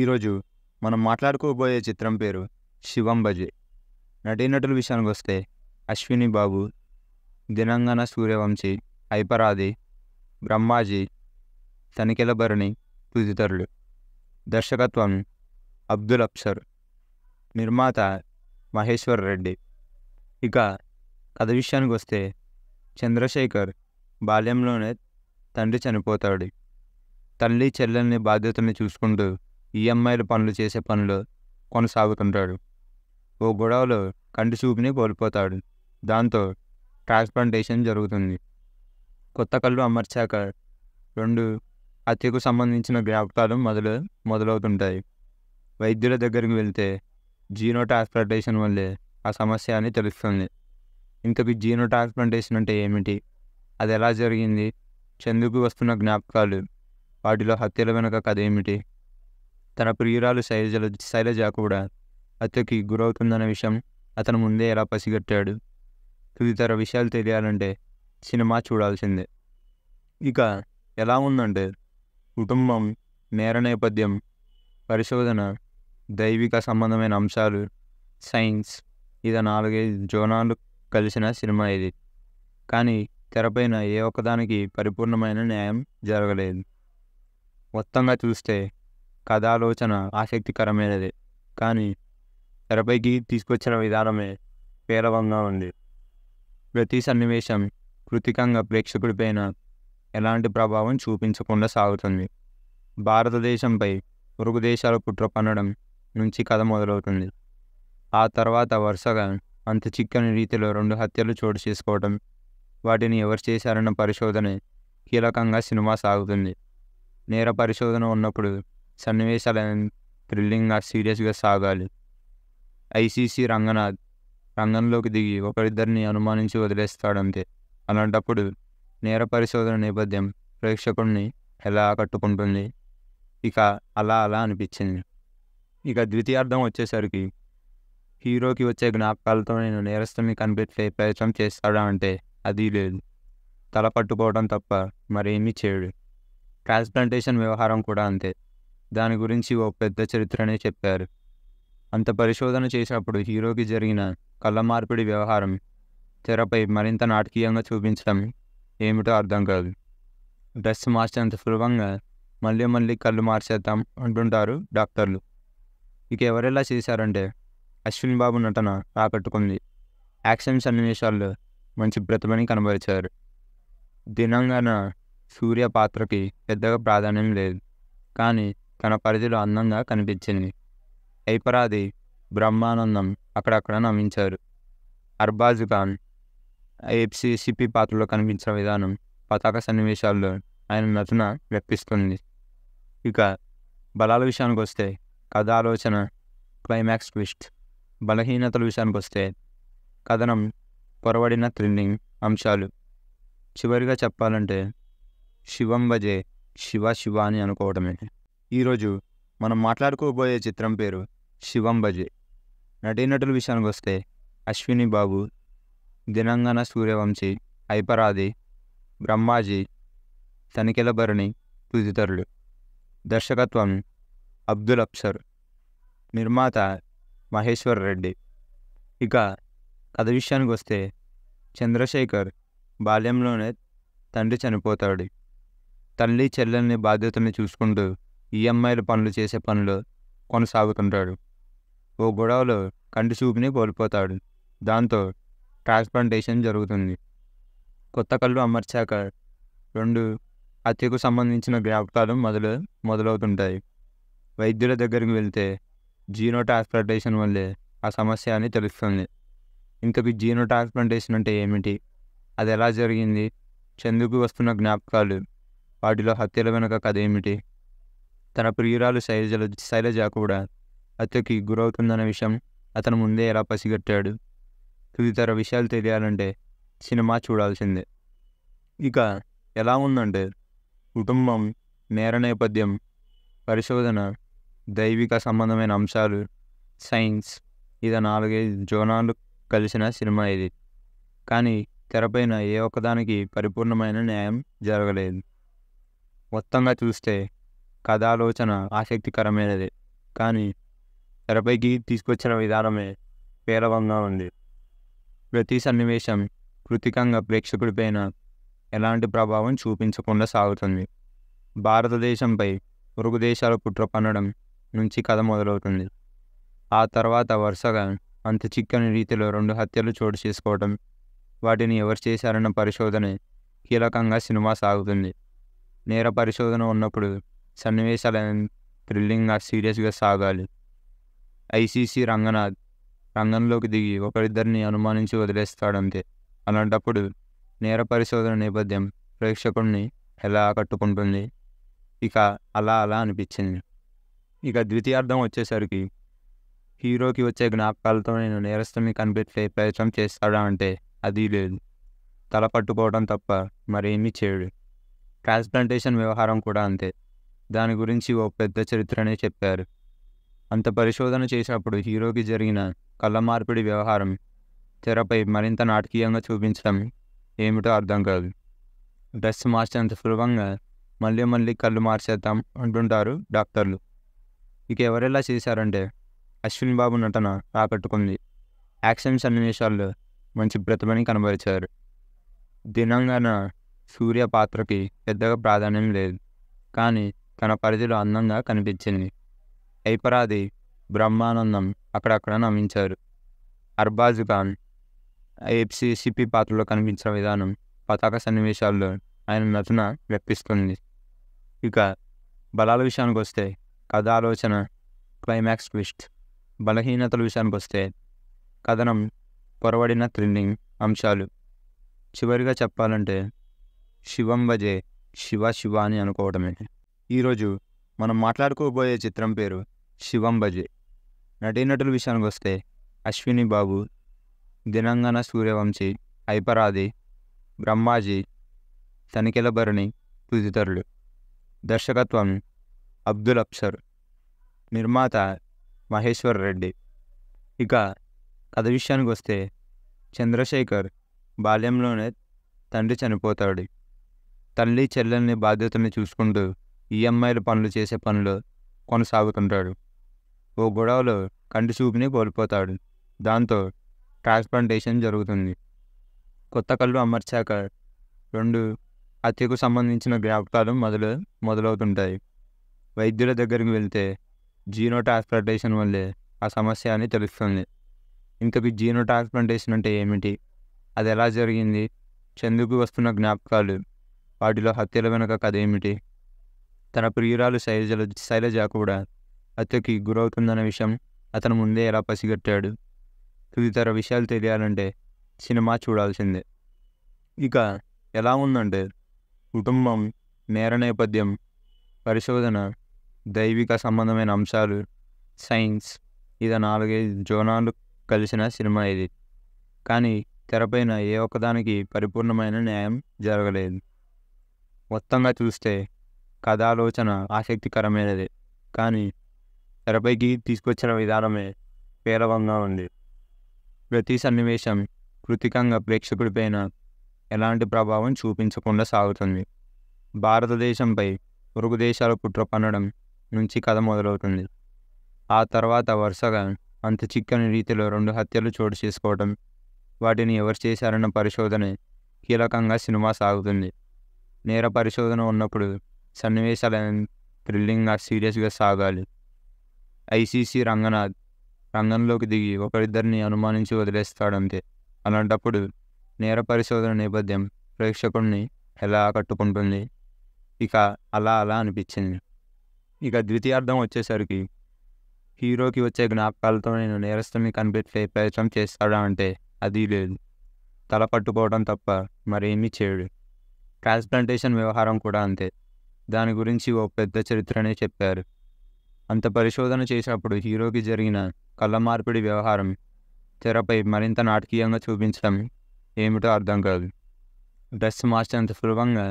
ఈరోజు మనం మాట్లాడుకోబోయే చిత్రం పేరు శివం బజే నటీనటుల విషయానికి వస్తే అశ్విని బాబు దినంగన సూర్యవంశి ఐపరాధి బ్రహ్మాజీ తనిఖీల భరణి తుదితరులు దర్శకత్వం అబ్దుల్ అప్సర్ నిర్మాత మహేశ్వర్ రెడ్డి ఇక కథ విషయానికి వస్తే చంద్రశేఖర్ బాల్యంలోనే తండ్రి చనిపోతాడు తల్లి చెల్లెల్ని బాధ్యతని చూసుకుంటూ ఈఎంఐల e పనులు చేసే పనులు కొనసాగుతుంటాడు ఓ గొడవలో కంటి చూపుని కోల్పోతాడు దాంతో ట్రాన్స్ప్లాంటేషన్ జరుగుతుంది కొత్త కళ్ళు అమర్చాక రెండు హత్యకు సంబంధించిన జ్ఞాపకాలు మొదలు మొదలవుతుంటాయి వైద్యుల దగ్గరికి వెళ్తే జీనో ట్రాన్స్ప్లాంటేషన్ వల్లే ఆ సమస్య అని తెలుస్తుంది ఇంతకు జీనో ట్రాన్స్ప్లాంటేషన్ అంటే ఏమిటి అది ఎలా జరిగింది చందుకు వస్తున్న జ్ఞాపకాలు వాటిలో హత్యల వెనుక కథ ఏమిటి తన ప్రియురాలు శైలజ శైలజ కూడా హత్యకి గురవుతుందన్న విషయం అతను ముందే ఎలా పసిగట్టాడు తదితర విషయాలు తెలియాలంటే సినిమా చూడాల్సిందే ఇక ఎలా ఉందంటే కుటుంబం నేర నేపథ్యం పరిశోధన దైవిక సంబంధమైన అంశాలు సైన్స్ ఇద నాలుగైదు జోనాలు కలిసిన సినిమా ఇది కానీ తెరపైన ఏ ఒక్కదానికి పరిపూర్ణమైన న్యాయం జరగలేదు మొత్తంగా చూస్తే కథాలోచన ఆసక్తికరమైనది కానీ తెరపైకి తీసుకొచ్చిన విధానమే పేలవంగా ఉంది ప్రతి సన్నివేశం కృతికంగా ప్రేక్షకుడిపైన ఎలాంటి ప్రభావం చూపించకుండా సాగుతుంది భారతదేశంపై పొరుగు దేశాల కుట్ర పన్నడం నుంచి కథ మొదలవుతుంది ఆ తర్వాత వరుసగా అంత చిక్కని రీతిలో రెండు హత్యలు చోటు చేసుకోవడం వాటిని ఎవరు చేశారన్న పరిశోధనే కీలకంగా సినిమా సాగుతుంది నేర పరిశోధన ఉన్నప్పుడు సన్నివేశాలు థ్రిల్లింగ్గా సీరియస్గా సాగాలి ఐసీసీ రంగనాథ్ రంగంలోకి దిగి ఒకరిద్దరిని అనుమానించి వదిలేస్తాడంతే అలాంటప్పుడు నేర పరిశోధన నేపథ్యం ప్రేక్షకుడిని ఎలా ఆకట్టుకుంటుంది ఇక అలా అలా అనిపించింది ఇక ద్వితీయార్థం వచ్చేసరికి హీరోకి వచ్చే జ్ఞాపకాలతో నేను నేరస్తుని కనిపెట్టే ప్రయత్నం చేస్తాడా అంటే అది లేదు తల పట్టుకోవడం తప్ప మరేమీ చేయడు ట్రాన్స్ప్లాంటేషన్ వ్యవహారం కూడా అంతే దాని గురించి ఓ పెద్ద చరిత్రనే చెప్పారు అంత పరిశోధన చేసినప్పుడు హీరోకి జరిగిన కళ్ళ మార్పిడి వ్యవహారం తెరపై మరింత నాటకీయంగా చూపించడం ఏమిటో అర్థం కాదు డ్రెస్ మార్చేంత సులభంగా మళ్ళీ మళ్ళీ కళ్ళు మార్చేద్దాం అంటుంటారు డాక్టర్లు ఇక ఎవరెలా చేశారంటే అశ్విన్ బాబు నటన ఆకట్టుకుంది యాక్షన్ సన్నివేశాల్లో మంచి ప్రతిభని కనబరిచారు దినంగాన సూర్య పాత్రకి పెద్దగా ప్రాధాన్యం లేదు కానీ తన పరిధిలో అందంగా కనిపించింది ఐపరాది బ్రహ్మానందం అక్కడక్కడ నమ్మించారు అర్బాజ్ ఖాన్ ఎఫ్సి సిపి పాత్రలో కనిపించిన విధానం పతాక సన్నివేశాల్లో ఆయన నటన వ్యక్తిస్తుంది ఇక బలాల విషయానికి వస్తే కథ ఆలోచన క్లైమాక్స్ ట్విస్ట్ బలహీనతల విషయానికి వస్తే కథనం పొరబడిన థ్రిల్లింగ్ అంశాలు చివరిగా చెప్పాలంటే శివం భజే శివ శివ అని అనుకోవడమే ఈరోజు మనం మాట్లాడుకోబోయే చిత్రం పేరు బజే నటీనటుల విషయానికి వస్తే అశ్విని బాబు దినంగన సూర్యవంశీ ఐపరాధి బ్రహ్మాజీ తనిఖీల భరణి తుదితరులు దర్శకత్వం అబ్దుల్ అప్సర్ నిర్మాత మహేశ్వర్ రెడ్డి ఇక కథ విషయానికి వస్తే చంద్రశేఖర్ బాల్యంలోనే తండ్రి చనిపోతాడు తల్లి చెల్లెల్ని బాధ్యతల్ని చూసుకుంటూ ఈఎంఐల e పనులు చేసే పనులు కొనసాగుతుంటాడు ఓ గొడవలో కంటి చూపుని కోల్పోతాడు దాంతో ట్రాన్స్ప్లాంటేషన్ జరుగుతుంది కొత్త కళ్ళు అమర్చాక రెండు హత్యకు సంబంధించిన జ్ఞాపకాలు మొదలు మొదలవుతుంటాయి వైద్యుల దగ్గరికి వెళ్తే జీనో ట్రాన్స్ప్లాంటేషన్ వల్లే ఆ సమస్య అని తెలుస్తుంది ఇంతకు జీనో ట్రాన్స్ప్లాంటేషన్ అంటే ఏమిటి అది ఎలా జరిగింది చందుకు వస్తున్న జ్ఞాపకాలు వాటిలో హత్యల వెనుక కథ ఏమిటి తన ప్రియురాలు శైలజల శైలజ కూడా హత్యకి గురవుతుందన్న విషయం అతను ముందే ఎలా పసిగట్టాడు తదితర విషయాలు తెలియాలంటే సినిమా చూడాల్సిందే ఇక ఎలా ఉందంటే కుటుంబం నేర నేపథ్యం పరిశోధన దైవిక సంబంధమైన అంశాలు సైన్స్ ఇది నాలుగైదు జోనాలు కలిసిన సినిమా ఇది కానీ తెరపైన ఏ ఒక్కదానికి పరిపూర్ణమైన న్యాయం జరగలేదు మొత్తంగా చూస్తే కథాలోచన ఆసక్తికరమైనది కానీ తెరపైకి తీసుకొచ్చిన విధానమే పేలవంగా ఉంది ప్రతి సన్నివేశం కృతికంగా ప్రేక్షకుడిపైన ఎలాంటి ప్రభావం చూపించకుండా సాగుతుంది భారతదేశంపై పొరుగు దేశాల కుట్ర పన్నడం నుంచి కథ మొదలవుతుంది ఆ తర్వాత వరుసగా అంత చిక్కని రీతిలో రెండు హత్యలు చోటు చేసుకోవడం వాటిని ఎవరు చేశారన్న పరిశోధన కీలకంగా సినిమా సాగుతుంది నేర పరిశోధన ఉన్నప్పుడు సన్నివేశాలు థ్రిల్లింగ్గా సీరియస్గా సాగాలి ఐసీసీ రంగనాథ్ రంగంలోకి దిగి ఒకరిద్దరిని అనుమానించి వదిలేస్తాడంతే అలాంటప్పుడు నేర పరిశోధన నేపథ్యం ప్రేక్షకుడిని ఎలా ఆకట్టుకుంటుంది ఇక అలా అలా అనిపించింది ఇక ద్వితీయార్థం వచ్చేసరికి హీరోకి వచ్చే జ్ఞాపకాలతో నేను నేరస్తుని కనిపెట్టే ప్రయత్నం చేస్తాడా అంటే అది లేదు తల పట్టుకోవడం తప్ప మరేమీ చేయడు ట్రాన్స్ప్లాంటేషన్ వ్యవహారం కూడా అంతే దాని గురించి ఓ పెద్ద చరిత్రనే చెప్పారు అంత పరిశోధన చేసినప్పుడు హీరోకి జరిగిన కళ్ళ మార్పిడి వ్యవహారం తెరపై మరింత నాటకీయంగా చూపించడం ఏమిటో అర్థం కాదు డ్రెస్ మార్చేంత సులభంగా మళ్ళీ మళ్ళీ కళ్ళు మార్చేద్దాం అంటుంటారు డాక్టర్లు ఇక ఎవరెలా చేశారంటే అశ్విన్ బాబు నటన ఆకట్టుకుంది యాక్షన్ సన్నివేశాల్లో మంచి ప్రతిభని కనబరిచారు దినంగాన సూర్య పాత్రకి పెద్దగా ప్రాధాన్యం లేదు కానీ తన పరిధిలో అందంగా కనిపించింది ఐపరాది బ్రహ్మానందం అక్కడక్కడ నమ్మించారు అర్బాజ్ ఖాన్ ఏప్సీ సిపి పాత్రలో కనిపించిన విధానం పతాక సన్నివేశాల్లో ఆయన నటన వ్యక్తిస్తుంది ఇక బలాల విషయానికి వస్తే కథ ఆలోచన క్లైమాక్స్ ట్విస్ట్ బలహీనతల విషయానికి వస్తే కథనం పొరబడిన థ్రిల్లింగ్ అంశాలు చివరిగా చెప్పాలంటే శివం బజే శివ శివ అని అనుకోవడమే ఈరోజు మనం మాట్లాడుకోబోయే చిత్రం పేరు శివంబజే నటీనటుల విషయానికి వస్తే అశ్విని బాబు దినంగన సూర్యవంశీ ఐపరాధి బ్రహ్మాజీ తనిఖీల భరణి తుదితరులు దర్శకత్వం అబ్దుల్ అప్సర్ నిర్మాత మహేశ్వర్ రెడ్డి ఇక కథ విషయానికి వస్తే చంద్రశేఖర్ బాల్యంలోనే తండ్రి చనిపోతాడు తల్లి చెల్లెల్ని బాధ్యతల్ని చూసుకుంటూ ఈఎంఐల e పనులు చేసే పనులు కొనసాగుతుంటాడు ఓ గొడవలో కంటి చూపుని కోల్పోతాడు దాంతో ట్రాన్స్ప్లాంటేషన్ జరుగుతుంది కొత్త కళ్ళు అమర్చాక రెండు హత్యకు సంబంధించిన జ్ఞాపకాలు మొదలు మొదలవుతుంటాయి వైద్యుల దగ్గరికి వెళ్తే జీనో ట్రాన్స్ప్లాంటేషన్ వల్లే ఆ సమస్య అని తెలుస్తుంది ఇంతకు జీనో ట్రాన్స్ప్లాంటేషన్ అంటే ఏమిటి అది ఎలా జరిగింది చందుకు వస్తున్న జ్ఞాపకాలు వాటిలో హత్యల వెనుక కథ ఏమిటి తన ప్రియురాలు శైలజల శైలజ కూడా హత్యకి గురవుతుందన్న విషయం అతను ముందే ఎలా పసిగట్టాడు తదితర విషయాలు తెలియాలంటే సినిమా చూడాల్సిందే ఇక ఎలా ఉందంటే కుటుంబం నేర నేపథ్యం పరిశోధన దైవిక సంబంధమైన అంశాలు సైన్స్ ఇది నాలుగైదు జోనాలు కలిసిన సినిమా ఇది కానీ తెరపైన ఏ ఒక్కదానికి పరిపూర్ణమైన న్యాయం జరగలేదు మొత్తంగా చూస్తే కథాలోచన ఆసక్తికరమైనది కానీ తెరపైకి తీసుకొచ్చిన విధానమే పేలవంగా ఉంది ప్రతి సన్నివేశం కృతికంగా ప్రేక్షకుడిపైన ఎలాంటి ప్రభావం చూపించకుండా సాగుతుంది భారతదేశంపై పొరుగు దేశాల కుట్ర పన్నడం నుంచి కథ మొదలవుతుంది ఆ తర్వాత వరుసగా అంత చిక్కని రీతిలో రెండు హత్యలు చోటు చేసుకోవడం వాటిని ఎవరు చేశారన్న పరిశోధన కీలకంగా సినిమా సాగుతుంది నేర పరిశోధన ఉన్నప్పుడు సన్నివేశాలు థ్రిల్లింగ్గా సీరియస్గా సాగాలి ఐసీసీ రంగనాథ్ రంగంలోకి దిగి ఒకరిద్దరిని అనుమానించి వదిలేస్తాడంతే అలాంటప్పుడు నేర పరిశోధన నేపథ్యం ప్రేక్షకుడిని ఎలా ఆకట్టుకుంటుంది ఇక అలా అలా అనిపించింది ఇక ద్వితీయార్థం వచ్చేసరికి హీరోకి వచ్చే జ్ఞాపకాలతో నేను నేరస్తుని కనిపెట్టే ప్రయత్నం చేస్తాడా అంటే అది లేదు తల పట్టుకోవడం తప్ప మరేమీ చేయడు ట్రాన్స్ప్లాంటేషన్ వ్యవహారం కూడా అంతే దాని గురించి ఓ పెద్ద చరిత్రనే చెప్పారు అంత పరిశోధన చేసినప్పుడు హీరోకి జరిగిన కళ్ళ మార్పిడి వ్యవహారం తెరపై మరింత నాటకీయంగా చూపించడం ఏమిటో అర్థం కాదు డ్రెస్ మార్చేంత సులభంగా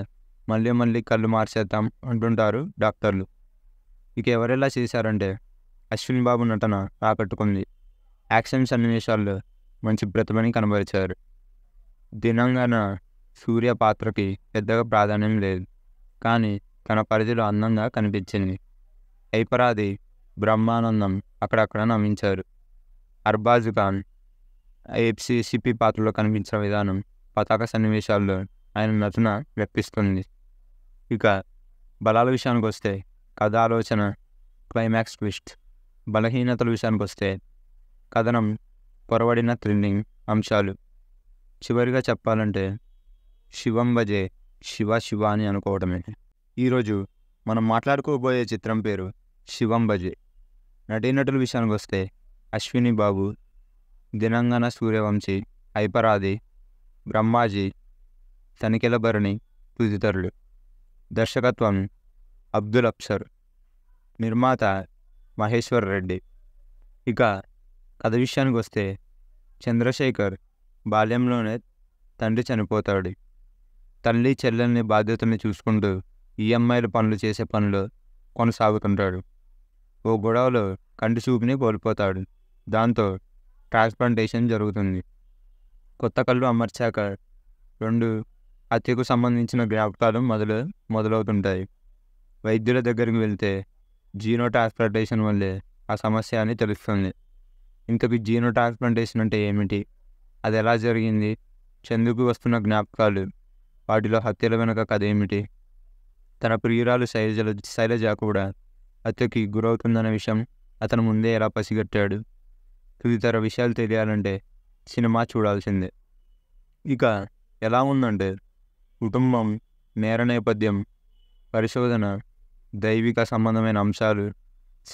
మళ్ళీ మళ్ళీ కళ్ళు మార్చేద్దాం అంటుంటారు డాక్టర్లు ఇక ఎవరెలా చేశారంటే అశ్విన్ బాబు నటన రాకట్టుకుంది యాక్షన్ సన్నివేశాల్లో మంచి ప్రతిభని కనబరిచారు దినంగాన సూర్య పాత్రకి పెద్దగా ప్రాధాన్యం లేదు కానీ తన పరిధిలో అందంగా కనిపించింది ఐపరాది బ్రహ్మానందం అక్కడక్కడ నమ్మించారు అర్బాజ్ ఖాన్ ఎఫ్సి సిపి పాత్రలో కనిపించిన విధానం పతాక సన్నివేశాల్లో ఆయన నటన వ్యక్తిస్తుంది ఇక బలాల విషయానికి వస్తే కథ ఆలోచన క్లైమాక్స్ ట్విస్ట్ బలహీనతల విషయానికి వస్తే కథనం పొరబడిన థ్రిల్లింగ్ అంశాలు చివరిగా చెప్పాలంటే శివం భజే శివ శివ అని అనుకోవడమే ఈరోజు మనం మాట్లాడుకోబోయే చిత్రం పేరు శివంబజే నటీనటుల విషయానికి వస్తే అశ్విని బాబు దినంగన సూర్యవంశీ హైపరాది బ్రహ్మాజీ తనిఖీల భరణి తుదితరులు దర్శకత్వం అబ్దుల్ అప్సర్ నిర్మాత మహేశ్వర్ రెడ్డి ఇక కథ విషయానికి వస్తే చంద్రశేఖర్ బాల్యంలోనే తండ్రి చనిపోతాడు తల్లి చెల్లెల్ని బాధ్యతల్ని చూసుకుంటూ ఈఎంఐల పనులు చేసే పనులు కొనసాగుతుంటాడు ఓ గొడవలో కంటి చూపుని కోల్పోతాడు దాంతో ట్రాన్స్ప్లాంటేషన్ జరుగుతుంది కొత్త కళ్ళు అమర్చాక రెండు హత్యకు సంబంధించిన జ్ఞాపకాలు మొదలు మొదలవుతుంటాయి వైద్యుల దగ్గరికి వెళ్తే జీనో ట్రాన్స్ప్లాంటేషన్ వల్లే ఆ సమస్య అని తెలుస్తుంది ఇంతకు జీనో ట్రాన్స్ప్లాంటేషన్ అంటే ఏమిటి అది ఎలా జరిగింది చందుకు వస్తున్న జ్ఞాపకాలు వాటిలో హత్యల వెనుక కథ ఏమిటి తన ప్రియురాలు శైలజ శైలజ కూడా హత్యకి గురవుతుందన్న విషయం అతను ముందే ఎలా పసిగట్టాడు తదితర విషయాలు తెలియాలంటే సినిమా చూడాల్సిందే ఇక ఎలా ఉందంటే కుటుంబం నేర నేపథ్యం పరిశోధన దైవిక సంబంధమైన అంశాలు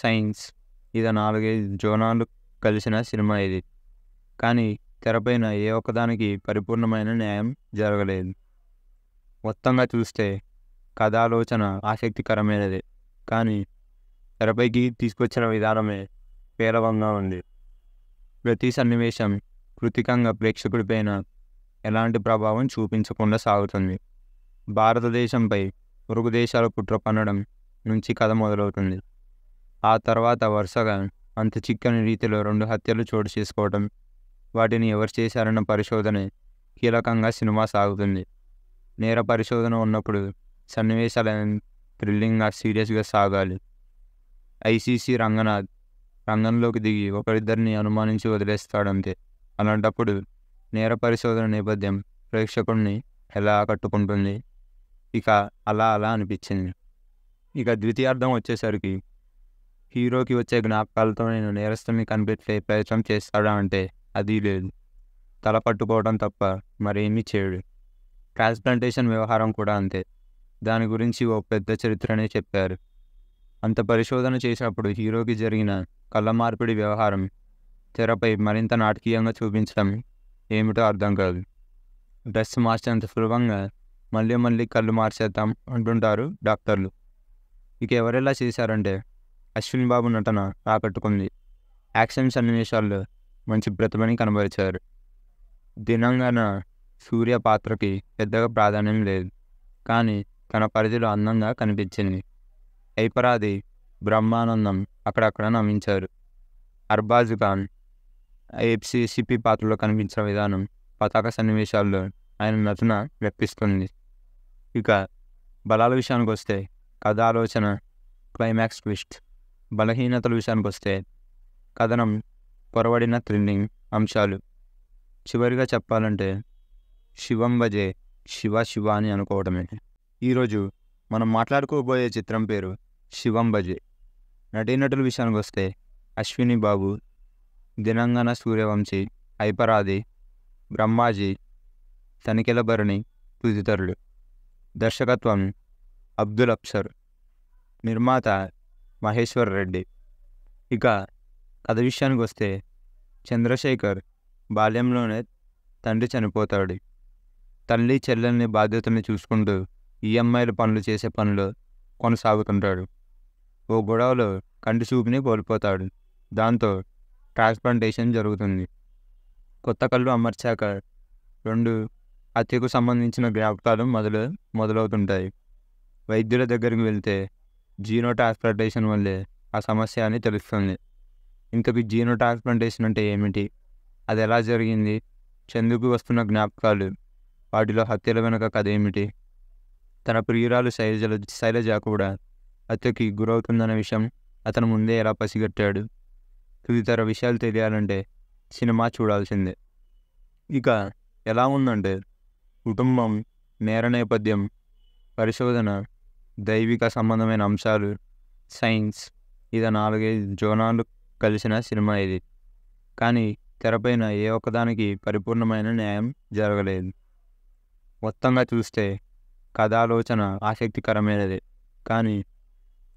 సైన్స్ ఇది నాలుగైదు జోనాలు కలిసిన సినిమా ఇది కానీ తెరపైన ఏ ఒక్కదానికి పరిపూర్ణమైన న్యాయం జరగలేదు మొత్తంగా చూస్తే కథాలోచన ఆసక్తికరమైనది కానీ తెరపైకి తీసుకొచ్చిన విధానమే పేలవంగా ఉంది ప్రతి సన్నివేశం కృతికంగా ప్రేక్షకుడిపైన ఎలాంటి ప్రభావం చూపించకుండా సాగుతుంది భారతదేశంపై పొరుగు దేశాల కుట్ర పన్నడం నుంచి కథ మొదలవుతుంది ఆ తర్వాత వరుసగా అంత చిక్కని రీతిలో రెండు హత్యలు చోటు చేసుకోవడం వాటిని ఎవరు చేశారన్న పరిశోధన కీలకంగా సినిమా సాగుతుంది నేర పరిశోధన ఉన్నప్పుడు సన్నివేశాలు థ్రిల్లింగ్గా సీరియస్గా సాగాలి ఐసీసీ రంగనాథ్ రంగంలోకి దిగి ఒకరిద్దరిని అనుమానించి వదిలేస్తాడంతే అలాంటప్పుడు నేర పరిశోధన నేపథ్యం ప్రేక్షకుడిని ఎలా ఆకట్టుకుంటుంది ఇక అలా అలా అనిపించింది ఇక ద్వితీయార్థం వచ్చేసరికి హీరోకి వచ్చే జ్ఞాపకాలతో నేను నేరస్తుని కనిపెట్టే ప్రయత్నం చేస్తాడా అంటే అది లేదు తల పట్టుకోవడం తప్ప మరేమీ చేయడు ట్రాన్స్ప్లాంటేషన్ వ్యవహారం కూడా అంతే దాని గురించి ఓ పెద్ద చరిత్రనే చెప్పారు అంత పరిశోధన చేసినప్పుడు హీరోకి జరిగిన కళ్ళ మార్పిడి వ్యవహారం తెరపై మరింత నాటకీయంగా చూపించడం ఏమిటో అర్థం కాదు డ్రెస్ మార్చేంత సులభంగా మళ్ళీ మళ్ళీ కళ్ళు మార్చేద్దాం అంటుంటారు డాక్టర్లు ఇక ఎవరెలా చేశారంటే అశ్విన్ బాబు నటన ఆకట్టుకుంది యాక్షన్ సన్నివేశాల్లో మంచి ప్రతిభని కనబరిచారు దినంగాన సూర్య పాత్రకి పెద్దగా ప్రాధాన్యం లేదు కానీ తన పరిధిలో అందంగా కనిపించింది ఐపరాది బ్రహ్మానందం అక్కడక్కడ నమ్మించారు అర్బాజ్ ఖాన్ ఎఫ్సి సిపి పాత్రలో కనిపించిన విధానం పతాక సన్నివేశాల్లో ఆయన నటన వ్యక్తిస్తుంది ఇక బలాల విషయానికి వస్తే కథ ఆలోచన క్లైమాక్స్ ట్విస్ట్ బలహీనతల విషయానికి వస్తే కథనం పొరబడిన థ్రిల్లింగ్ అంశాలు చివరిగా చెప్పాలంటే శివం భజే శివ శివ అని అనుకోవడమే ఈరోజు మనం మాట్లాడుకోబోయే చిత్రం పేరు బజే నటీనటుల విషయానికి వస్తే అశ్విని బాబు దినంగన సూర్యవంశీ ఐపరాధి బ్రహ్మాజీ తనిఖీల భరణి తదితరులు దర్శకత్వం అబ్దుల్ అప్సర్ నిర్మాత మహేశ్వర్ రెడ్డి ఇక కథ విషయానికి వస్తే చంద్రశేఖర్ బాల్యంలోనే తండ్రి చనిపోతాడు తల్లి చెల్లెల్ని బాధ్యతల్ని చూసుకుంటూ ఈఎంఐల e పనులు చేసే పనులు కొనసాగుతుంటాడు ఓ గొడవలో కంటి చూపుని కోల్పోతాడు దాంతో ట్రాన్స్ప్లాంటేషన్ జరుగుతుంది కొత్త కళ్ళు అమర్చాక రెండు హత్యకు సంబంధించిన జ్ఞాపకాలు మొదలు మొదలవుతుంటాయి వైద్యుల దగ్గరికి వెళ్తే జీనో ట్రాన్స్ప్లాంటేషన్ వల్లే ఆ సమస్య అని తెలుస్తుంది ఇంతకు జీనో ట్రాన్స్ప్లాంటేషన్ అంటే ఏమిటి అది ఎలా జరిగింది చందుకు వస్తున్న జ్ఞాపకాలు వాటిలో హత్యల వెనుక కథ ఏమిటి తన ప్రియురాలు శైలజ శైలజ కూడా హత్యకి గురవుతుందన్న విషయం అతను ముందే ఎలా పసిగట్టాడు తదితర విషయాలు తెలియాలంటే సినిమా చూడాల్సిందే ఇక ఎలా ఉందంటే కుటుంబం నేర నేపథ్యం పరిశోధన దైవిక సంబంధమైన అంశాలు సైన్స్ ఇద నాలుగైదు జోనాలు కలిసిన సినిమా ఇది కానీ తెరపైన ఏ ఒక్కదానికి పరిపూర్ణమైన న్యాయం జరగలేదు మొత్తంగా చూస్తే కథాలోచన ఆసక్తికరమైనది కానీ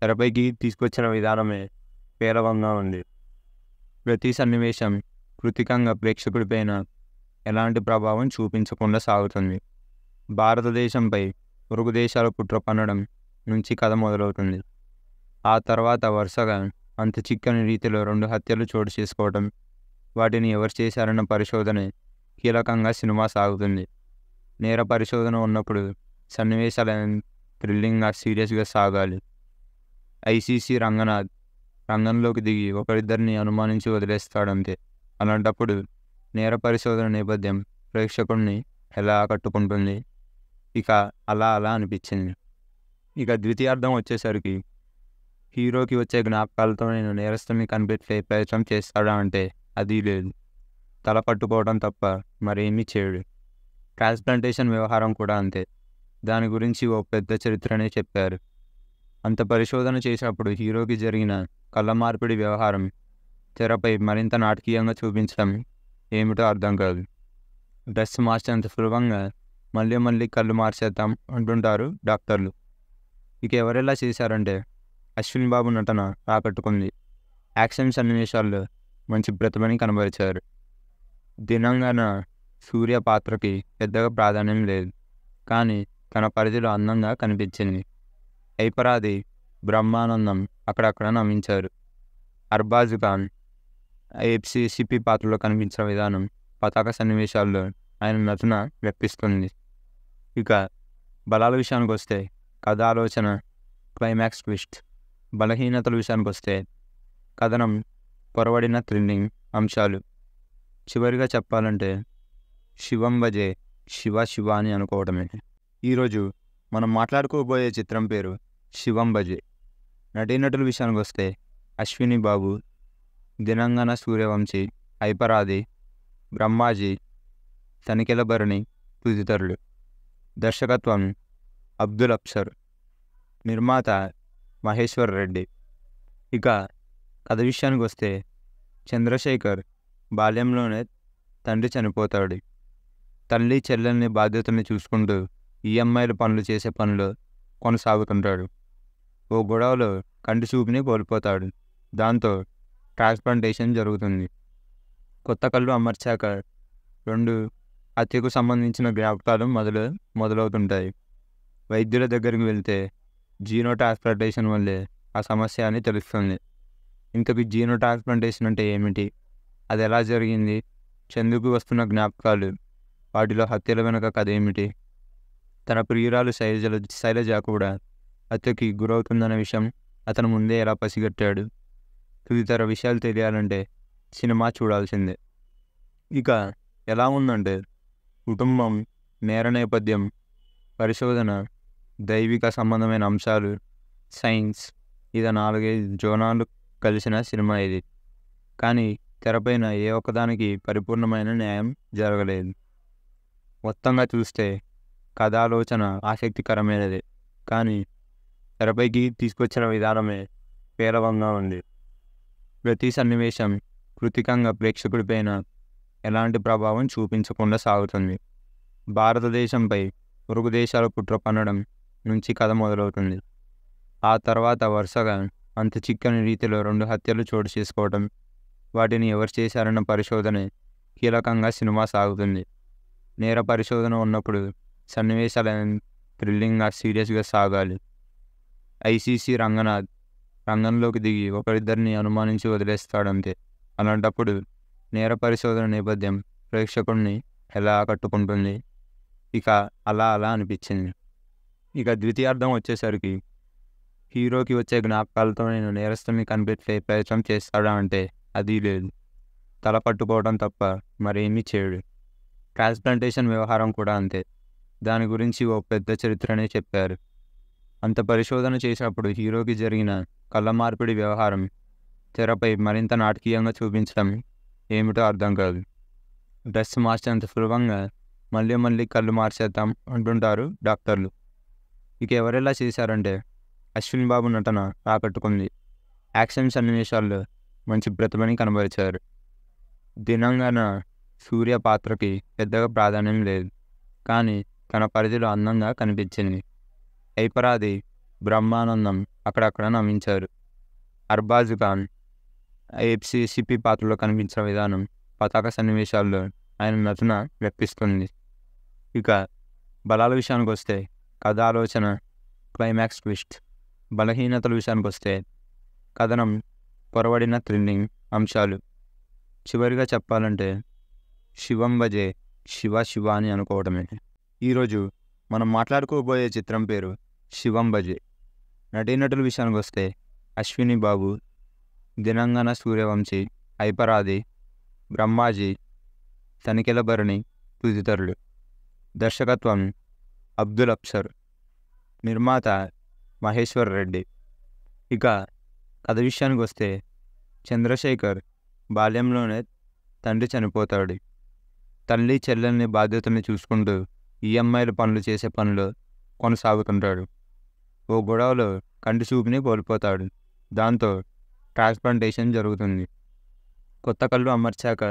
తెరపైకి తీసుకొచ్చిన విధానమే పేలవంగా ఉంది ప్రతి సన్నివేశం కృతికంగా ప్రేక్షకుడిపైన ఎలాంటి ప్రభావం చూపించకుండా సాగుతుంది భారతదేశంపై పొరుగు దేశాల కుట్ర పన్నడం నుంచి కథ మొదలవుతుంది ఆ తర్వాత వరుసగా అంత చిక్కని రీతిలో రెండు హత్యలు చోటు చేసుకోవటం వాటిని ఎవరు చేశారన్న పరిశోధన కీలకంగా సినిమా సాగుతుంది నేర పరిశోధన ఉన్నప్పుడు సన్నివేశాలను థ్రిల్లింగ్గా సీరియస్గా సాగాలి ఐసీసీ రంగనాథ్ రంగంలోకి దిగి ఒకరిద్దరిని అనుమానించి వదిలేస్తాడంతే అలాంటప్పుడు నేర పరిశోధన నేపథ్యం ప్రేక్షకుడిని ఎలా ఆకట్టుకుంటుంది ఇక అలా అలా అనిపించింది ఇక ద్వితీయార్థం వచ్చేసరికి హీరోకి వచ్చే జ్ఞాపకాలతో నేను నేరస్తుని కనిపెట్టే ప్రయత్నం చేస్తాడా అంటే అది లేదు తల పట్టుకోవడం తప్ప మరేమీ చేయడు ట్రాన్స్ప్లాంటేషన్ వ్యవహారం కూడా అంతే దాని గురించి ఓ పెద్ద చరిత్రనే చెప్పారు అంత పరిశోధన చేసినప్పుడు హీరోకి జరిగిన కళ్ళ మార్పిడి వ్యవహారం తెరపై మరింత నాటకీయంగా చూపించడం ఏమిటో అర్థం కాదు డ్రెస్ మార్చేంత సులభంగా మళ్ళీ మళ్ళీ కళ్ళు మార్చేద్దాం అంటుంటారు డాక్టర్లు ఇక ఎవరెలా చేశారంటే అశ్విన్ బాబు నటన ఆకట్టుకుంది యాక్షన్ సన్నివేశాల్లో మంచి ప్రతిభని కనబరిచారు దినంగాన సూర్య పాత్రకి పెద్దగా ప్రాధాన్యం లేదు కానీ తన పరిధిలో అందంగా కనిపించింది ఐపరాది బ్రహ్మానందం అక్కడక్కడ నమ్మించారు అర్బాజ్ ఖాన్ ఎఫ్సిసిపి పాత్రలో కనిపించిన విధానం పతాక సన్నివేశాల్లో ఆయన నటన వ్యక్తిస్తుంది ఇక బలాల విషయానికి వస్తే కథ ఆలోచన క్లైమాక్స్ ట్విస్ట్ బలహీనతల విషయానికి వస్తే కథనం పొరబడిన థ్రిల్లింగ్ అంశాలు చివరిగా చెప్పాలంటే శివం భజే శివ శివ అని అనుకోవడమే ఈరోజు మనం మాట్లాడుకోబోయే చిత్రం పేరు శివంబజే నటీనటుల విషయానికి వస్తే అశ్విని బాబు దినంగన సూర్యవంశీ హైపరాది బ్రహ్మాజీ తనికెల భరణి దర్శకత్వం అబ్దుల్ అప్సర్ నిర్మాత మహేశ్వర్ రెడ్డి ఇక కథ విషయానికి వస్తే చంద్రశేఖర్ బాల్యంలోనే తండ్రి చనిపోతాడు తల్లి చెల్లెల్ని బాధ్యతల్ని చూసుకుంటూ ఈఎంఐలు పనులు చేసే పనులు కొనసాగుతుంటాడు ఓ గొడవలో కంటి చూపుని కోల్పోతాడు దాంతో ట్రాన్స్ప్లాంటేషన్ జరుగుతుంది కొత్త కళ్ళు అమర్చాక రెండు హత్యకు సంబంధించిన జ్ఞాపకాలు మొదలు మొదలవుతుంటాయి వైద్యుల దగ్గరికి వెళ్తే జీనో ట్రాన్స్ప్లాంటేషన్ వల్లే ఆ సమస్య అని తెలుస్తుంది ఇంతకు జీనో ట్రాన్స్ప్లాంటేషన్ అంటే ఏమిటి అది ఎలా జరిగింది చందుకు వస్తున్న జ్ఞాపకాలు వాటిలో హత్యల వెనుక కథ ఏమిటి తన ప్రియురాలు శైలజ శైలజ కూడా హత్యకి గురవుతుందన్న విషయం అతను ముందే ఎలా పసిగట్టాడు తదితర విషయాలు తెలియాలంటే సినిమా చూడాల్సిందే ఇక ఎలా ఉందంటే కుటుంబం నేర నేపథ్యం పరిశోధన దైవిక సంబంధమైన అంశాలు సైన్స్ ఇద నాలుగైదు జోనాలు కలిసిన సినిమా ఇది కానీ తెరపైన ఏ ఒక్కదానికి పరిపూర్ణమైన న్యాయం జరగలేదు మొత్తంగా చూస్తే కథాలోచన ఆసక్తికరమైనది కానీ తెరపైకి తీసుకొచ్చిన విధానమే పేలవంగా ఉంది ప్రతి సన్నివేశం కృతికంగా ప్రేక్షకుడిపైన ఎలాంటి ప్రభావం చూపించకుండా సాగుతుంది భారతదేశంపై పొరుగు దేశాల కుట్ర పన్నడం నుంచి కథ మొదలవుతుంది ఆ తర్వాత వరుసగా అంత చిక్కని రీతిలో రెండు హత్యలు చోటు చేసుకోవడం వాటిని ఎవరు చేశారన్న పరిశోధనే కీలకంగా సినిమా సాగుతుంది నేర పరిశోధన ఉన్నప్పుడు సన్నివేశాలు థ్రిల్లింగ్గా సీరియస్గా సాగాలి ఐసీసీ రంగనాథ్ రంగంలోకి దిగి ఒకరిద్దరిని అనుమానించి వదిలేస్తాడంతే అలాంటప్పుడు నేర పరిశోధన నేపథ్యం ప్రేక్షకుడిని ఎలా ఆకట్టుకుంటుంది ఇక అలా అలా అనిపించింది ఇక ద్వితీయార్థం వచ్చేసరికి హీరోకి వచ్చే జ్ఞాపకాలతో నేను నేరస్తుని కనిపెట్టే ప్రయత్నం చేస్తాడా అంటే అది లేదు తల పట్టుకోవడం తప్ప మరేమీ చేయడు ట్రాన్స్ప్లాంటేషన్ వ్యవహారం కూడా అంతే దాని గురించి ఓ పెద్ద చరిత్రనే చెప్పారు అంత పరిశోధన చేసినప్పుడు హీరోకి జరిగిన కళ్ళ మార్పిడి వ్యవహారం తెరపై మరింత నాటకీయంగా చూపించడం ఏమిటో అర్థం కాదు డ్రెస్ మార్చేంత సులభంగా మళ్ళీ మళ్ళీ కళ్ళు మార్చేద్దాం అంటుంటారు డాక్టర్లు ఇక ఎవరెలా చేశారంటే అశ్విన్ బాబు నటన ఆకట్టుకుంది యాక్షన్ సన్నివేశాల్లో మంచి ప్రతిభని కనబరిచారు దినంగాన సూర్య పాత్రకి పెద్దగా ప్రాధాన్యం లేదు కానీ తన పరిధిలో అందంగా కనిపించింది ఐపరాది బ్రహ్మానందం అక్కడక్కడ నమ్మించారు అర్బాజ్ ఖాన్ ఏప్సీ సిపి పాత్రలో కనిపించిన విధానం పతాక సన్నివేశాల్లో ఆయన నటన రెప్పిస్తుంది ఇక బలాల విషయానికి వస్తే కథ ఆలోచన క్లైమాక్స్ ట్విస్ట్ బలహీనతల విషయానికి వస్తే కథనం పొరబడిన థ్రిల్లింగ్ అంశాలు చివరిగా చెప్పాలంటే శివం భజే శివ శివ అని అనుకోవడమే ఈరోజు మనం మాట్లాడుకోబోయే చిత్రం పేరు బజే నటీనటుల విషయానికి వస్తే అశ్విని బాబు దినంగన సూర్యవంశి ఐపరాధి బ్రహ్మాజీ తనిఖీల భరణి తుదితరులు దర్శకత్వం అబ్దుల్ అప్సర్ నిర్మాత మహేశ్వర్ రెడ్డి ఇక కథ విషయానికి వస్తే చంద్రశేఖర్ బాల్యంలోనే తండ్రి చనిపోతాడు తల్లి చెల్లెల్ని బాధ్యతని చూసుకుంటూ ఈఎంఐలు e పనులు చేసే పనులు కొనసాగుతుంటాడు ఓ గొడవలో కంటి చూపుని కోల్పోతాడు దాంతో ట్రాన్స్ప్లాంటేషన్ జరుగుతుంది కొత్త కళ్ళు అమర్చాక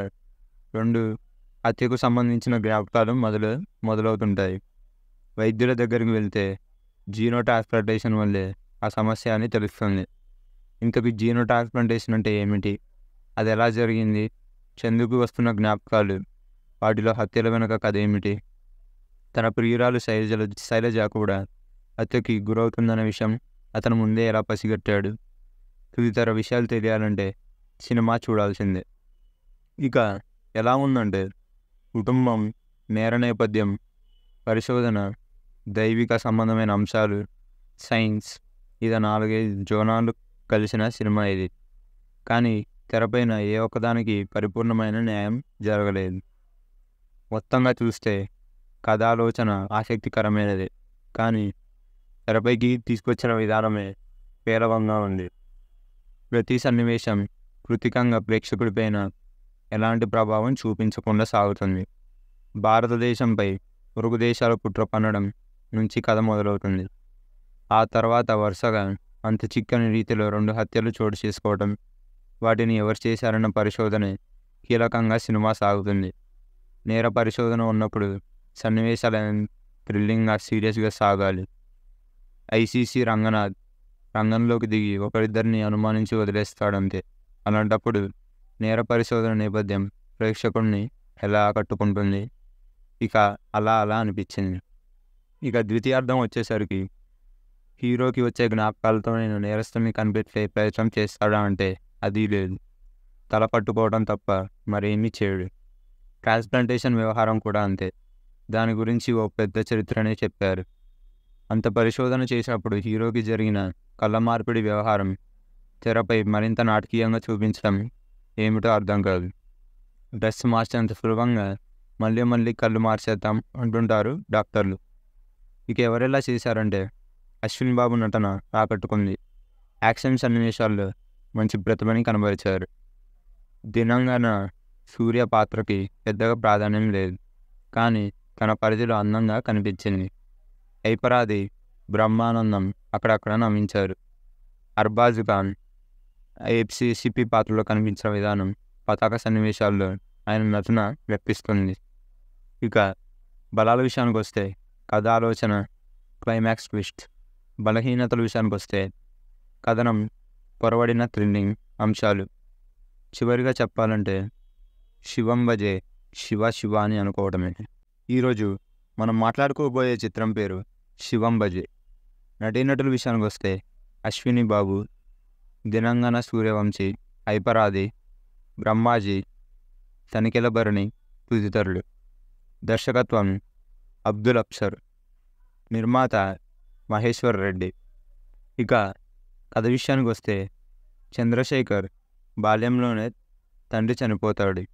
రెండు హత్యకు సంబంధించిన జ్ఞాపకాలు మొదలు మొదలవుతుంటాయి వైద్యుల దగ్గరికి వెళ్తే జీనో ట్రాన్స్ప్లాంటేషన్ వల్లే ఆ సమస్య అని తెలుస్తుంది ఇంతకు జీనో ట్రాన్స్ప్లాంటేషన్ అంటే ఏమిటి అది ఎలా జరిగింది చందుకు వస్తున్న జ్ఞాపకాలు వాటిలో హత్యల వెనుక కథ ఏమిటి తన ప్రియురాలు శైలజ శైలజ కూడా హత్యకి గురవుతుందన్న విషయం అతను ముందే ఎలా పసిగట్టాడు తదితర విషయాలు తెలియాలంటే సినిమా చూడాల్సిందే ఇక ఎలా ఉందంటే కుటుంబం నేర నేపథ్యం పరిశోధన దైవిక సంబంధమైన అంశాలు సైన్స్ ఇద నాలుగైదు జోనాలు కలిసిన సినిమా ఇది కానీ తెరపైన ఏ ఒక్కదానికి పరిపూర్ణమైన న్యాయం జరగలేదు మొత్తంగా చూస్తే కథాలోచన ఆసక్తికరమైనది కానీ తెరపైకి తీసుకొచ్చిన విధానమే పేలవంగా ఉంది ప్రతి సన్నివేశం కృతికంగా ప్రేక్షకుడిపైన ఎలాంటి ప్రభావం చూపించకుండా సాగుతుంది భారతదేశంపై పొరుగు దేశాల కుట్ర పన్నడం నుంచి కథ మొదలవుతుంది ఆ తర్వాత వరుసగా అంత చిక్కని రీతిలో రెండు హత్యలు చోటు చేసుకోవడం వాటిని ఎవరు చేశారన్న పరిశోధనే కీలకంగా సినిమా సాగుతుంది నేర పరిశోధన ఉన్నప్పుడు సన్నివేశాలు థ్రిల్లింగ్గా సీరియస్గా సాగాలి ఐసీసీ రంగనాథ్ రంగంలోకి దిగి ఒకరిద్దరిని అనుమానించి వదిలేస్తాడంతే అలాంటప్పుడు నేర పరిశోధన నేపథ్యం ప్రేక్షకుడిని ఎలా ఆకట్టుకుంటుంది ఇక అలా అలా అనిపించింది ఇక ద్వితీయార్థం వచ్చేసరికి హీరోకి వచ్చే జ్ఞాపకాలతో నేను నేరస్తుని కనిపెట్టే ప్రయత్నం చేస్తాడా అంటే అది లేదు తల పట్టుకోవడం తప్ప మరేమీ చేయడు ట్రాన్స్ప్లాంటేషన్ వ్యవహారం కూడా అంతే దాని గురించి ఓ పెద్ద చరిత్రనే చెప్పారు అంత పరిశోధన చేసినప్పుడు హీరోకి జరిగిన కళ్ళ మార్పిడి వ్యవహారం తెరపై మరింత నాటకీయంగా చూపించడం ఏమిటో అర్థం కాదు డ్రెస్ మార్చేంత సులభంగా మళ్ళీ మళ్ళీ కళ్ళు మార్చేద్దాం అంటుంటారు డాక్టర్లు ఇక ఎవరెలా చేశారంటే అశ్విన్ బాబు నటన ఆకట్టుకుంది యాక్షన్ సన్నివేశాల్లో మంచి ప్రతిభని కనబరిచారు దినంగాన సూర్య పాత్రకి పెద్దగా ప్రాధాన్యం లేదు కానీ తన పరిధిలో అందంగా కనిపించింది ఐపరాది బ్రహ్మానందం అక్కడక్కడ నమ్మించారు అర్బాజ్ ఖాన్ ఎఫ్సిసిపి పాత్రలో కనిపించిన విధానం పతాక సన్నివేశాల్లో ఆయన నటన వ్యక్తిస్తుంది ఇక బలాల విషయానికి వస్తే కథ ఆలోచన క్లైమాక్స్ ట్విస్ట్ బలహీనతల విషయానికి వస్తే కథనం పొరబడిన థ్రిల్లింగ్ అంశాలు చివరిగా చెప్పాలంటే శివం భజే శివ శివ అని అనుకోవడమే ఈరోజు మనం మాట్లాడుకోబోయే చిత్రం పేరు శివం బజే నటీనటుల విషయానికి వస్తే అశ్విని బాబు దినంగన సూర్యవంశీ ఐపరాధి బ్రహ్మాజీ తనిఖీల భరణి తుదితరులు దర్శకత్వం అబ్దుల్ అప్సర్ నిర్మాత మహేశ్వర్ రెడ్డి ఇక కథ విషయానికి వస్తే చంద్రశేఖర్ బాల్యంలోనే తండ్రి చనిపోతాడు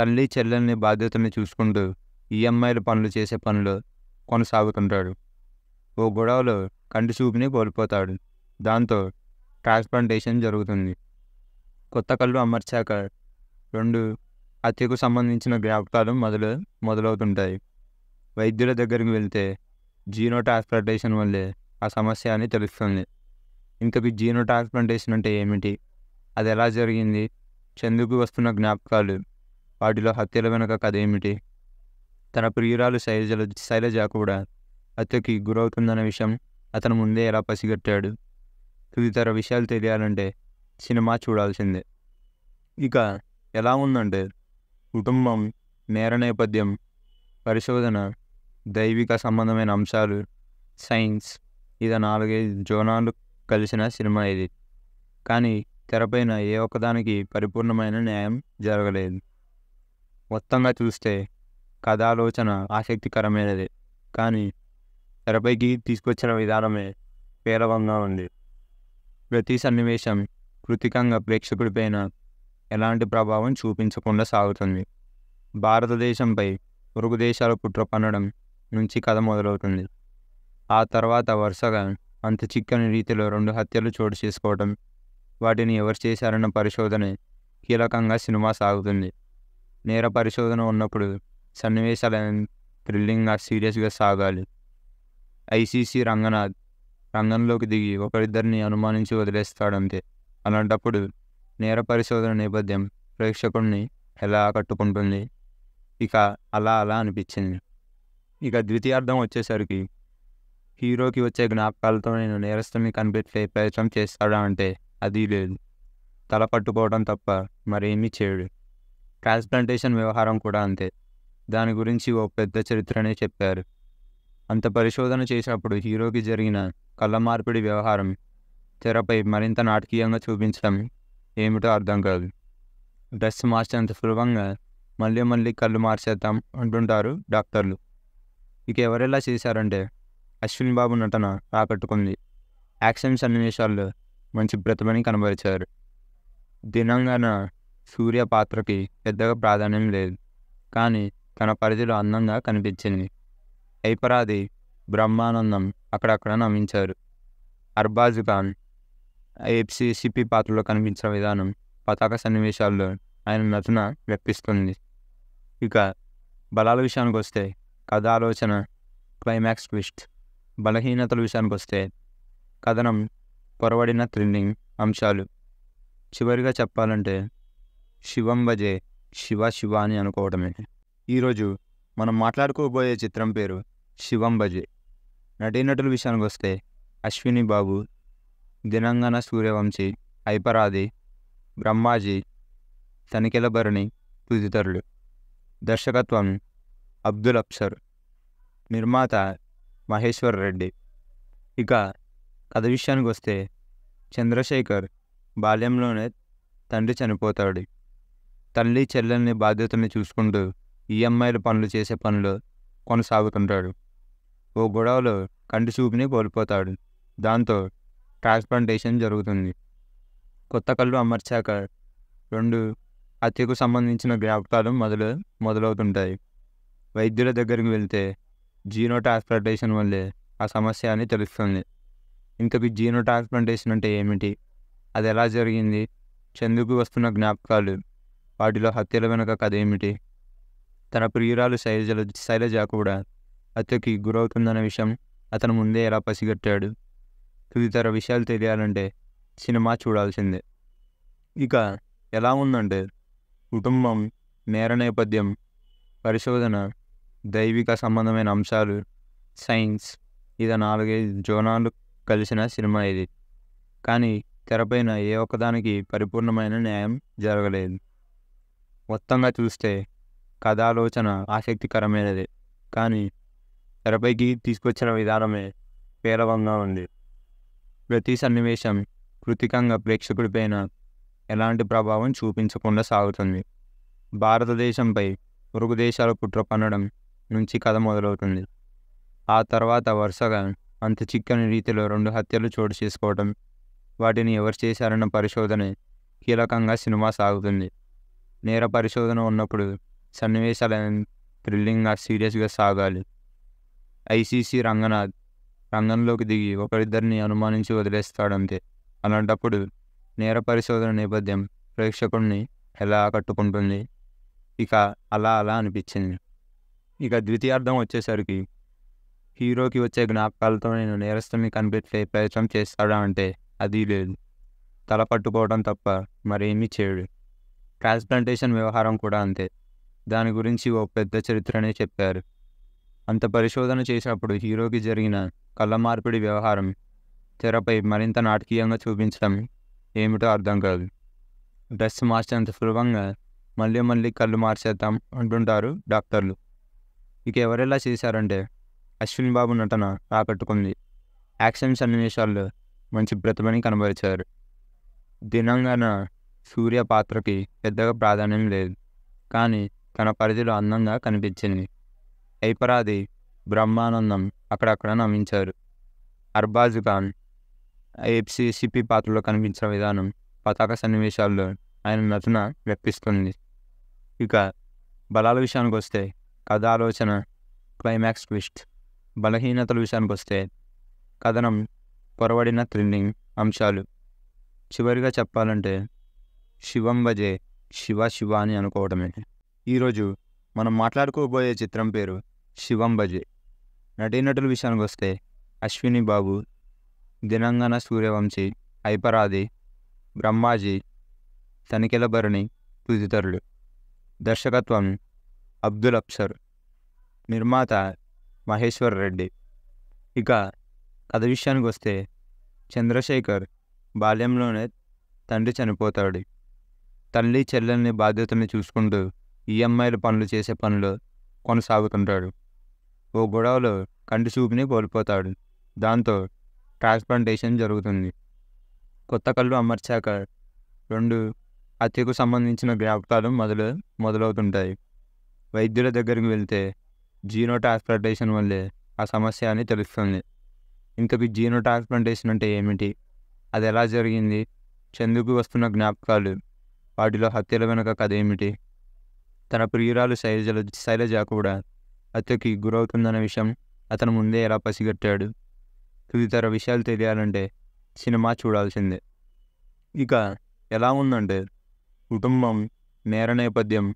తల్లి చెల్లెల్ని బాధ్యతల్ని చూసుకుంటూ ఈఎంఐల పనులు చేసే పనులు కొనసాగుతుంటాడు ఓ గొడవలో కంటి చూపుని కోల్పోతాడు దాంతో ట్రాన్స్ప్లాంటేషన్ జరుగుతుంది కొత్త కళ్ళు అమర్చాక రెండు హత్యకు సంబంధించిన జ్ఞాపకాలు మొదలు మొదలవుతుంటాయి వైద్యుల దగ్గరికి వెళ్తే జీనో ట్రాన్స్ప్లాంటేషన్ వల్లే ఆ సమస్య అని తెలుస్తుంది ఇంతకు జీనో ట్రాన్స్ప్లాంటేషన్ అంటే ఏమిటి అది ఎలా జరిగింది చందుకు వస్తున్న జ్ఞాపకాలు వాటిలో హత్యల వెనుక కథ ఏమిటి తన ప్రియురాలు శైలజలు శైలజ కూడా హత్యకి గురవుతుందన్న విషయం అతను ముందే ఎలా పసిగట్టాడు తదితర విషయాలు తెలియాలంటే సినిమా చూడాల్సిందే ఇక ఎలా ఉందంటే కుటుంబం నేర నేపథ్యం పరిశోధన దైవిక సంబంధమైన అంశాలు సైన్స్ ఇది నాలుగైదు జోనాలు కలిసిన సినిమా ఇది కానీ తెరపైన ఏ ఒక్కదానికి పరిపూర్ణమైన న్యాయం జరగలేదు మొత్తంగా చూస్తే కథాలోచన ఆసక్తికరమైనది కానీ తెరపైకి తీసుకొచ్చిన విధానమే పేలవంగా ఉంది ప్రతి సన్నివేశం కృతికంగా ప్రేక్షకుడిపైన ఎలాంటి ప్రభావం చూపించకుండా సాగుతుంది భారతదేశంపై పొరుగు దేశాల కుట్ర పన్నడం నుంచి కథ మొదలవుతుంది ఆ తర్వాత వరుసగా అంత చిక్కని రీతిలో రెండు హత్యలు చోటు చేసుకోవడం వాటిని ఎవరు చేశారన్న పరిశోధన కీలకంగా సినిమా సాగుతుంది నేర పరిశోధన ఉన్నప్పుడు సన్నివేశాలు థ్రిల్లింగ్గా సీరియస్గా సాగాలి ఐసీసీ రంగనాథ్ రంగంలోకి దిగి ఒకరిద్దరిని అనుమానించి వదిలేస్తాడంతే అలాంటప్పుడు నేర పరిశోధన నేపథ్యం ప్రేక్షకుడిని ఎలా ఆకట్టుకుంటుంది ఇక అలా అలా అనిపించింది ఇక ద్వితీయార్థం వచ్చేసరికి హీరోకి వచ్చే జ్ఞాపకాలతో నేను నేరస్తుని కనిపెట్టే ప్రయత్నం చేస్తాడా అంటే అది లేదు తల పట్టుకోవడం తప్ప మరేమీ చేయడు ట్రాన్స్ప్లాంటేషన్ వ్యవహారం కూడా అంతే దాని గురించి ఓ పెద్ద చరిత్రనే చెప్పారు అంత పరిశోధన చేసినప్పుడు హీరోకి జరిగిన కళ్ళ మార్పిడి వ్యవహారం తెరపై మరింత నాటకీయంగా చూపించడం ఏమిటో అర్థం కాదు డ్రెస్ మార్చేంత సులభంగా మళ్ళీ మళ్ళీ కళ్ళు మార్చేద్దాం అంటుంటారు డాక్టర్లు ఇక ఎవరెలా చేశారంటే అశ్విన్ బాబు నటన ఆకట్టుకుంది యాక్షన్ సన్నివేశాల్లో మంచి ప్రతిభని కనబరిచారు దినంగాన సూర్య పాత్రకి పెద్దగా ప్రాధాన్యం లేదు కానీ తన పరిధిలో అందంగా కనిపించింది ఐపరాది బ్రహ్మానందం అక్కడక్కడ నమ్మించారు అర్బాజ్ ఖాన్ ఏప్సీ సిపి పాత్రలో కనిపించిన విధానం పతాక సన్నివేశాల్లో ఆయన నటన వ్యక్తిస్తుంది ఇక బలాల విషయానికి వస్తే కథ ఆలోచన క్లైమాక్స్ ట్విస్ట్ బలహీనతల విషయానికి వస్తే కథనం పొరబడిన థ్రిల్లింగ్ అంశాలు చివరిగా చెప్పాలంటే శివం భజే శివ శివ అని అనుకోవడమే ఈరోజు మనం మాట్లాడుకోబోయే చిత్రం పేరు శివం భజే నటీనటుల విషయానికి వస్తే అశ్విని బాబు దినంగన సూర్యవంశీ ఐపరాధి బ్రహ్మాజీ తనిఖీల భరణి దర్శకత్వం అబ్దుల్ అప్సర్ నిర్మాత మహేశ్వర్ రెడ్డి ఇక కథ విషయానికి వస్తే చంద్రశేఖర్ బాల్యంలోనే తండ్రి చనిపోతాడు తల్లి చెల్లెల్ని బాధ్యతల్ని చూసుకుంటూ ఈఎంఐల పనులు చేసే పనులు కొనసాగుతుంటాడు ఓ గొడవలో కంటి చూపుని కోల్పోతాడు దాంతో ట్రాన్స్ప్లాంటేషన్ జరుగుతుంది కొత్త కళ్ళు అమర్చాక రెండు హత్యకు సంబంధించిన జ్ఞాపకాలు మొదలు మొదలవుతుంటాయి వైద్యుల దగ్గరికి వెళ్తే జీనో ట్రాన్స్ప్లాంటేషన్ వల్లే ఆ సమస్య అని తెలుస్తుంది ఇంతకు జీనో ట్రాన్స్ప్లాంటేషన్ అంటే ఏమిటి అది ఎలా జరిగింది చందుకు వస్తున్న జ్ఞాపకాలు వాటిలో హత్యల వెనుక కథ ఏమిటి తన ప్రియురాలు శైలజల శైలజ కూడా హత్యకి గురవుతుందన్న విషయం అతను ముందే ఎలా పసిగట్టాడు తదితర విషయాలు తెలియాలంటే సినిమా చూడాల్సిందే ఇక ఎలా ఉందంటే కుటుంబం నేర నేపథ్యం పరిశోధన దైవిక సంబంధమైన అంశాలు సైన్స్ ఇది నాలుగైదు జోనాలు కలిసిన సినిమా ఇది కానీ తెరపైన ఏ ఒక్కదానికి పరిపూర్ణమైన న్యాయం జరగలేదు మొత్తంగా చూస్తే కథాలోచన ఆసక్తికరమైనది కానీ తెరపైకి తీసుకొచ్చిన విధానమే పేలవంగా ఉంది ప్రతి సన్నివేశం కృతికంగా ప్రేక్షకుడిపైన ఎలాంటి ప్రభావం చూపించకుండా సాగుతుంది భారతదేశంపై పొరుగు దేశాల కుట్ర పన్నడం నుంచి కథ మొదలవుతుంది ఆ తర్వాత వరుసగా అంత చిక్కని రీతిలో రెండు హత్యలు చోటు చేసుకోవడం వాటిని ఎవరు చేశారన్న పరిశోధన కీలకంగా సినిమా సాగుతుంది నేర పరిశోధన ఉన్నప్పుడు సన్నివేశాలు థ్రిల్లింగ్గా సీరియస్గా సాగాలి ఐసీసీ రంగనాథ్ రంగంలోకి దిగి ఒకరిద్దరిని అనుమానించి వదిలేస్తాడంతే అలాంటప్పుడు నేర పరిశోధన నేపథ్యం ప్రేక్షకుడిని ఎలా ఆకట్టుకుంటుంది ఇక అలా అలా అనిపించింది ఇక ద్వితీయార్థం వచ్చేసరికి హీరోకి వచ్చే జ్ఞాపకాలతో నేను నేరస్తుని కనిపెట్టే ప్రయత్నం చేస్తాడా అంటే అది లేదు తల పట్టుకోవడం తప్ప మరేమీ చేయడు ట్రాన్స్ప్లాంటేషన్ వ్యవహారం కూడా అంతే దాని గురించి ఓ పెద్ద చరిత్రనే చెప్పారు అంత పరిశోధన చేసినప్పుడు హీరోకి జరిగిన కళ్ళ మార్పిడి వ్యవహారం తెరపై మరింత నాటకీయంగా చూపించడం ఏమిటో అర్థం కాదు డ్రెస్ మార్చేంత సులభంగా మళ్ళీ మళ్ళీ కళ్ళు మార్చేద్దాం అంటుంటారు డాక్టర్లు ఇక ఎవరెలా చేశారంటే అశ్విన్ బాబు నటన ఆకట్టుకుంది యాక్షన్ సన్నివేశాల్లో మంచి ప్రతిభని కనబరిచారు దినంగాన సూర్య పాత్రకి పెద్దగా ప్రాధాన్యం లేదు కానీ తన పరిధిలో అందంగా కనిపించింది ఐపరాది బ్రహ్మానందం అక్కడక్కడ నమ్మించారు అర్బాజ్ ఖాన్ ఎఫ్సి సిపి పాత్రలో కనిపించిన విధానం పతాక సన్నివేశాల్లో ఆయన నటన వ్యక్తిస్తుంది ఇక బలాల విషయానికి వస్తే కథ ఆలోచన క్లైమాక్స్ ట్విస్ట్ బలహీనతల విషయానికి వస్తే కథనం పొరబడిన థ్రిల్లింగ్ అంశాలు చివరిగా చెప్పాలంటే శివం భజే శివ శివ అని అనుకోవడమే ఈరోజు మనం మాట్లాడుకోబోయే చిత్రం పేరు శివంబజే నటీనటుల విషయానికి వస్తే అశ్విని బాబు దినంగన సూర్యవంశీ ఐపరాధి బ్రహ్మాజీ తనిఖీల భరణి తుదితరులు దర్శకత్వం అబ్దుల్ అప్సర్ నిర్మాత మహేశ్వర్ రెడ్డి ఇక కథ విషయానికి వస్తే చంద్రశేఖర్ బాల్యంలోనే తండ్రి చనిపోతాడు తల్లి చెల్లెల్ని బాధ్యతల్ని చూసుకుంటూ ఈఎంఐల e పనులు చేసే పనులు కొనసాగుతుంటాడు ఓ గొడవలో కంటి చూపుని కోల్పోతాడు దాంతో ట్రాన్స్ప్లాంటేషన్ జరుగుతుంది కొత్త కళ్ళు అమర్చాక రెండు హత్యకు సంబంధించిన జ్ఞాపకాలు మొదలు మొదలవుతుంటాయి వైద్యుల దగ్గరికి వెళ్తే జీనో ట్రాన్స్ప్లాంటేషన్ వల్లే ఆ సమస్య అని తెలుస్తుంది ఇంతకు జీనో ట్రాన్స్ప్లాంటేషన్ అంటే ఏమిటి అది ఎలా జరిగింది చందుకు వస్తున్న జ్ఞాపకాలు వాటిలో హత్యల వెనుక కథ ఏమిటి తన ప్రియురాలు శైలజ శైలజ కూడా హత్యకి గురవుతుందన్న విషయం అతను ముందే ఎలా పసిగట్టాడు తదితర విషయాలు తెలియాలంటే సినిమా చూడాల్సిందే ఇక ఎలా ఉందంటే కుటుంబం నేర నేపథ్యం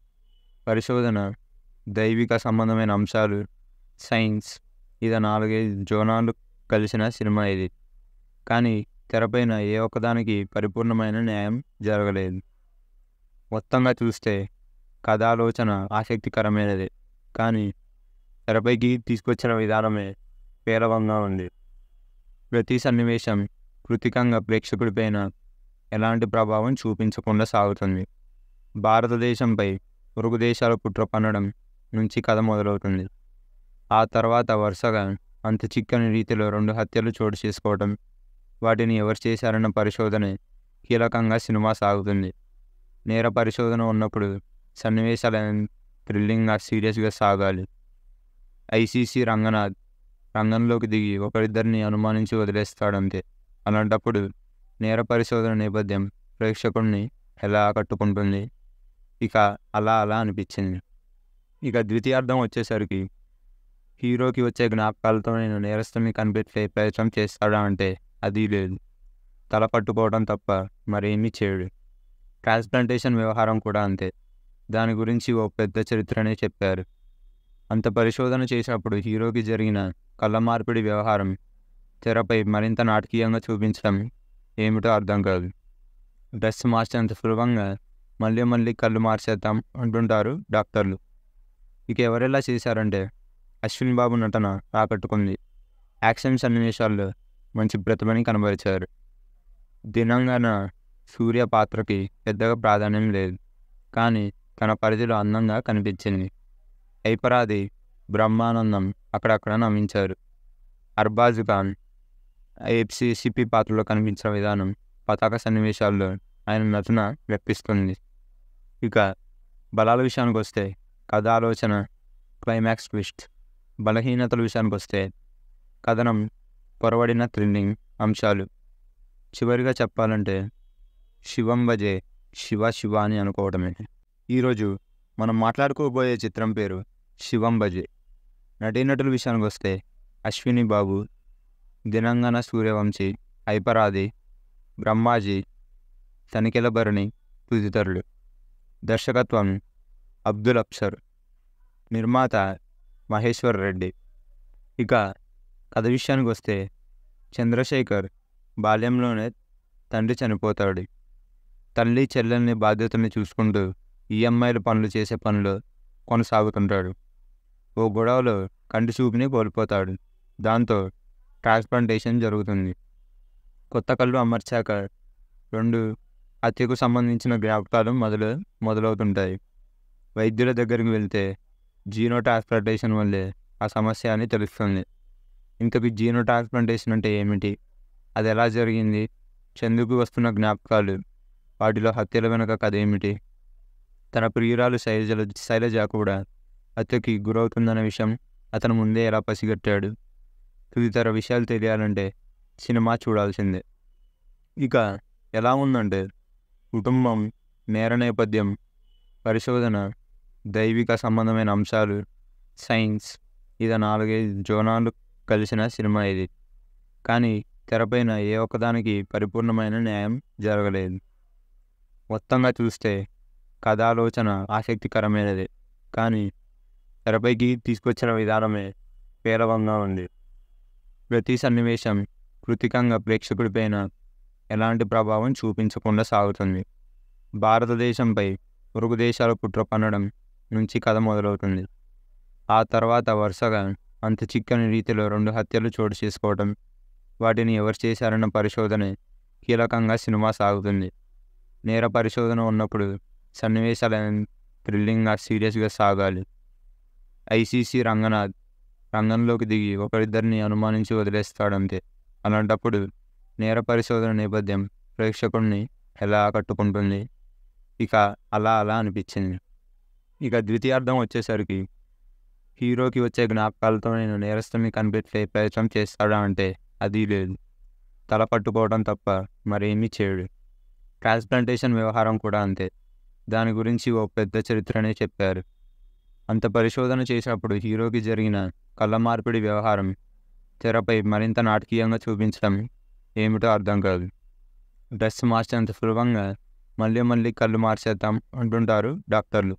పరిశోధన దైవిక సంబంధమైన అంశాలు సైన్స్ ఇది నాలుగైదు జోనాలు కలిసిన సినిమా ఇది కానీ తెరపైన ఏ ఒక్కదానికి పరిపూర్ణమైన న్యాయం జరగలేదు మొత్తంగా చూస్తే కథాలోచన ఆసక్తికరమైనది కానీ తెరపైకి తీసుకొచ్చిన విధానమే పేలవంగా ఉంది ప్రతి సన్నివేశం కృతికంగా ప్రేక్షకుడిపైన ఎలాంటి ప్రభావం చూపించకుండా సాగుతుంది భారతదేశంపై పొరుగు దేశాల కుట్ర పన్నడం నుంచి కథ మొదలవుతుంది ఆ తర్వాత వరుసగా అంత చిక్కని రీతిలో రెండు హత్యలు చోటు చేసుకోవడం వాటిని ఎవరు చేశారన్న పరిశోధన కీలకంగా సినిమా సాగుతుంది నేర పరిశోధన ఉన్నప్పుడు సన్నివేశాలు థ్రిల్లింగ్గా సీరియస్గా సాగాలి ఐసీసీ రంగనాథ్ రంగంలోకి దిగి ఒకరిద్దరిని అనుమానించి వదిలేస్తాడంతే అలాంటప్పుడు నేర పరిశోధన నేపథ్యం ప్రేక్షకుడిని ఎలా ఆకట్టుకుంటుంది ఇక అలా అలా అనిపించింది ఇక ద్వితీయార్థం వచ్చేసరికి హీరోకి వచ్చే జ్ఞాపకాలతో నేను నేరస్తుని కనిపెట్టే ప్రయత్నం చేస్తాడా అంటే అది లేదు తల పట్టుకోవడం తప్ప మరేమీ చేయడు ట్రాన్స్ప్లాంటేషన్ వ్యవహారం కూడా అంతే దాని గురించి ఓ పెద్ద చరిత్రనే చెప్పారు అంత పరిశోధన చేసినప్పుడు హీరోకి జరిగిన కళ్ళ మార్పిడి వ్యవహారం తెరపై మరింత నాటకీయంగా చూపించడం ఏమిటో అర్థం కాదు డ్రెస్ మార్చేంత సులభంగా మళ్ళీ మళ్ళీ కళ్ళు మార్చేద్దాం అంటుంటారు డాక్టర్లు ఇక ఎవరెలా చేశారంటే అశ్విన్ బాబు నటన ఆకట్టుకుంది యాక్షన్ సన్నివేశాల్లో మంచి ప్రతిభని కనబరిచారు దినంగాన సూర్య పాత్రకి పెద్దగా ప్రాధాన్యం లేదు కానీ తన పరిధిలో అందంగా కనిపించింది ఐపరాది బ్రహ్మానందం అక్కడక్కడ నమ్మించారు అర్బాజ్ ఖాన్ ఎఫ్సి సిపి పాత్రలో కనిపించిన విధానం పతాక సన్నివేశాల్లో ఆయన నటన వ్యక్తిస్తుంది ఇక బలాల విషయానికి వస్తే కథ ఆలోచన క్లైమాక్స్ ట్విస్ట్ బలహీనతల విషయానికి వస్తే కథనం పొరబడిన థ్రిల్లింగ్ అంశాలు చివరిగా చెప్పాలంటే శివం భజే శివ శివ అని అనుకోవడమే ఈరోజు మనం మాట్లాడుకోబోయే చిత్రం పేరు బజే నటీనటుల విషయానికి వస్తే అశ్విని బాబు దినంగన సూర్యవంశీ హైపరాది బ్రహ్మాజీ తనిఖీల భరణి తుదితరులు దర్శకత్వం అబ్దుల్ అప్సర్ నిర్మాత మహేశ్వర్ రెడ్డి ఇక కథ విషయానికి వస్తే చంద్రశేఖర్ బాల్యంలోనే తండ్రి చనిపోతాడు తల్లి చెల్లెల్ని బాధ్యతని చూసుకుంటూ ఈఎంఐలు పనులు చేసే పనులు కొనసాగుతుంటాడు ఓ గొడవలో కంటి చూపుని కోల్పోతాడు దాంతో ట్రాన్స్ప్లాంటేషన్ జరుగుతుంది కొత్త కళ్ళు అమర్చాక రెండు హత్యకు సంబంధించిన జ్ఞాపకాలు మొదలు మొదలవుతుంటాయి వైద్యుల దగ్గరికి వెళ్తే జీనో ట్రాన్స్ప్లాంటేషన్ వల్లే ఆ సమస్య అని తెలుస్తుంది ఇంతకు జీనో ట్రాన్స్ప్లాంటేషన్ అంటే ఏమిటి అది ఎలా జరిగింది చందుకు వస్తున్న జ్ఞాపకాలు వాటిలో హత్యల వెనుక కథ ఏమిటి తన ప్రియురాలు శైలజ శైలజ కూడా హత్యకి గురవుతుందన్న విషయం అతను ముందే ఎలా పసిగట్టాడు తదితర విషయాలు తెలియాలంటే సినిమా చూడాల్సిందే ఇక ఎలా ఉందంటే కుటుంబం నేర నేపథ్యం పరిశోధన దైవిక సంబంధమైన అంశాలు సైన్స్ ఇది నాలుగైదు జోనాలు కలిసిన సినిమా ఇది కానీ తెరపైన ఏ ఒక్కదానికి పరిపూర్ణమైన న్యాయం జరగలేదు మొత్తంగా చూస్తే కథాలోచన ఆసక్తికరమైనది కానీ తెరపైకి తీసుకొచ్చిన విధానమే పేలవంగా ఉంది ప్రతి సన్నివేశం కృతికంగా ప్రేక్షకుడిపైన ఎలాంటి ప్రభావం చూపించకుండా సాగుతుంది భారతదేశంపై పొరుగు దేశాల కుట్ర పన్నడం నుంచి కథ మొదలవుతుంది ఆ తర్వాత వరుసగా అంత చిక్కని రీతిలో రెండు హత్యలు చోటు చేసుకోవడం వాటిని ఎవరు చేశారన్న పరిశోధన కీలకంగా సినిమా సాగుతుంది నేర పరిశోధన ఉన్నప్పుడు సన్నివేశాలను థ్రిల్లింగ్గా సీరియస్గా సాగాలి ఐసీసీ రంగనాథ్ రంగంలోకి దిగి ఒకరిద్దరిని అనుమానించి వదిలేస్తాడంతే అలాంటప్పుడు నేర పరిశోధన నేపథ్యం ప్రేక్షకుడిని ఎలా ఆకట్టుకుంటుంది ఇక అలా అలా అనిపించింది ఇక ద్వితీయార్థం వచ్చేసరికి హీరోకి వచ్చే జ్ఞాపకాలతో నేను నేరస్తుని కనిపెట్టే ప్రయత్నం చేస్తాడా అంటే అది లేదు తల పట్టుకోవడం తప్ప మరేమీ చేయడు ట్రాన్స్ప్లాంటేషన్ వ్యవహారం కూడా అంతే దాని గురించి ఓ పెద్ద చరిత్రనే చెప్పారు అంత పరిశోధన చేసినప్పుడు హీరోకి జరిగిన కళ్ళ మార్పిడి వ్యవహారం తెరపై మరింత నాటకీయంగా చూపించడం ఏమిటో అర్థం కాదు డ్రెస్ మార్చేంత సులభంగా మళ్ళీ మళ్ళీ కళ్ళు మార్చేద్దాం అంటుంటారు డాక్టర్లు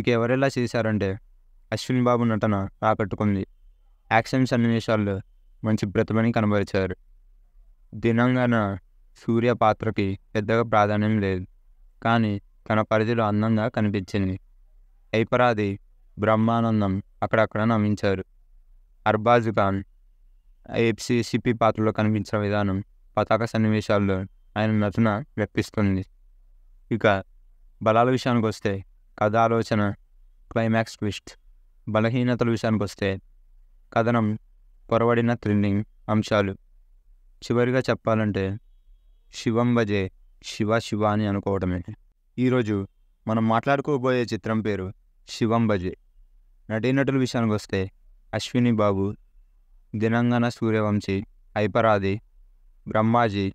ఇక ఎవరెలా చేశారంటే అశ్విన్ బాబు నటన ఆకట్టుకుంది యాక్షన్ సన్నివేశాల్లో మంచి ప్రతిభని కనబరిచారు దినంగాన సూర్య పాత్రకి పెద్దగా ప్రాధాన్యం లేదు కానీ తన పరిధిలో అందంగా కనిపించింది ఐపరాది బ్రహ్మానందం అక్కడక్కడ నమ్మించారు అర్బాజ్ ఖాన్ ఎఫ్సి సిపి పాత్రలో కనిపించిన విధానం పతాక సన్నివేశాల్లో ఆయన నటన వ్యక్తిస్తుంది ఇక బలాల విషయానికి వస్తే కథ ఆలోచన క్లైమాక్స్ ట్విస్ట్ బలహీనతల విషయానికి వస్తే కథనం పొరబడిన థ్రిల్లింగ్ అంశాలు చివరిగా చెప్పాలంటే శివం భజే శివ శివ అని అనుకోవడమే ఈరోజు మనం మాట్లాడుకోబోయే చిత్రం పేరు శివంబజే నటీనటుల విషయానికి వస్తే అశ్విని బాబు దినంగన సూర్యవంశీ ఐపరాధి బ్రహ్మాజీ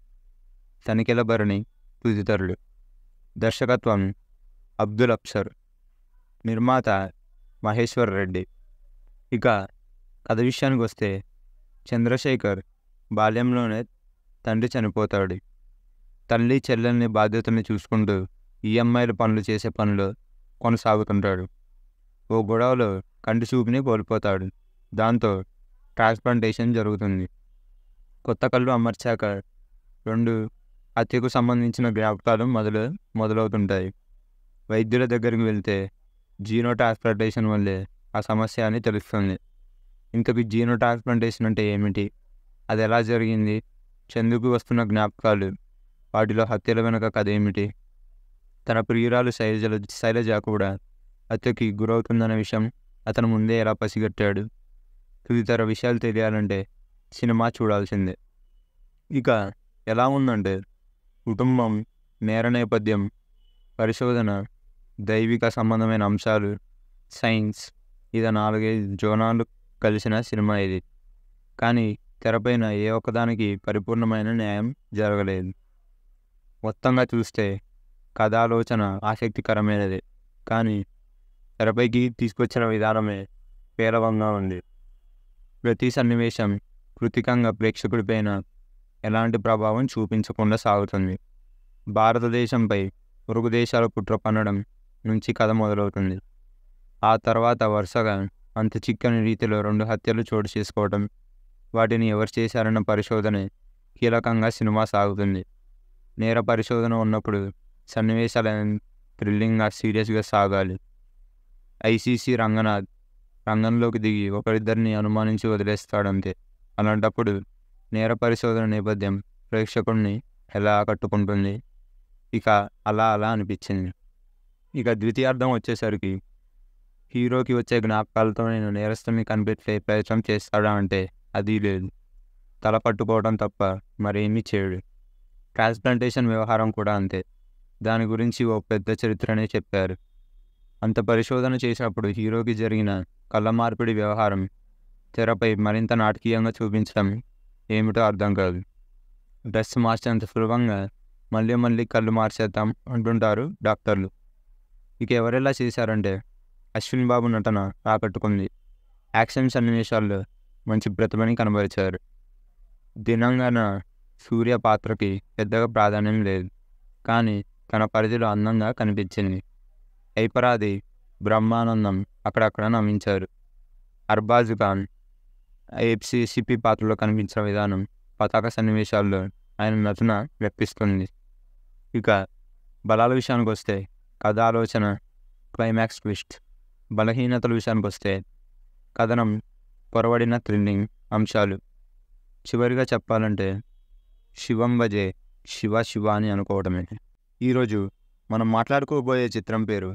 తనిఖీల భరణి దర్శకత్వం అబ్దుల్ అప్సర్ నిర్మాత మహేశ్వర్ రెడ్డి ఇక కథ విషయానికి వస్తే చంద్రశేఖర్ బాల్యంలోనే తండ్రి చనిపోతాడు తల్లి చెల్లెల్ని బాధ్యతని చూసుకుంటూ ఈఎంఐల పనులు చేసే పనులు కొనసాగుతుంటాడు ఓ గొడవలో కంటి చూపుని కోల్పోతాడు దాంతో ట్రాన్స్ప్లాంటేషన్ జరుగుతుంది కొత్త కళ్ళు అమర్చాక రెండు హత్యకు సంబంధించిన జ్ఞాపకాలు మొదలు మొదలవుతుంటాయి వైద్యుల దగ్గరికి వెళ్తే జీనో ట్రాన్స్ప్లాంటేషన్ వల్లే ఆ సమస్య అని తెలుస్తుంది ఇంకవి జీనో ట్రాన్స్ప్లాంటేషన్ అంటే ఏమిటి అది ఎలా జరిగింది చందుకు వస్తున్న జ్ఞాపకాలు వాటిలో హత్యల వెనుక కథ ఏమిటి తన ప్రియురాలు శైలజ శైలజ కూడా హత్యకి గురవుతుందన్న విషయం అతను ముందే ఎలా పసిగట్టాడు తదితర విషయాలు తెలియాలంటే సినిమా చూడాల్సిందే ఇక ఎలా ఉందంటే కుటుంబం నేర నేపథ్యం పరిశోధన దైవిక సంబంధమైన అంశాలు సైన్స్ ఇద నాలుగైదు జోనాలు కలిసిన సినిమా ఇది కానీ తెరపైన ఏ ఒక్కదానికి పరిపూర్ణమైన న్యాయం జరగలేదు మొత్తంగా చూస్తే కథాలోచన ఆసక్తికరమైనది కానీ తెరపైకి తీసుకొచ్చిన విధానమే పేలవంగా ఉంది ప్రతి సన్నివేశం కృతికంగా ప్రేక్షకుడిపైన ఎలాంటి ప్రభావం చూపించకుండా సాగుతుంది భారతదేశంపై పొరుగు దేశాల కుట్ర పన్నడం నుంచి కథ మొదలవుతుంది ఆ తర్వాత వరుసగా అంత చిక్కని రీతిలో రెండు హత్యలు చోటు చేసుకోవడం వాటిని ఎవరు చేశారన్న పరిశోధనే కీలకంగా సినిమా సాగుతుంది నేర పరిశోధన ఉన్నప్పుడు సన్నివేశాలు థ్రిల్లింగ్గా సీరియస్గా సాగాలి ఐసీసీ రంగనాథ్ రంగంలోకి దిగి ఒకరిద్దరిని అనుమానించి వదిలేస్తాడంతే అలాంటప్పుడు నేర పరిశోధన నేపథ్యం ప్రేక్షకుడిని ఎలా ఆకట్టుకుంటుంది ఇక అలా అలా అనిపించింది ఇక ద్వితీయార్థం వచ్చేసరికి హీరోకి వచ్చే జ్ఞాపకాలతో నేను నేరస్తమి కనిపెట్టే ప్రయత్నం చేస్తాడా అంటే అది లేదు తల పట్టుకోవడం తప్ప మరేమీ చేయడు ట్రాన్స్ప్లాంటేషన్ వ్యవహారం కూడా అంతే దాని గురించి ఓ పెద్ద చరిత్రనే చెప్పారు అంత పరిశోధన చేసినప్పుడు హీరోకి జరిగిన కళ్ళ మార్పిడి వ్యవహారం తెరపై మరింత నాటకీయంగా చూపించడం ఏమిటో అర్థం కాదు డ్రెస్ మార్చేంత సులభంగా మళ్ళీ మళ్ళీ కళ్ళు మార్చేద్దాం అంటుంటారు డాక్టర్లు ఇక ఎవరెలా చేశారంటే అశ్విన్ బాబు నటన ఆకట్టుకుంది యాక్షన్ సన్నివేశాల్లో మంచి ప్రతిభని కనబరిచారు దినంగాన సూర్య పాత్రకి పెద్దగా ప్రాధాన్యం లేదు కానీ తన పరిధిలో అందంగా కనిపించింది ఐపరాది బ్రహ్మానందం అక్కడక్కడ నమ్మించారు అర్బాజ్ ఖాన్ ఏప్సీ సిపి పాత్రలో కనిపించిన విధానం పతాక సన్నివేశాల్లో ఆయన నటన వ్యక్తిస్తుంది ఇక బలాల విషయానికి వస్తే కథ ఆలోచన క్లైమాక్స్ ట్విస్ట్ బలహీనతల విషయానికి వస్తే కథనం పొరబడిన థ్రిల్లింగ్ అంశాలు చివరిగా చెప్పాలంటే శివం భజే శివ శివ అని అనుకోవడమే ఈరోజు మనం మాట్లాడుకోబోయే చిత్రం పేరు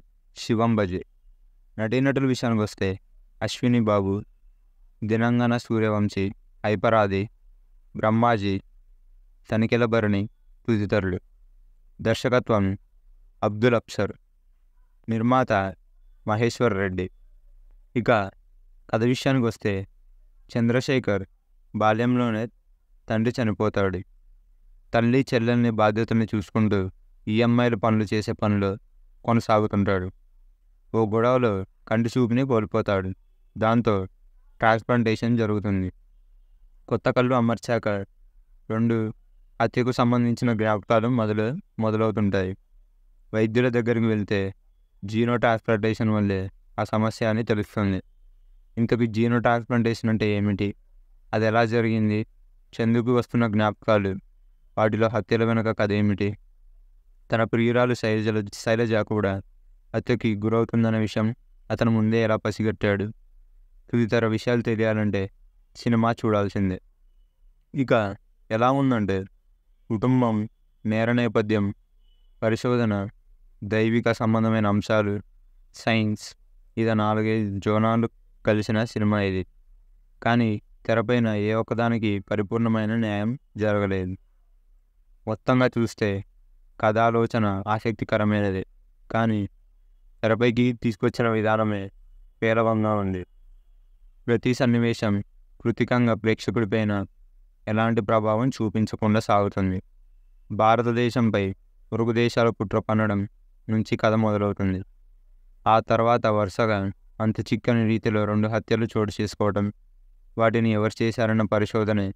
శివంబజే నటీనటుల విషయానికి వస్తే అశ్విని బాబు దినంగన సూర్యవంశీ ఐపరాధి బ్రహ్మాజీ తనిఖీల భరణి తుదితరులు దర్శకత్వం అబ్దుల్ అప్సర్ నిర్మాత మహేశ్వర్ రెడ్డి ఇక కథ విషయానికి వస్తే చంద్రశేఖర్ బాల్యంలోనే తండ్రి చనిపోతాడు తల్లి చెల్లెల్ని బాధ్యతల్ని చూసుకుంటూ ఈఎంఐలు e పనులు చేసే పనులు కొనసాగుతుంటాడు ఓ గొడవలో కంటి చూపుని కోల్పోతాడు దాంతో ట్రాన్స్ప్లాంటేషన్ జరుగుతుంది కొత్త కళ్ళు అమర్చాక రెండు హత్యకు సంబంధించిన జ్ఞాపకాలు మొదలు మొదలవుతుంటాయి వైద్యుల దగ్గరికి వెళ్తే జీనో ట్రాన్స్ప్లాంటేషన్ వల్లే ఆ సమస్య అని తెలుస్తుంది ఇంతకు జీనో ట్రాన్స్ప్లాంటేషన్ అంటే ఏమిటి అది ఎలా జరిగింది చందుకు వస్తున్న జ్ఞాపకాలు వాటిలో హత్యల వెనుక కథ ఏమిటి తన ప్రియురాలు శైలజ శైలజ కూడా హత్యకి గురవుతుందన్న విషయం అతను ముందే ఎలా పసిగట్టాడు తదితర విషయాలు తెలియాలంటే సినిమా చూడాల్సిందే ఇక ఎలా ఉందంటే కుటుంబం నేర నేపథ్యం పరిశోధన దైవిక సంబంధమైన అంశాలు సైన్స్ ఇద నాలుగైదు జోనాలు కలిసిన సినిమా ఇది కానీ తెరపైన ఏ ఒక్కదానికి పరిపూర్ణమైన న్యాయం జరగలేదు మొత్తంగా చూస్తే కథాలోచన ఆసక్తికరమైనది కానీ తెరపైకి తీసుకొచ్చిన విధానమే పేలవంగా ఉంది ప్రతి సన్నివేశం కృతికంగా ప్రేక్షకుడిపైన ఎలాంటి ప్రభావం చూపించకుండా సాగుతుంది భారతదేశంపై పొరుగు దేశాల కుట్ర పన్నడం నుంచి కథ మొదలవుతుంది ఆ తర్వాత వరుసగా అంత చిక్కని రీతిలో రెండు హత్యలు చోటు చేసుకోవడం వాటిని ఎవరు చేశారన్న పరిశోధనే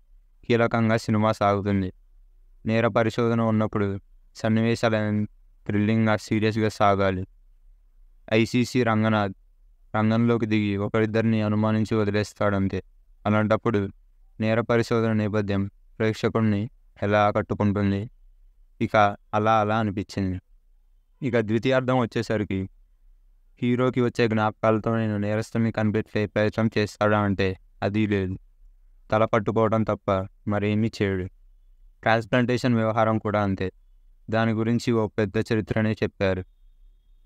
కీలకంగా సినిమా సాగుతుంది నేర పరిశోధన ఉన్నప్పుడు సన్నివేశాలు థ్రిల్లింగ్గా సీరియస్గా సాగాలి ఐసీసీ రంగనాథ్ రంగంలోకి దిగి ఒకరిద్దరిని అనుమానించి వదిలేస్తాడంతే అలాంటప్పుడు నేర పరిశోధన నేపథ్యం ప్రేక్షకుడిని ఎలా ఆకట్టుకుంటుంది ఇక అలా అలా అనిపించింది ఇక ద్వితీయార్థం వచ్చేసరికి హీరోకి వచ్చే జ్ఞాపకాలతో నేను నేరస్తుని కనిపెట్టే ప్రయత్నం చేస్తాడా అంటే అది లేదు తల పట్టుకోవడం తప్ప మరేమీ చేయడు ట్రాన్స్ప్లాంటేషన్ వ్యవహారం కూడా అంతే దాని గురించి ఓ పెద్ద చరిత్రనే చెప్పారు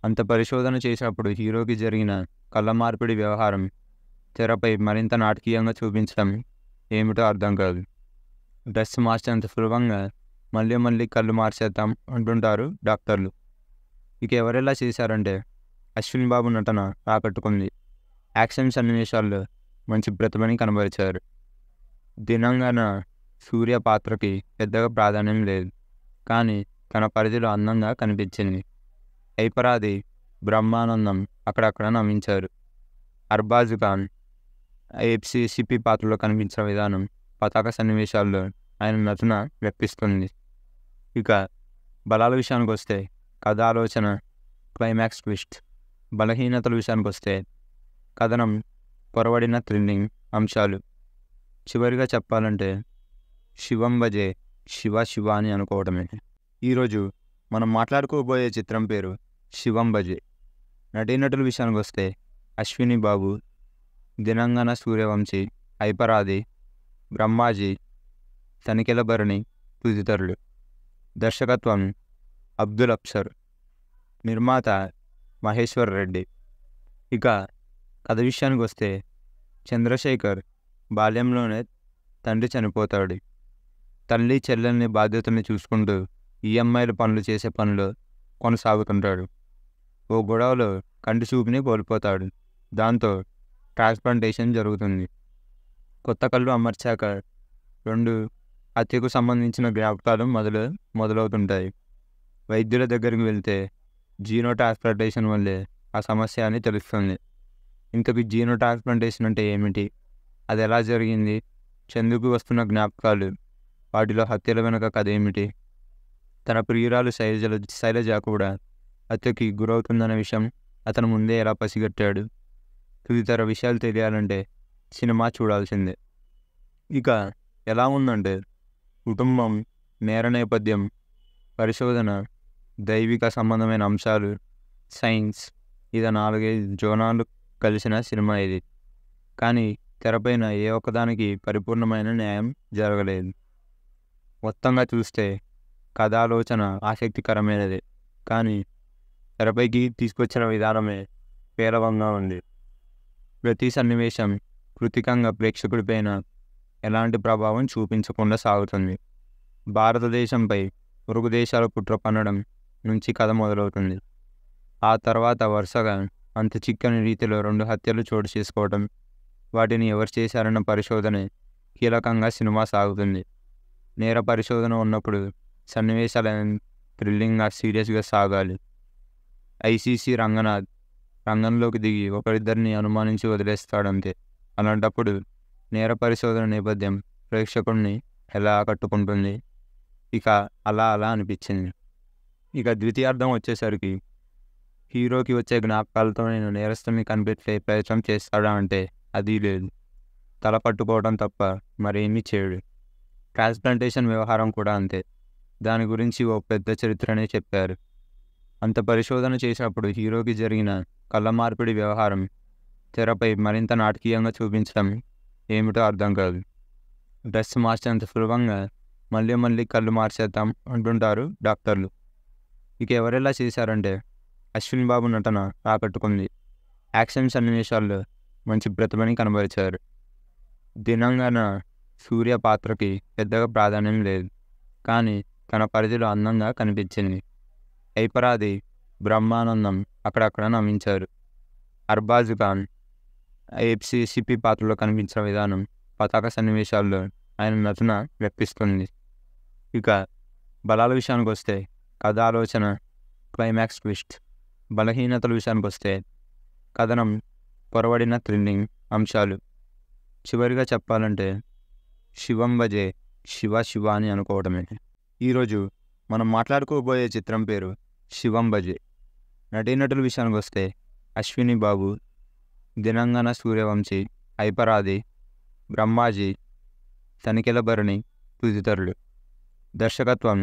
అంత పరిశోధన చేసినప్పుడు హీరోకి జరిగిన కళ్ళ మార్పిడి వ్యవహారం తెరపై మరింత నాటకీయంగా చూపించడం ఏమిటో అర్థం కాదు డ్రెస్ మార్చేంత సులభంగా మళ్ళీ మళ్ళీ కళ్ళు మార్చేద్దాం అంటుంటారు డాక్టర్లు ఇక ఎవరెలా చేశారంటే అశ్విన్ బాబు నటన ఆకట్టుకుంది యాక్షన్ సన్నివేశాల్లో మంచి ప్రతిభని కనబరిచారు దినంగాన సూర్య పాత్రకి పెద్దగా ప్రాధాన్యం లేదు కానీ తన పరిధిలో అందంగా కనిపించింది ఐపరాది బ్రహ్మానందం అక్కడక్కడ నమ్మించారు అర్బాజ్ ఖాన్ ఎఫ్సి సిపి పాత్రలో కనిపించిన విధానం పతాక సన్నివేశాల్లో ఆయన నటన వ్యక్తిస్తుంది ఇక బలాల విషయానికి వస్తే కథ ఆలోచన క్లైమాక్స్ ట్విస్ట్ బలహీనతల విషయానికి వస్తే కథనం పొరబడిన థ్రిల్లింగ్ అంశాలు చివరిగా చెప్పాలంటే శివం భజే శివ శివ అని అనుకోవడమే ఈరోజు మనం మాట్లాడుకోబోయే చిత్రం పేరు శివం బజే నటీనటుల విషయానికి వస్తే అశ్విని బాబు దినంగన సూర్యవంశి ఐపరాధి బ్రహ్మాజీ తనిఖీల భరణి తుదితరులు దర్శకత్వం అబ్దుల్ అప్సర్ నిర్మాత మహేశ్వర్ రెడ్డి ఇక కథ విషయానికి వస్తే చంద్రశేఖర్ బాల్యంలోనే తండ్రి చనిపోతాడు తల్లి చెల్లెల్ని బాధ్యతల్ని చూసుకుంటూ ఈఎంఐల e పనులు చేసే పనులు కొనసాగుతుంటాడు ఓ గొడవలో కంటి చూపుని కోల్పోతాడు దాంతో ట్రాన్స్ప్లాంటేషన్ జరుగుతుంది కొత్త కళ్ళు అమర్చాక రెండు హత్యకు సంబంధించిన జ్ఞాపకాలు మొదలు మొదలవుతుంటాయి వైద్యుల దగ్గరికి వెళ్తే జీనో ట్రాన్స్ప్లాంటేషన్ వల్లే ఆ సమస్య అని తెలుస్తుంది ఇంతకు జీనో ట్రాన్స్ప్లాంటేషన్ అంటే ఏమిటి అది ఎలా జరిగింది చందుకు వస్తున్న జ్ఞాపకాలు వాటిలో హత్యల వెనుక కథ ఏమిటి తన ప్రియురాలు శైలజలు శైలజ కూడా హత్యకి గురవుతుందన్న విషయం అతను ముందే ఎలా పసిగట్టాడు తదితర విషయాలు తెలియాలంటే సినిమా చూడాల్సిందే ఇక ఎలా ఉందంటే కుటుంబం నేర నేపథ్యం పరిశోధన దైవిక సంబంధమైన అంశాలు సైన్స్ ఇది నాలుగైదు జోనాలు కలిసిన సినిమా ఇది కానీ తెరపైన ఏ ఒక్కదానికి పరిపూర్ణమైన న్యాయం జరగలేదు మొత్తంగా చూస్తే కథాలోచన ఆసక్తికరమైనది కానీ తెరపైకి తీసుకొచ్చిన విధానమే పేలవంగా ఉంది ప్రతి సన్నివేశం కృతికంగా ప్రేక్షకుడిపైన ఎలాంటి ప్రభావం చూపించకుండా సాగుతుంది భారతదేశంపై పొరుగు దేశాల కుట్ర పన్నడం నుంచి కథ మొదలవుతుంది ఆ తర్వాత వరుసగా అంత చిక్కని రీతిలో రెండు హత్యలు చోటు చేసుకోవడం వాటిని ఎవరు చేశారన్న పరిశోధనే కీలకంగా సినిమా సాగుతుంది నేర పరిశోధన ఉన్నప్పుడు సన్నివేశాలు థ్రిల్లింగ్గా సీరియస్గా సాగాలి ఐసీసీ రంగనాథ్ రంగంలోకి దిగి ఒకరిద్దరిని అనుమానించి వదిలేస్తాడంతే అలాంటప్పుడు నేర పరిశోధన నేపథ్యం ప్రేక్షకుడిని ఎలా ఆకట్టుకుంటుంది ఇక అలా అలా అనిపించింది ఇక ద్వితీయార్థం వచ్చేసరికి హీరోకి వచ్చే జ్ఞాపకాలతో నేను నేరస్తమి కనిపెట్టే ప్రయత్నం చేస్తాడా అంటే అది లేదు తల పట్టుకోవడం తప్ప మరేమీ చేయడు ట్రాన్స్ప్లాంటేషన్ వ్యవహారం కూడా అంతే దాని గురించి ఓ పెద్ద చరిత్రనే చెప్పారు అంత పరిశోధన చేసినప్పుడు హీరోకి జరిగిన కళ్ళ మార్పిడి వ్యవహారం తెరపై మరింత నాటకీయంగా చూపించడం ఏమిటో అర్థం కాదు డ్రెస్ మార్చేంత సులభంగా మళ్ళీ మళ్ళీ కళ్ళు మార్చేద్దాం అంటుంటారు డాక్టర్లు ఇక ఎవరెలా చేశారంటే అశ్విన్ బాబు నటన ఆకట్టుకుంది యాక్షన్ సన్నివేశాల్లో మంచి ప్రతిభని కనబరిచారు దినంగాన సూర్య పాత్రకి పెద్దగా ప్రాధాన్యం లేదు కానీ తన పరిధిలో అందంగా కనిపించింది ఐపరాది బ్రహ్మానందం అక్కడక్కడ నమ్మించారు అర్బాజ్ ఖాన్ ఎఫ్సిసిపి పాత్రలో కనిపించిన విధానం పతాక సన్నివేశాల్లో ఆయన నటన వ్యక్తిస్తుంది ఇక బలాల విషయానికి వస్తే కథ ఆలోచన క్లైమాక్స్ ట్విస్ట్ బలహీనతల విషయానికి వస్తే కథనం పొరబడిన థ్రిల్లింగ్ అంశాలు చివరిగా చెప్పాలంటే శివం భజే శివ శివ అని అనుకోవడమే ఈరోజు మనం మాట్లాడుకోబోయే చిత్రం పేరు శివంబజే నటీనటుల విషయానికి వస్తే అశ్విని బాబు దినంగన సూర్యవంశీ ఐపరాధి బ్రహ్మాజీ తనిఖీల భరణి తుదితరులు దర్శకత్వం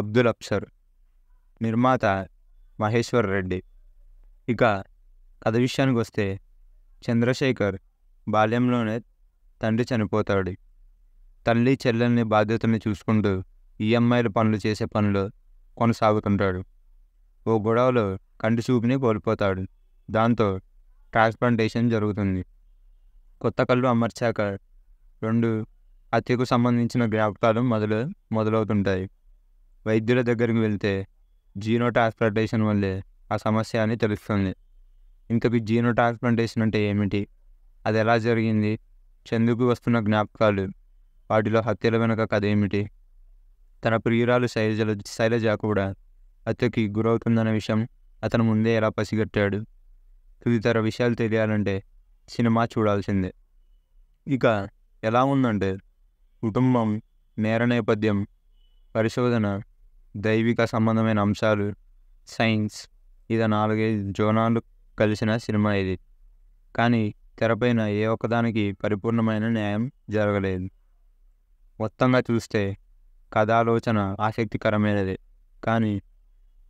అబ్దుల్ అప్సర్ నిర్మాత మహేశ్వర్ రెడ్డి ఇక కథ విషయానికి వస్తే చంద్రశేఖర్ బాల్యంలోనే తండ్రి చనిపోతాడు తల్లి చెల్లెల్ని బాధ్యతల్ని చూసుకుంటూ ఈఎంఐల పనులు చేసే పనులు కొనసాగుతుంటాడు ఓ గొడవలో కంటి చూపుని కోల్పోతాడు దాంతో ట్రాన్స్ప్లాంటేషన్ జరుగుతుంది కొత్త కళ్ళు అమర్చాక రెండు హత్యకు సంబంధించిన జ్ఞాపకాలు మొదలు మొదలవుతుంటాయి వైద్యుల దగ్గరికి వెళ్తే జీనో ట్రాన్స్ప్లాంటేషన్ వల్లే ఆ సమస్య అని తెలుస్తుంది ఇంతకు జీనో ట్రాన్స్ప్లాంటేషన్ అంటే ఏమిటి అది ఎలా జరిగింది చందుకు వస్తున్న జ్ఞాపకాలు వాటిలో హత్యల వెనుక కథ ఏమిటి తన ప్రియురాలు శైలజల శైలజ కూడా హత్యకి గురవుతుందన్న విషయం అతను ముందే ఎలా పసిగట్టాడు తదితర విషయాలు తెలియాలంటే సినిమా చూడాల్సిందే ఇక ఎలా ఉందంటే కుటుంబం నేర నేపథ్యం పరిశోధన దైవిక సంబంధమైన అంశాలు సైన్స్ ఇది నాలుగైదు జోనాలు కలిసిన సినిమా ఇది కానీ తెరపైన ఏ ఒక్కదానికి పరిపూర్ణమైన న్యాయం జరగలేదు మొత్తంగా చూస్తే కథాలోచన ఆసక్తికరమైనది కానీ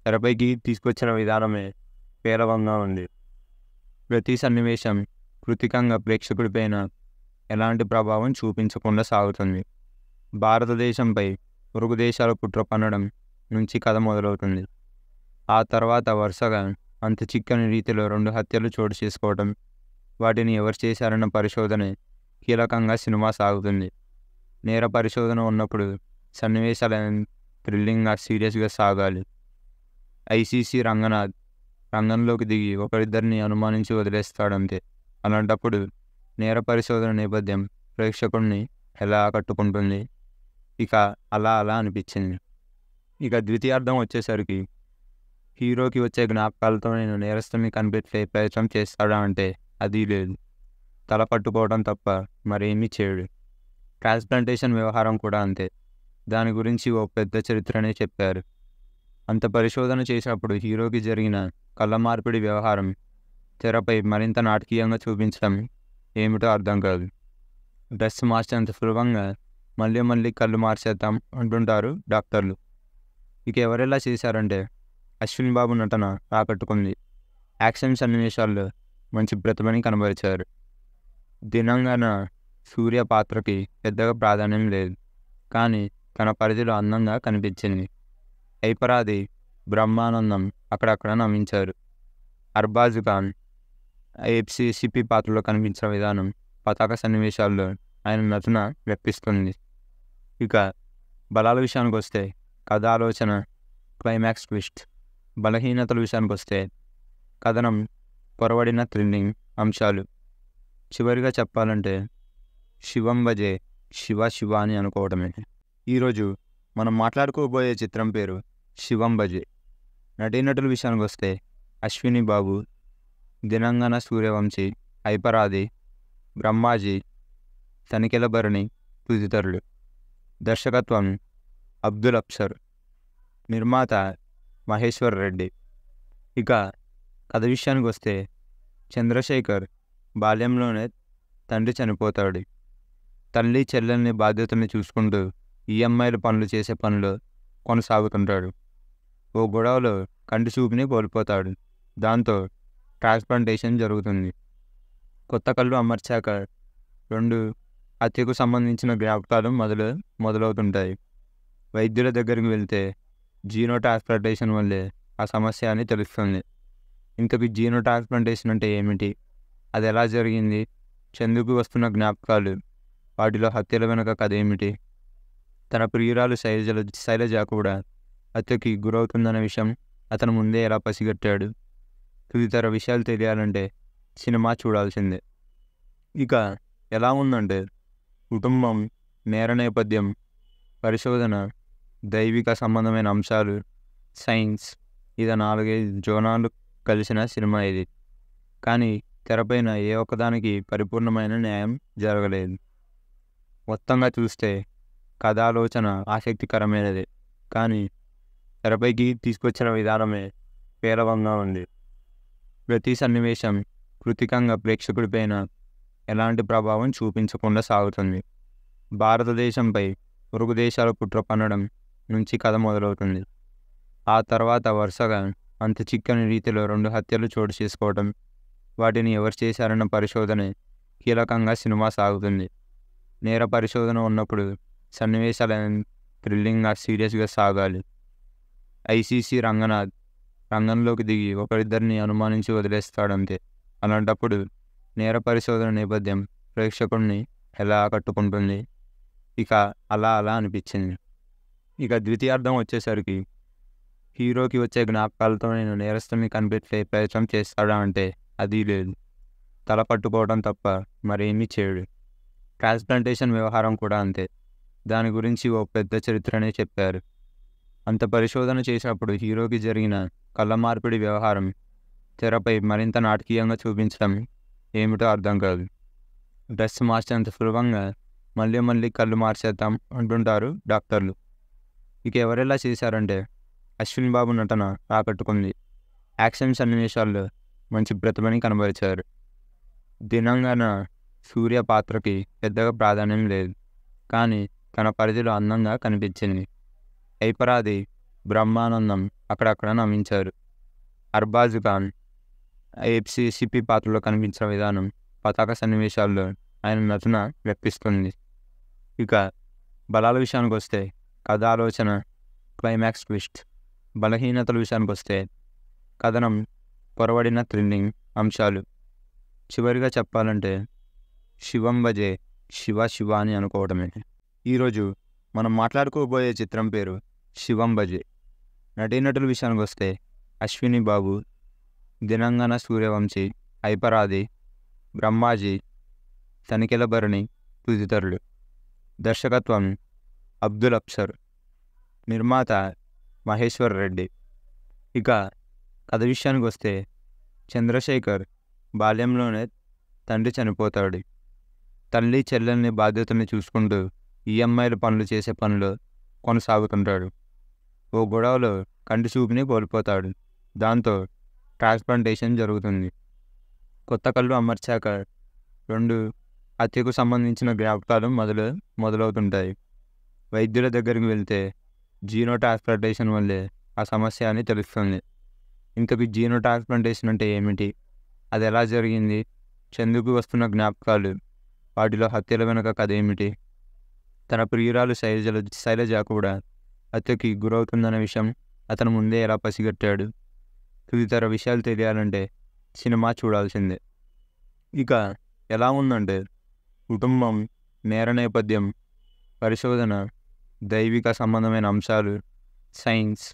తెరపైకి తీసుకొచ్చిన విధానమే పేలవంగా ఉంది ప్రతి సన్నివేశం కృతికంగా ప్రేక్షకుడిపైన ఎలాంటి ప్రభావం చూపించకుండా సాగుతుంది భారతదేశంపై పొరుగు దేశాల కుట్ర పన్నడం నుంచి కథ మొదలవుతుంది ఆ తర్వాత వరుసగా అంత చిక్కని రీతిలో రెండు హత్యలు చోటు చేసుకోవడం వాటిని ఎవరు చేశారన్న పరిశోధన కీలకంగా సినిమా సాగుతుంది నేర పరిశోధన ఉన్నప్పుడు సన్నివేశాలు థ్రిల్లింగ్గా సీరియస్గా సాగాలి ఐసీసీ రంగనాథ్ రంగంలోకి దిగి ఒకరిద్దరిని అనుమానించి వదిలేస్తాడంతే అలాంటప్పుడు నేర పరిశోధన నేపథ్యం ప్రేక్షకుడిని ఎలా ఆకట్టుకుంటుంది ఇక అలా అలా అనిపించింది ఇక ద్వితీయార్థం వచ్చేసరికి హీరోకి వచ్చే జ్ఞాపకాలతో నేను నేరస్తుని కనిపెట్టే ప్రయత్నం చేస్తాడా అంటే అది లేదు తల పట్టుకోవడం తప్ప మరేమీ చేయడు ట్రాన్స్ప్లాంటేషన్ వ్యవహారం కూడా అంతే దాని గురించి ఓ పెద్ద చరిత్రనే చెప్పారు అంత పరిశోధన చేసినప్పుడు హీరోకి జరిగిన కళ్ళ మార్పిడి వ్యవహారం తెరపై మరింత నాటకీయంగా చూపించడం ఏమిటో అర్థం కాదు డ్రెస్ మార్చేంత సులభంగా మళ్ళీ మళ్ళీ కళ్ళు మార్చేద్దాం అంటుంటారు డాక్టర్లు ఇక ఎవరెలా చేశారంటే అశ్విన్ బాబు నటన ఆకట్టుకుంది యాక్షన్ సన్నివేశాల్లో మంచి ప్రతిభని కనబరిచారు దినంగాన సూర్య పాత్రకి పెద్దగా ప్రాధాన్యం లేదు కానీ తన పరిధిలో అందంగా కనిపించింది ఐపరాది బ్రహ్మానందం అక్కడక్కడ నమ్మించారు అర్బాజ్ ఖాన్ ఎఫ్సి సిపి పాత్రలో కనిపించిన విధానం పతాక సన్నివేశాల్లో ఆయన నటన వ్యక్తిస్తుంది ఇక బలాల విషయానికి వస్తే కథ ఆలోచన క్లైమాక్స్ ట్విస్ట్ బలహీనతల విషయానికి వస్తే కథనం పొరబడిన థ్రిల్లింగ్ అంశాలు చివరిగా చెప్పాలంటే శివం భజే శివ శివ అని అనుకోవడమే ఈరోజు మనం మాట్లాడుకోబోయే చిత్రం పేరు శివంబజే నటీనటుల విషయానికి వస్తే అశ్విని బాబు దినంగన సూర్యవంశీ హైపరాది బ్రహ్మాజీ తనిఖీల భరణి తుదితరులు దర్శకత్వం అబ్దుల్ అప్సర్ నిర్మాత మహేశ్వర్ రెడ్డి ఇక కథ విషయానికి వస్తే చంద్రశేఖర్ బాల్యంలోనే తండ్రి చనిపోతాడు తల్లి చెల్లెల్ని బాధ్యతల్ని చూసుకుంటూ ఈఎంఐల పనులు చేసే పనులు కొనసాగుతుంటాడు ఓ గొడవలో కంటి చూపుని కోల్పోతాడు దాంతో ట్రాన్స్ప్లాంటేషన్ జరుగుతుంది కొత్త కళ్ళు అమర్చాక రెండు హత్యకు సంబంధించిన జ్ఞాపకాలు మొదలు మొదలవుతుంటాయి వైద్యుల దగ్గరికి వెళ్తే జీనో ట్రాన్స్ప్లాంటేషన్ వల్లే ఆ సమస్య అని తెలుస్తుంది ఇంతకు జీనో ట్రాన్స్ప్లాంటేషన్ అంటే ఏమిటి అది ఎలా జరిగింది చందుకు వస్తున్న జ్ఞాపకాలు వాటిలో హత్యల వెనుక కథ ఏమిటి తన ప్రియురాలు శైలజల శైలజ కూడా హత్యకి గురవుతుందన్న విషయం అతను ముందే ఎలా పసిగట్టాడు తదితర విషయాలు తెలియాలంటే సినిమా చూడాల్సిందే ఇక ఎలా ఉందంటే కుటుంబం నేర నేపథ్యం పరిశోధన దైవిక సంబంధమైన అంశాలు సైన్స్ ఇది నాలుగైదు జోనాలు కలిసిన సినిమా ఇది కానీ తెరపైన ఏ ఒక్కదానికి పరిపూర్ణమైన న్యాయం జరగలేదు మొత్తంగా చూస్తే కథాలోచన ఆసక్తికరమైనది కానీ తెరపైకి తీసుకొచ్చిన విధానమే పేలవంగా ఉంది ప్రతి సన్నివేశం కృతికంగా ప్రేక్షకుడిపైన ఎలాంటి ప్రభావం చూపించకుండా సాగుతుంది భారతదేశంపై పొరుగు దేశాల కుట్ర పన్నడం నుంచి కథ మొదలవుతుంది ఆ తర్వాత వరుసగా అంత చిక్కని రీతిలో రెండు హత్యలు చోటు చేసుకోవడం వాటిని ఎవరు చేశారన్న పరిశోధన కీలకంగా సినిమా సాగుతుంది నేర పరిశోధన ఉన్నప్పుడు సన్నివేశాలు థ్రిల్లింగ్గా సీరియస్గా సాగాలి ఐసీసీ రంగనాథ్ రంగంలోకి దిగి ఒకరిద్దరిని అనుమానించి వదిలేస్తాడంతే అలాంటప్పుడు నేర పరిశోధన నేపథ్యం ప్రేక్షకుడిని ఎలా ఆకట్టుకుంటుంది ఇక అలా అలా అనిపించింది ఇక ద్వితీయార్థం వచ్చేసరికి హీరోకి వచ్చే జ్ఞాపకాలతో నేను నేరస్తుని కనిపెట్టే ప్రయత్నం చేస్తాడా అంటే అది లేదు తల పట్టుకోవడం తప్ప మరేమీ చేయడు ట్రాన్స్ప్లాంటేషన్ వ్యవహారం కూడా అంతే దాని గురించి ఓ పెద్ద చరిత్రనే చెప్పారు అంత పరిశోధన చేసినప్పుడు హీరోకి జరిగిన కళ్ళ మార్పిడి వ్యవహారం తెరపై మరింత నాటకీయంగా చూపించడం ఏమిటో అర్థం కాదు డ్రెస్ మార్చేంత సులభంగా మళ్ళీ మళ్ళీ కళ్ళు మార్చేద్దాం అంటుంటారు డాక్టర్లు ఇక ఎవరెలా చేశారంటే అశ్విన్ బాబు నటన ఆకట్టుకుంది యాక్షన్ సన్నివేశాల్లో మంచి ప్రతిభని కనబరిచారు దినంగాన సూర్య పాత్రకి పెద్దగా ప్రాధాన్యం లేదు కానీ తన పరిధిలో అందంగా కనిపించింది ఐపరాది బ్రహ్మానందం అక్కడక్కడ నమ్మించారు అర్బాజ్ ఖాన్ ఎఫ్సి సిపి పాత్రలో కనిపించిన విధానం పతాక సన్నివేశాల్లో ఆయన నటన వ్యక్తిస్తుంది ఇక బలాల విషయానికి వస్తే కథ ఆలోచన క్లైమాక్స్ ట్విస్ట్ బలహీనతల విషయానికి వస్తే కథనం పొరబడిన థ్రిల్లింగ్ అంశాలు చివరిగా చెప్పాలంటే శివం భజే శివ శివ అని అనుకోవడమే ఈరోజు మనం మాట్లాడుకోబోయే చిత్రం పేరు శివంబజే నటీనటుల విషయానికి వస్తే అశ్విని బాబు దినంగన సూర్యవంశీ ఐపరాధి బ్రహ్మాజీ తనిఖీల భరణి తుదితరులు దర్శకత్వం అబ్దుల్ అప్సర్ నిర్మాత మహేశ్వర్ రెడ్డి ఇక కథ విషయానికి వస్తే చంద్రశేఖర్ బాల్యంలోనే తండ్రి చనిపోతాడు తల్లి చెల్లెల్ని బాధ్యతల్ని చూసుకుంటూ ఈఎంఐల e పనులు చేసే పనులు కొనసాగుతుంటాడు ఓ గొడవలో కంటి చూపుని కోల్పోతాడు దాంతో ట్రాన్స్ప్లాంటేషన్ జరుగుతుంది కొత్త కళ్ళు అమర్చాక రెండు హత్యకు సంబంధించిన జ్ఞాపకాలు మొదలు మొదలవుతుంటాయి వైద్యుల దగ్గరికి వెళ్తే జీనో ట్రాన్స్ప్లాంటేషన్ వల్లే ఆ సమస్య అని తెలుస్తుంది ఇంతకు జీనో ట్రాన్స్ప్లాంటేషన్ అంటే ఏమిటి అది ఎలా జరిగింది చందుకు వస్తున్న జ్ఞాపకాలు వాటిలో హత్యల వెనుక కథ ఏమిటి తన ప్రియురాలు శైలజ శైలజ కూడా హత్యకి గురవుతుందన్న విషయం అతను ముందే ఎలా పసిగట్టాడు తదితర విషయాలు తెలియాలంటే సినిమా చూడాల్సిందే ఇక ఎలా ఉందంటే కుటుంబం నేర నేపథ్యం పరిశోధన దైవిక సంబంధమైన అంశాలు సైన్స్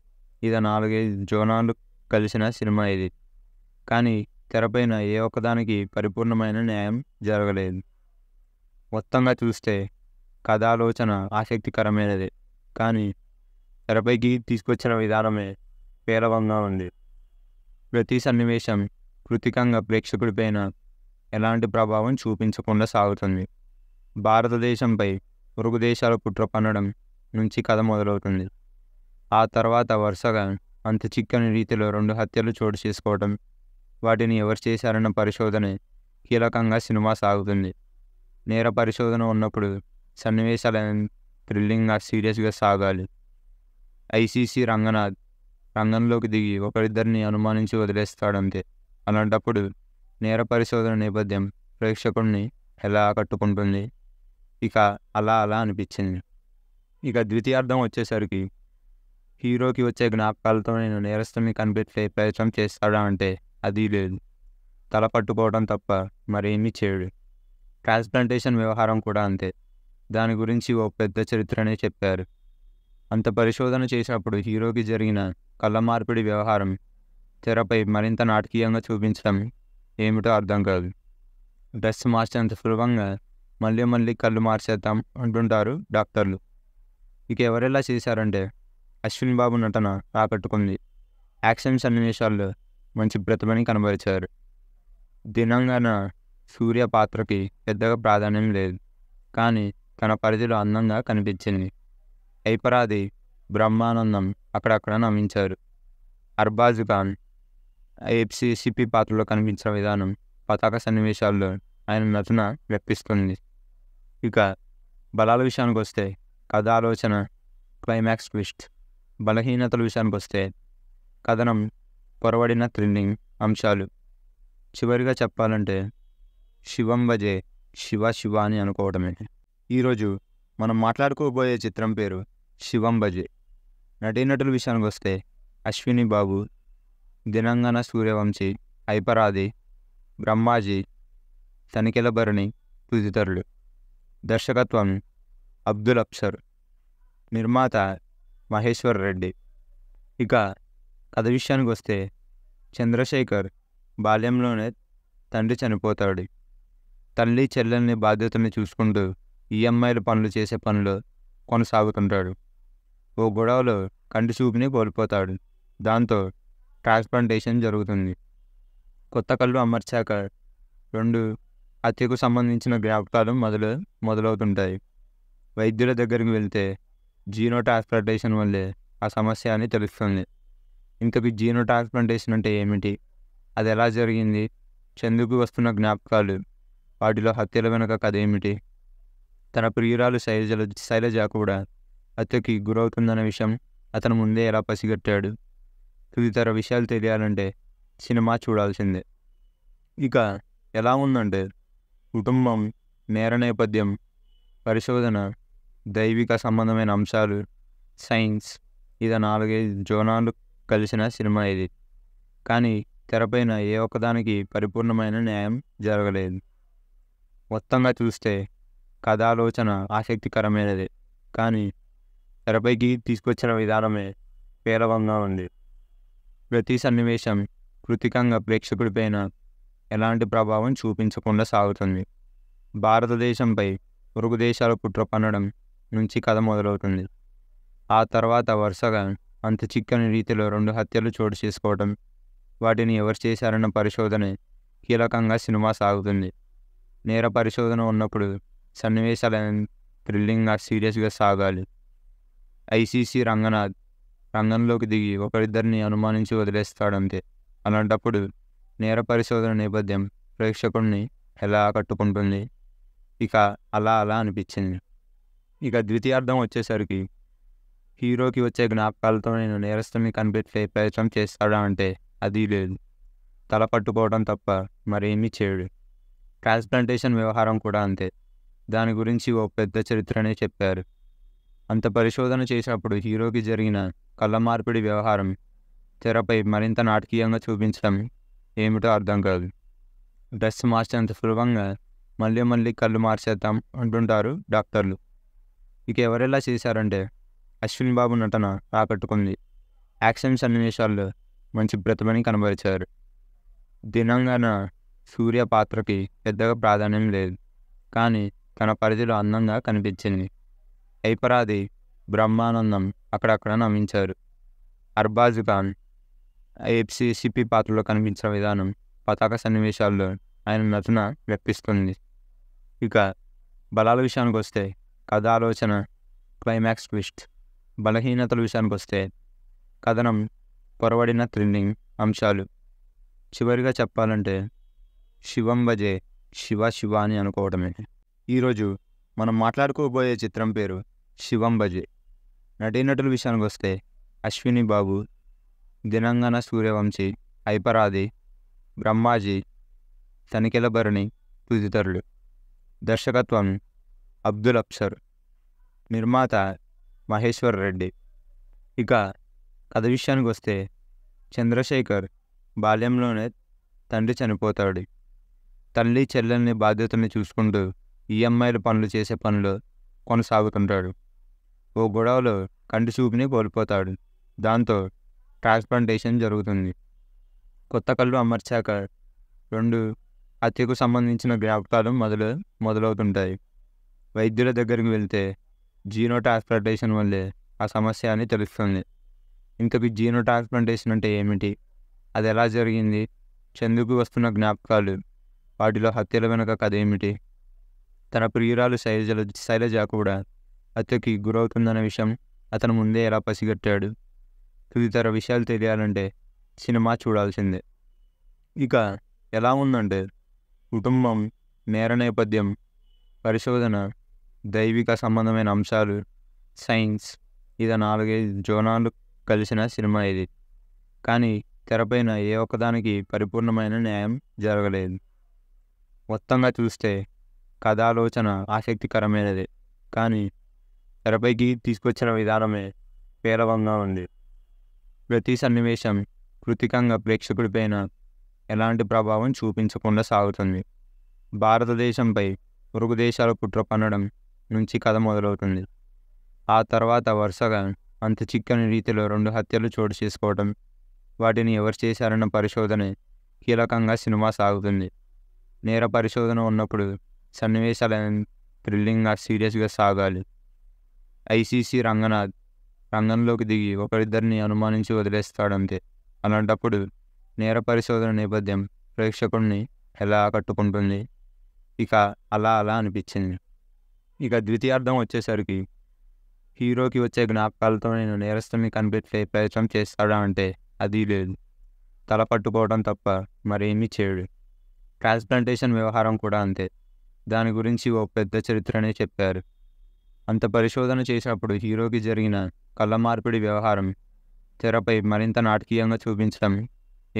ఇది నాలుగైదు జోనాలు కలిసిన సినిమా ఇది కానీ తెరపైన ఏ ఒక్కదానికి పరిపూర్ణమైన న్యాయం జరగలేదు మొత్తంగా చూస్తే కథాలోచన ఆసక్తికరమైనది కానీ తెరపైకి తీసుకొచ్చిన విధానమే పేలవంగా ఉంది ప్రతి సన్నివేశం కృతికంగా ప్రేక్షకుడిపైన ఎలాంటి ప్రభావం చూపించకుండా సాగుతుంది భారతదేశంపై పొరుగు దేశాల కుట్ర పన్నడం నుంచి కథ మొదలవుతుంది ఆ తర్వాత వరుసగా అంత చిక్కని రీతిలో రెండు హత్యలు చోటు చేసుకోవడం వాటిని ఎవరు చేశారన్న పరిశోధనే కీలకంగా సినిమా సాగుతుంది నేర పరిశోధన ఉన్నప్పుడు సన్నివేశాలు థ్రిల్లింగ్గా సీరియస్గా సాగాలి ఐసీసీ రంగనాథ్ రంగంలోకి దిగి ఒకరిద్దరిని అనుమానించి వదిలేస్తాడంతే అలాంటప్పుడు నేర పరిశోధన నేపథ్యం ప్రేక్షకుడిని ఎలా ఆకట్టుకుంటుంది ఇక అలా అలా అనిపించింది ఇక ద్వితీయార్థం వచ్చేసరికి హీరోకి వచ్చే జ్ఞాపకాలతో నేను నేరస్తుని కనిపెట్టే ప్రయత్నం చేస్తాడా అంటే అది లేదు తల పట్టుకోవడం తప్ప మరేమీ చేయడు ట్రాన్స్ప్లాంటేషన్ వ్యవహారం కూడా అంతే దాని గురించి ఓ పెద్ద చరిత్రనే చెప్పారు అంత పరిశోధన చేసినప్పుడు హీరోకి జరిగిన కళ్ళ మార్పిడి వ్యవహారం తెరపై మరింత నాటకీయంగా చూపించడం ఏమిటో అర్థం కాదు డ్రెస్ మార్చేంత సులభంగా మళ్ళీ మళ్ళీ కళ్ళు మార్చేద్దాం అంటుంటారు డాక్టర్లు ఇక ఎవరెలా చేశారంటే అశ్విన్ బాబు నటన ఆకట్టుకుంది యాక్షన్ సన్నివేశాల్లో మంచి ప్రతిభని కనబరిచారు దినంగాన సూర్య పాత్రకి పెద్దగా ప్రాధాన్యం లేదు కానీ తన పరిధిలో అందంగా కనిపించింది ఐపరాది బ్రహ్మానందం అక్కడక్కడ నమ్మించారు అర్బాజ్ ఖాన్ ఎఫ్సి సిపి పాత్రలో కనిపించిన విధానం పతాక సన్నివేశాల్లో ఆయన నటన వ్యక్తిస్తుంది ఇక బలాల విషయానికి వస్తే కథ ఆలోచన క్లైమాక్స్ ట్విస్ట్ బలహీనతల విషయానికి వస్తే కథనం పొరవడిన థ్రిల్లింగ్ అంశాలు చివరిగా చెప్పాలంటే శివం భజే శివ శివ అని అనుకోవడమే ఈరోజు మనం మాట్లాడుకోబోయే చిత్రం పేరు శివంబజే నటీనటుల విషయానికి వస్తే అశ్విని బాబు దినంగన సూర్యవంశీ ఐపరాధి బ్రహ్మాజీ తనిఖీల భరణి దర్శకత్వం అబ్దుల్ అప్సర్ నిర్మాత మహేశ్వర్ రెడ్డి ఇక కథ విషయానికి వస్తే చంద్రశేఖర్ బాల్యంలోనే తండ్రి చనిపోతాడు తల్లి చెల్లెల్ని బాధ్యతల్ని చూసుకుంటూ ఈఎంఐల పనులు చేసే పనులు కొనసాగుతుంటాడు ఓ గొడవలో కంటి చూపుని కోల్పోతాడు దాంతో ట్రాన్స్ప్లాంటేషన్ జరుగుతుంది కొత్త కళ్ళు అమర్చాక రెండు హత్యకు సంబంధించిన జ్ఞాపకాలు మొదలు మొదలవుతుంటాయి వైద్యుల దగ్గరికి వెళ్తే జీనో ట్రాన్స్ప్లాంటేషన్ వల్లే ఆ సమస్య అని తెలుస్తుంది ఇంకవి జీనో ట్రాన్స్ప్లాంటేషన్ అంటే ఏమిటి అది ఎలా జరిగింది చందుకు వస్తున్న జ్ఞాపకాలు వాటిలో హత్యల వెనుక కథ ఏమిటి తన ప్రియురాలు శైలజ శైలజ కూడా హత్యకి గురవుతుందన్న విషయం అతను ముందే ఎలా పసిగట్టాడు తదితర విషయాలు తెలియాలంటే సినిమా చూడాల్సిందే ఇక ఎలా ఉందంటే కుటుంబం నేర నేపథ్యం పరిశోధన దైవిక సంబంధమైన అంశాలు సైన్స్ ఇద నాలుగైదు జోనాలు కలిసిన సినిమా ఇది కానీ తెరపైన ఏ ఒక్కదానికి పరిపూర్ణమైన న్యాయం జరగలేదు మొత్తంగా చూస్తే కథాలోచన ఆసక్తికరమైనది కానీ తెరపైకి తీసుకొచ్చిన విధానమే పేలవంగా ఉంది ప్రతి సన్నివేశం కృతికంగా ప్రేక్షకుడిపైన ఎలాంటి ప్రభావం చూపించకుండా సాగుతుంది భారతదేశంపై పొరుగు దేశాల కుట్ర పన్నడం నుంచి కథ మొదలవుతుంది ఆ తర్వాత వరుసగా అంత చిక్కని రీతిలో రెండు హత్యలు చోటు చేసుకోవటం వాటిని ఎవరు చేశారన్న పరిశోధన కీలకంగా సినిమా సాగుతుంది నేర పరిశోధన ఉన్నప్పుడు సన్నివేశాలను థ్రిల్లింగ్గా సీరియస్గా సాగాలి ఐసీసీ రంగనాథ్ రంగంలోకి దిగి ఒకరిద్దరిని అనుమానించి వదిలేస్తాడంతే అలాంటప్పుడు నేర పరిశోధన నేపథ్యం ప్రేక్షకుడిని ఎలా ఆకట్టుకుంటుంది ఇక అలా అలా అనిపించింది ఇక ద్వితీయార్థం వచ్చేసరికి హీరోకి వచ్చే జ్ఞాపకాలతో నేను నేరస్తుని కనిపెట్టే ప్రయత్నం చేస్తాడా అంటే అది లేదు తల పట్టుకోవడం తప్ప మరేమీ చేయడు ట్రాన్స్ప్లాంటేషన్ వ్యవహారం కూడా అంతే దాని గురించి ఓ పెద్ద చరిత్రనే చెప్పారు అంత పరిశోధన చేసినప్పుడు హీరోకి జరిగిన కళ్ళ మార్పిడి వ్యవహారం తెరపై మరింత నాటకీయంగా చూపించడం ఏమిటో అర్థం కాదు డ్రెస్ మార్చేంత సులభంగా మళ్ళీ మళ్ళీ కళ్ళు మార్చేద్దాం అంటుంటారు డాక్టర్లు ఇక ఎవరెలా చేశారంటే అశ్విన్ బాబు నటన ఆకట్టుకుంది యాక్షన్ సన్నివేశాల్లో మంచి ప్రతిభని కనబరిచారు దినంగాన సూర్య పాత్రకి పెద్దగా ప్రాధాన్యం లేదు కానీ తన పరిధిలో అందంగా కనిపించింది ఐపరాది బ్రహ్మానందం అక్కడక్కడ నమ్మించారు అర్బాజ్ ఖాన్ ఎఫ్సి సిపి పాత్రలో కనిపించిన విధానం పతాక సన్నివేశాల్లో ఆయన నటన వ్యక్తిస్తుంది ఇక బలాల విషయానికి వస్తే కథ ఆలోచన క్లైమాక్స్ ట్విస్ట్ బలహీనతల విషయానికి వస్తే కథనం పొరబడిన థ్రిల్లింగ్ అంశాలు చివరిగా చెప్పాలంటే శివం భజే శివ శివ అని అనుకోవడమే ఈరోజు మనం మాట్లాడుకోబోయే చిత్రం పేరు శివంబజే నటీనటుల విషయానికి వస్తే అశ్విని బాబు దినంగన సూర్యవంశీ హైపరాది బ్రహ్మాజీ తనిఖీల భరణి తుదితరులు దర్శకత్వం అబ్దుల్ అప్సర్ నిర్మాత మహేశ్వర్ రెడ్డి ఇక కథ విషయానికి వస్తే చంద్రశేఖర్ బాల్యంలోనే తండ్రి చనిపోతాడు తల్లి చెల్లెల్ని బాధ్యతల్ని చూసుకుంటూ ఈఎంఐలు e పనులు చేసే పనులు కొనసాగుతుంటాడు ఓ గొడవలో కంటి చూపుని కోల్పోతాడు దాంతో ట్రాన్స్ప్లాంటేషన్ జరుగుతుంది కొత్త కళ్ళు అమర్చాక రెండు హత్యకు సంబంధించిన జ్ఞాపకాలు మొదలు మొదలవుతుంటాయి వైద్యుల దగ్గరికి వెళ్తే జీనో ట్రాన్స్ప్లాంటేషన్ వల్లే ఆ సమస్య అని తెలుస్తుంది ఇంతకు జీనో ట్రాన్స్ప్లాంటేషన్ అంటే ఏమిటి అది ఎలా జరిగింది చందుకు వస్తున్న జ్ఞాపకాలు వాటిలో హత్యల వెనుక కథ ఏమిటి తన ప్రియురాలు శైలజ శైలజ కూడా హత్యకి గురవుతుందన్న విషయం అతను ముందే ఎలా పసిగట్టాడు తదితర విషయాలు తెలియాలంటే సినిమా చూడాల్సిందే ఇక ఎలా ఉందంటే కుటుంబం నేర నేపథ్యం పరిశోధన దైవిక సంబంధమైన అంశాలు సైన్స్ ఇద నాలుగైదు జోనాలు కలిసిన సినిమా ఇది కానీ తెరపైన ఏ ఒక్కదానికి పరిపూర్ణమైన న్యాయం జరగలేదు మొత్తంగా చూస్తే కథాలోచన ఆసక్తికరమైనది కానీ తెరపైకి తీసుకొచ్చిన విధానమే పేలవంగా ఉంది ప్రతి సన్నివేశం కృతికంగా ప్రేక్షకుడిపైన ఎలాంటి ప్రభావం చూపించకుండా సాగుతుంది భారతదేశంపై పొరుగు దేశాల కుట్ర పన్నడం నుంచి కథ మొదలవుతుంది ఆ తర్వాత వరుసగా అంత చిక్కని రీతిలో రెండు హత్యలు చోటు చేసుకోవడం వాటిని ఎవరు చేశారన్న పరిశోధనే కీలకంగా సినిమా సాగుతుంది నేర పరిశోధన ఉన్నప్పుడు సన్నివేశాలు థ్రిల్లింగ్గా సీరియస్గా సాగాలి ఐసీసీ రంగనాథ్ రంగంలోకి దిగి ఒకరిద్దరిని అనుమానించి వదిలేస్తాడంతే అలాంటప్పుడు నేర పరిశోధన నేపథ్యం ప్రేక్షకుడిని ఎలా కట్టుకుంటుంది ఇక అలా అలా అనిపించింది ఇక ద్వితీయార్థం వచ్చేసరికి హీరోకి వచ్చే జ్ఞాపకాలతో నేను నేరస్తమి కనిపెట్టే ప్రయత్నం చేస్తాడా అంటే అది లేదు తల పట్టుకోవడం తప్ప మరేమీ చేయడు ట్రాన్స్ప్లాంటేషన్ వ్యవహారం కూడా అంతే దాని గురించి ఓ పెద్ద చరిత్రనే చెప్పారు అంత పరిశోధన చేసినప్పుడు హీరోకి జరిగిన కళ్ళ మార్పిడి వ్యవహారం తెరపై మరింత నాటకీయంగా చూపించడం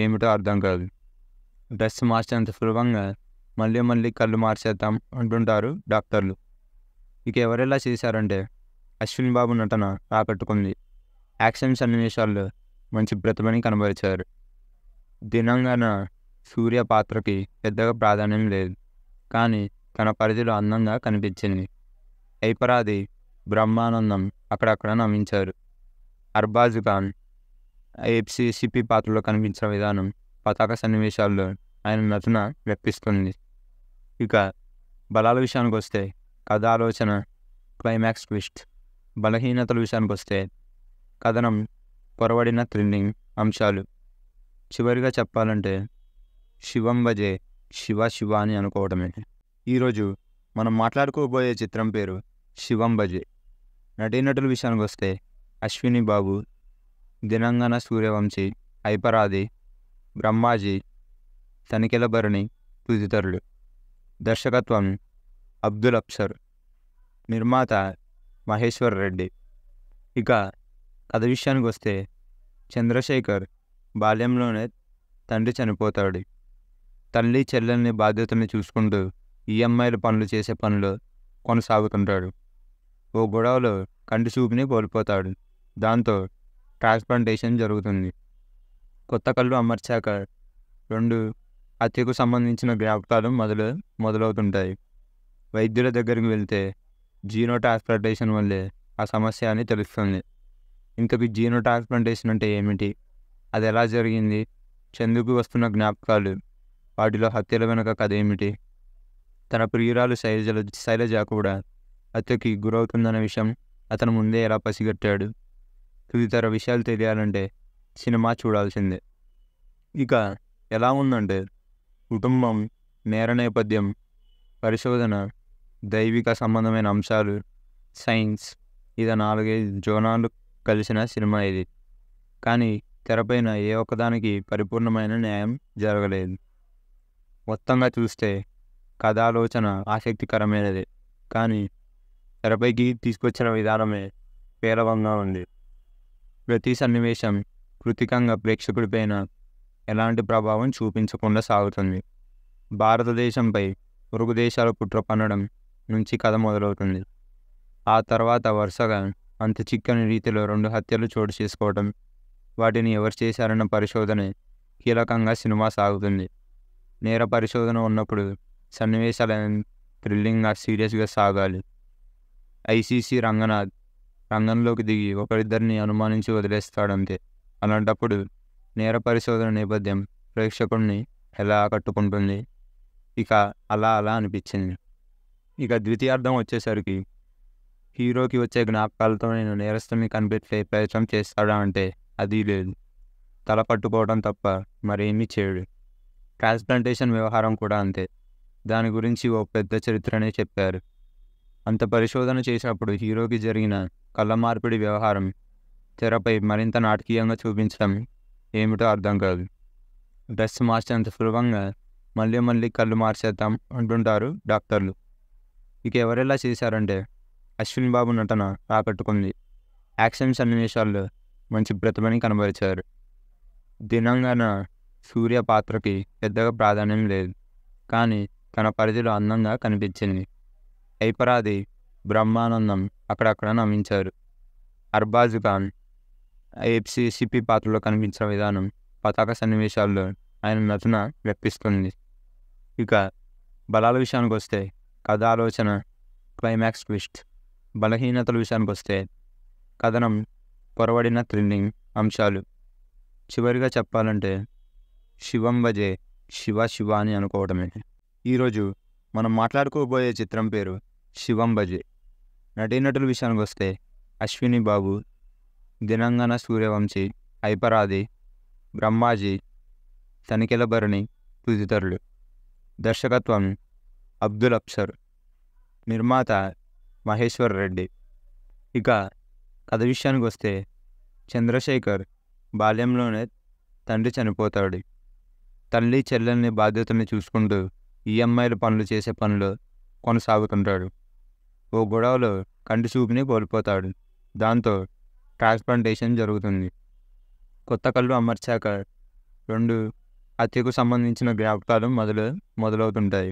ఏమిటో అర్థం కాదు డ్రెస్ మార్చేంత సులభంగా మళ్ళీ మళ్ళీ కళ్ళు మార్చేద్దాం అంటుంటారు డాక్టర్లు ఇక ఎవరెలా చేశారంటే అశ్విన్ బాబు నటన ఆకట్టుకుంది యాక్షన్ సన్నివేశాల్లో మంచి బ్రతమని కనబరిచారు దినంగాన సూర్య పాత్రకి పెద్దగా ప్రాధాన్యం లేదు కానీ తన పరిధిలో అందంగా కనిపించింది ఐపరాది బ్రహ్మానందం అక్కడక్కడ నమ్మించారు అర్బాజ్ ఖాన్ ఎఫ్సి సిపి పాత్రలో కనిపించిన విధానం పతాక సన్నివేశాల్లో ఆయన నటన వ్యక్తిస్తుంది ఇక బలాల విషయానికి వస్తే కథ ఆలోచన క్లైమాక్స్ ట్విస్ట్ బలహీనతల విషయానికి వస్తే కథనం పొరబడిన థ్రిల్లింగ్ అంశాలు చివరిగా చెప్పాలంటే శివం భజే శివ శివ అని అనుకోవడమే ఈరోజు మనం మాట్లాడుకోబోయే చిత్రం పేరు శివం బజే నటీనటుల విషయానికి వస్తే అశ్విని బాబు దినంగన సూర్యవంశీ ఐపరాధి బ్రహ్మాజీ తనిఖీల భరణి తుదితరులు దర్శకత్వం అబ్దుల్ అప్సర్ నిర్మాత మహేశ్వర్ రెడ్డి ఇక కథ విషయానికి వస్తే చంద్రశేఖర్ బాల్యంలోనే తండ్రి చనిపోతాడు తల్లి చెల్లెల్ని బాధ్యతల్ని చూసుకుంటూ ఈఎంఐల e పనులు చేసే పనులు కొనసాగుతుంటాడు ఓ గొడవలో కంటి చూపుని కోల్పోతాడు దాంతో ట్రాన్స్ప్లాంటేషన్ జరుగుతుంది కొత్త కళ్ళు అమర్చాక రెండు హత్యకు సంబంధించిన జ్ఞాపకాలు మొదలు మొదలవుతుంటాయి వైద్యుల దగ్గరికి వెళ్తే జీనో ట్రాన్స్ప్లాంటేషన్ వల్లే ఆ సమస్య అని తెలుస్తుంది ఇంతకు జీనో ట్రాన్స్ప్లాంటేషన్ అంటే ఏమిటి అది ఎలా జరిగింది చందుకు వస్తున్న జ్ఞాపకాలు వాటిలో హత్యల వెనుక కథ ఏమిటి తన ప్రియురాలు శైలజలు శైలజ కూడా హత్యకి గురవుతుందన్న విషయం అతను ముందే ఎలా పసిగట్టాడు తదితర విషయాలు తెలియాలంటే సినిమా చూడాల్సిందే ఇక ఎలా ఉందంటే కుటుంబం నేర నేపథ్యం పరిశోధన దైవిక సంబంధమైన అంశాలు సైన్స్ ఇద నాలుగైదు జోనాలు కలిసిన సినిమా ఇది కానీ తెరపైన ఏ ఒక్కదానికి పరిపూర్ణమైన న్యాయం జరగలేదు మొత్తంగా చూస్తే కథాలోచన ఆసక్తికరమైనది కానీ తెరపైకి తీసుకొచ్చిన విధానమే పేలవంగా ఉంది ప్రతి సన్నివేశం కృతికంగా ప్రేక్షకుడిపైన ఎలాంటి ప్రభావం చూపించకుండా సాగుతుంది భారతదేశంపై పొరుగు దేశాల కుట్ర పన్నడం నుంచి కథ మొదలవుతుంది ఆ తర్వాత వరుసగా అంత చిక్కని రీతిలో రెండు హత్యలు చోటు చేసుకోవడం వాటిని ఎవరు చేశారన్న పరిశోధనే కీలకంగా సినిమా సాగుతుంది నేర పరిశోధన ఉన్నప్పుడు సన్నివేశాలు థ్రిల్లింగ్గా సీరియస్గా సాగాలి ఐసీసీ రంగనాథ్ రంగంలోకి దిగి ఒకరిద్దరిని అనుమానించి వదిలేస్తాడంతే అలాంటప్పుడు నేర పరిశోధన నేపథ్యం ప్రేక్షకుడిని ఎలా ఆకట్టుకుంటుంది ఇక అలా అలా అనిపించింది ఇక ద్వితీయార్థం వచ్చేసరికి హీరోకి వచ్చే జ్ఞాపకాలతో నేను నేరస్తుని కనిపెట్టే ప్రయత్నం చేస్తాడా అంటే అది లేదు తల పట్టుకోవడం తప్ప మరేమీ చేయడు ట్రాన్స్ప్లాంటేషన్ వ్యవహారం కూడా అంతే దాని గురించి ఓ పెద్ద చరిత్రనే చెప్పారు అంత పరిశోధన చేసినప్పుడు హీరోకి జరిగిన కళ్ళ మార్పిడి వ్యవహారం తెరపై మరింత నాటకీయంగా చూపించడం ఏమిటో అర్థం కాదు డ్రెస్ మార్చేంత సులభంగా మళ్ళీ మళ్ళీ కళ్ళు మార్చేద్దాం అంటుంటారు డాక్టర్లు ఇక ఎవరెలా చేశారంటే అశ్విన్ బాబు నటన ఆకట్టుకుంది యాక్షన్ సన్నివేశాల్లో మంచి ప్రతిభని కనబరిచారు దినంగాన సూర్య పాత్రకి పెద్దగా ప్రాధాన్యం లేదు కానీ తన పరిధిలో అందంగా కనిపించింది ఐపరాది బ్రహ్మానందం అక్కడక్కడ నమ్మించారు అర్బాజ్ ఖాన్ ఎఫ్సిసిపి పాత్రలో కనిపించిన విధానం పతాక సన్నివేశాల్లో ఆయన నటన వ్యక్తిస్తుంది ఇక బలాల విషయానికి వస్తే కథ ఆలోచన క్లైమాక్స్ ట్విస్ట్ బలహీనతల విషయానికి వస్తే కథనం పొరబడిన థ్రిల్లింగ్ అంశాలు చివరిగా చెప్పాలంటే శివం భజే శివ శివ అని అనుకోవడమే ఈరోజు మనం మాట్లాడుకోబోయే చిత్రం పేరు శివంబజే నటీనటుల విషయానికి వస్తే అశ్విని బాబు దినంగన సూర్యవంశీ ఐపరాధి బ్రహ్మాజీ తనిఖీల భరణి తుదితరులు దర్శకత్వం అబ్దుల్ అప్సర్ నిర్మాత మహేశ్వర్ రెడ్డి ఇక కథ విషయానికి వస్తే చంద్రశేఖర్ బాల్యంలోనే తండ్రి చనిపోతాడు తల్లి చెల్లెల్ని బాధ్యతల్ని చూసుకుంటూ ఈఎంఐల e పనులు చేసే పనులు కొనసాగుతుంటాడు ఓ గొడవలో కంటి చూపుని కోల్పోతాడు దాంతో ట్రాన్స్ప్లాంటేషన్ జరుగుతుంది కొత్త కళ్ళు అమర్చాక రెండు హత్యకు సంబంధించిన జ్ఞాపకాలు మొదలు మొదలవుతుంటాయి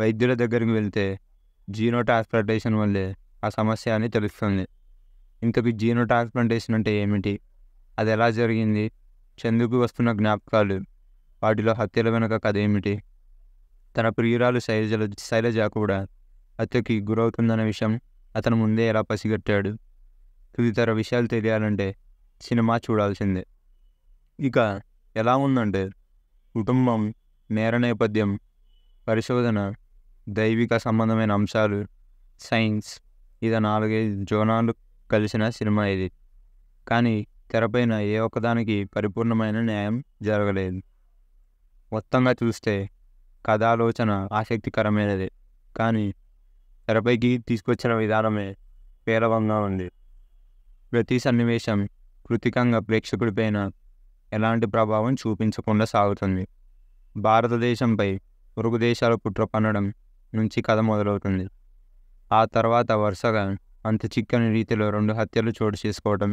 వైద్యుల దగ్గరికి వెళ్తే జీనో ట్రాన్స్ప్లాంటేషన్ వల్లే ఆ సమస్య అని తెలుస్తుంది ఇంతకు జీనో ట్రాన్స్ప్లాంటేషన్ అంటే ఏమిటి అది ఎలా జరిగింది చందుకు వస్తున్న జ్ఞాపకాలు వాటిలో హత్యల వెనుక కథ ఏమిటి తన ప్రియురాలు శైలజలు శైలజ కూడా హత్యకి గురవుతుందన్న విషయం అతను ముందే ఎలా పసిగట్టాడు తదితర విషయాలు తెలియాలంటే సినిమా చూడాల్సిందే ఇక ఎలా ఉందంటే కుటుంబం నేర నేపథ్యం పరిశోధన దైవిక సంబంధమైన అంశాలు సైన్స్ ఇది నాలుగైదు జోనాలు కలిసిన సినిమా ఇది కానీ తెరపైన ఏ ఒక్కదానికి పరిపూర్ణమైన న్యాయం జరగలేదు మొత్తంగా చూస్తే కథాలోచన ఆసక్తికరమైనది కానీ తెరపైకి తీసుకొచ్చిన విధానమే పేలవంగా ఉంది ప్రతి సన్నివేశం కృతికంగా ప్రేక్షకుడిపైన ఎలాంటి ప్రభావం చూపించకుండా సాగుతుంది భారతదేశంపై పొరుగు దేశాల కుట్ర పన్నడం నుంచి కథ మొదలవుతుంది ఆ తర్వాత వరుసగా అంత చిక్కని రీతిలో రెండు హత్యలు చోటు చేసుకోవడం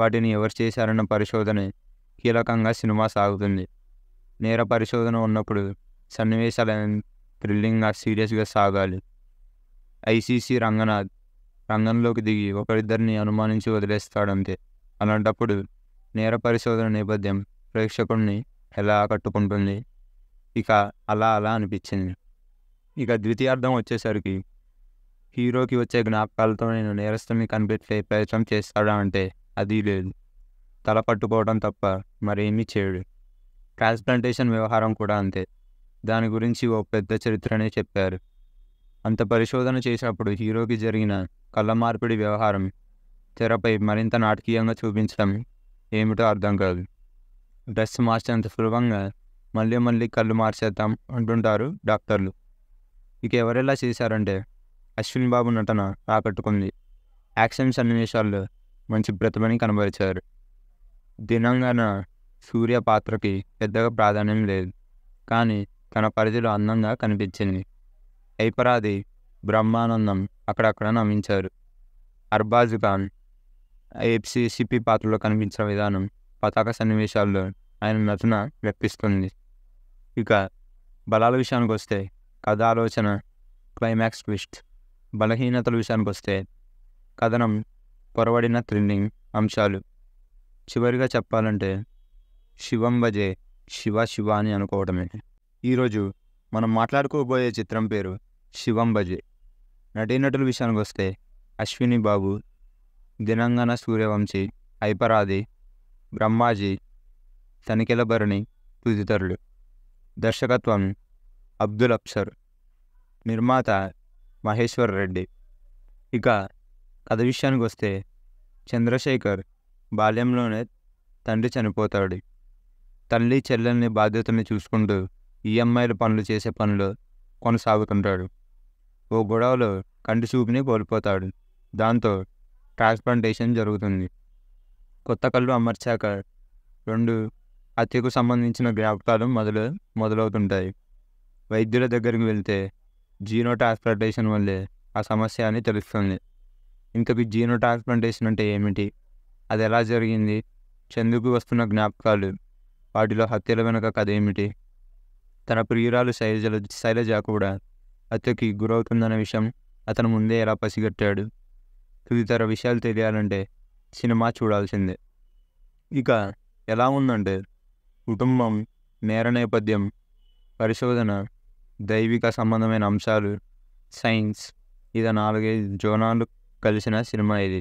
వాటిని ఎవరు చేశారన్న పరిశోధన కీలకంగా సినిమా సాగుతుంది నేర పరిశోధన ఉన్నప్పుడు సన్నివేశాలు థ్రిల్లింగ్గా సీరియస్గా సాగాలి ఐసీసీ రంగనాథ్ రంగంలోకి దిగి ఒకరిద్దరిని అనుమానించి వదిలేస్తాడంతే అలాంటప్పుడు నేర పరిశోధన నేపథ్యం ప్రేక్షకుడిని ఎలా ఆకట్టుకుంటుంది ఇక అలా అలా అనిపించింది ఇక ద్వితీయార్థం వచ్చేసరికి హీరోకి వచ్చే జ్ఞాపకాలతో నేను నేరస్తుని కనిపెట్టే ప్రయత్నం చేస్తాడా అంటే అది లేదు తల పట్టుకోవడం తప్ప మరేమీ చేయడు ట్రాన్స్ప్లాంటేషన్ వ్యవహారం కూడా అంతే దాని గురించి ఓ పెద్ద చరిత్రనే చెప్పారు అంత పరిశోధన చేసినప్పుడు హీరోకి జరిగిన కళ్ళ మార్పిడి వ్యవహారం తెరపై మరింత నాటకీయంగా చూపించడం ఏమిటో అర్థం కాదు డ్రెస్ మార్చేంత సులభంగా మళ్ళీ మళ్ళీ కళ్ళు మార్చేద్దాం అంటుంటారు డాక్టర్లు ఇక ఎవరెలా చేశారంటే అశ్విన్ బాబు నటన ఆకట్టుకుంది యాక్షన్ సన్నివేశాల్లో మంచి ప్రతిభని కనబరిచారు దినంగాన సూర్య పాత్రకి పెద్దగా ప్రాధాన్యం లేదు కానీ తన పరిధిలో అందంగా కనిపించింది ఐపరాది బ్రహ్మానందం అక్కడక్కడ నమ్మించారు అర్బాజ్ ఖాన్ ఏప్సీ సిపి పాత్రలో కనిపించిన విధానం పతాక సన్నివేశాల్లో ఆయన నటన వ్యక్తిస్తుంది ఇక బలాల విషయానికి వస్తే కథ ఆలోచన క్లైమాక్స్ ట్విస్ట్ బలహీనతల విషయానికి వస్తే కథనం పొరబడిన థ్రిల్లింగ్ అంశాలు చివరిగా చెప్పాలంటే శివం భజే శివ శివ అని అనుకోవడమే ఈరోజు మనం మాట్లాడుకోబోయే చిత్రం పేరు శివంబజే నటీనటుల విషయానికి వస్తే అశ్విని బాబు దినంగన సూర్యవంశీ ఐపరాది బ్రహ్మాజీ తనిఖీల భరణి తుదితరులు దర్శకత్వం అబ్దుల్ అప్సర్ నిర్మాత మహేశ్వర్ రెడ్డి ఇక కథ విషయానికి వస్తే చంద్రశేఖర్ బాల్యంలోనే తండ్రి చనిపోతాడు తల్లి చెల్లెల్ని బాధ్యతల్ని చూసుకుంటూ ఈఎంఐల e పనులు చేసే పనులు కొనసాగుతుంటాడు ఓ గొడవలో కంటి చూపుని కోల్పోతాడు దాంతో ట్రాన్స్ప్లాంటేషన్ జరుగుతుంది కొత్త కళ్ళు అమర్చాక రెండు హత్యకు సంబంధించిన జ్ఞాపకాలు మొదలు మొదలవుతుంటాయి వైద్యుల దగ్గరికి వెళ్తే జీనో ట్రాన్స్ప్లాంటేషన్ వల్లే ఆ సమస్య అని తెలుస్తుంది ఇంతకు జీనో ట్రాన్స్ప్లాంటేషన్ అంటే ఏమిటి అది ఎలా జరిగింది చందుకు వస్తున్న జ్ఞాపకాలు వాటిలో హత్యల వెనుక కథ ఏమిటి తన ప్రియురాలు శైలజల శైలజ కూడా హత్యకి గురవుతుందన్న విషయం అతను ముందే ఎలా పసిగట్టాడు తదితర విషయాలు తెలియాలంటే సినిమా చూడాల్సిందే ఇక ఎలా ఉందంటే కుటుంబం నేర నేపథ్యం పరిశోధన దైవిక సంబంధమైన అంశాలు సైన్స్ ఇది నాలుగైదు జోనాలు కలిసిన సినిమా ఇది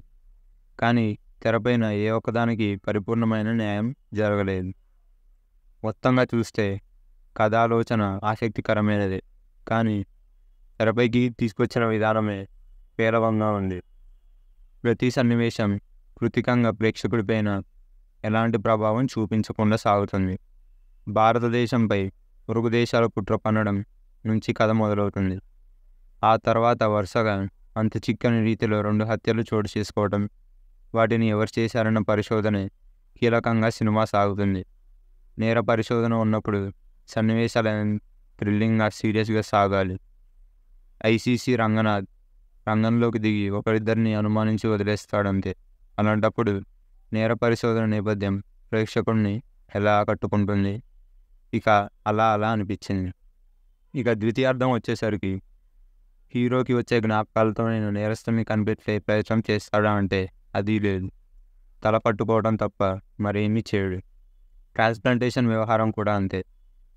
కానీ తెరపైన ఏ ఒక్కదానికి పరిపూర్ణమైన న్యాయం జరగలేదు మొత్తంగా చూస్తే కథాలోచన ఆసక్తికరమైనది కానీ తెరపైకి తీసుకొచ్చిన విధానమే పేలవంగా ఉంది ప్రతి సన్నివేశం కృతికంగా ప్రేక్షకుడిపైన ఎలాంటి ప్రభావం చూపించకుండా సాగుతుంది భారతదేశంపై పొరుగు దేశాల కుట్ర పన్నడం నుంచి కథ మొదలవుతుంది ఆ తర్వాత వరుసగా అంత చిక్కని రీతిలో రెండు హత్యలు చోటు చేసుకోవడం వాటిని ఎవరు చేశారన్న పరిశోధన కీలకంగా సినిమా సాగుతుంది నేర పరిశోధన ఉన్నప్పుడు సన్నివేశాలు థ్రిల్లింగ్గా సీరియస్గా సాగాలి ఐసీసీ రంగనాథ్ రంగంలోకి దిగి ఒకరిద్దరిని అనుమానించి వదిలేస్తాడంతే అలాంటప్పుడు నేర పరిశోధన నేపథ్యం ప్రేక్షకుడిని ఎలా ఆకట్టుకుంటుంది ఇక అలా అలా అనిపించింది ఇక ద్వితీయార్థం వచ్చేసరికి హీరోకి వచ్చే జ్ఞాపకాలతో నేను నేరస్తుని కనిపెట్టే ప్రయత్నం చేస్తాడా అంటే అది లేదు తల పట్టుకోవడం తప్ప మరేమీ చేయడు ట్రాన్స్ప్లాంటేషన్ వ్యవహారం కూడా అంతే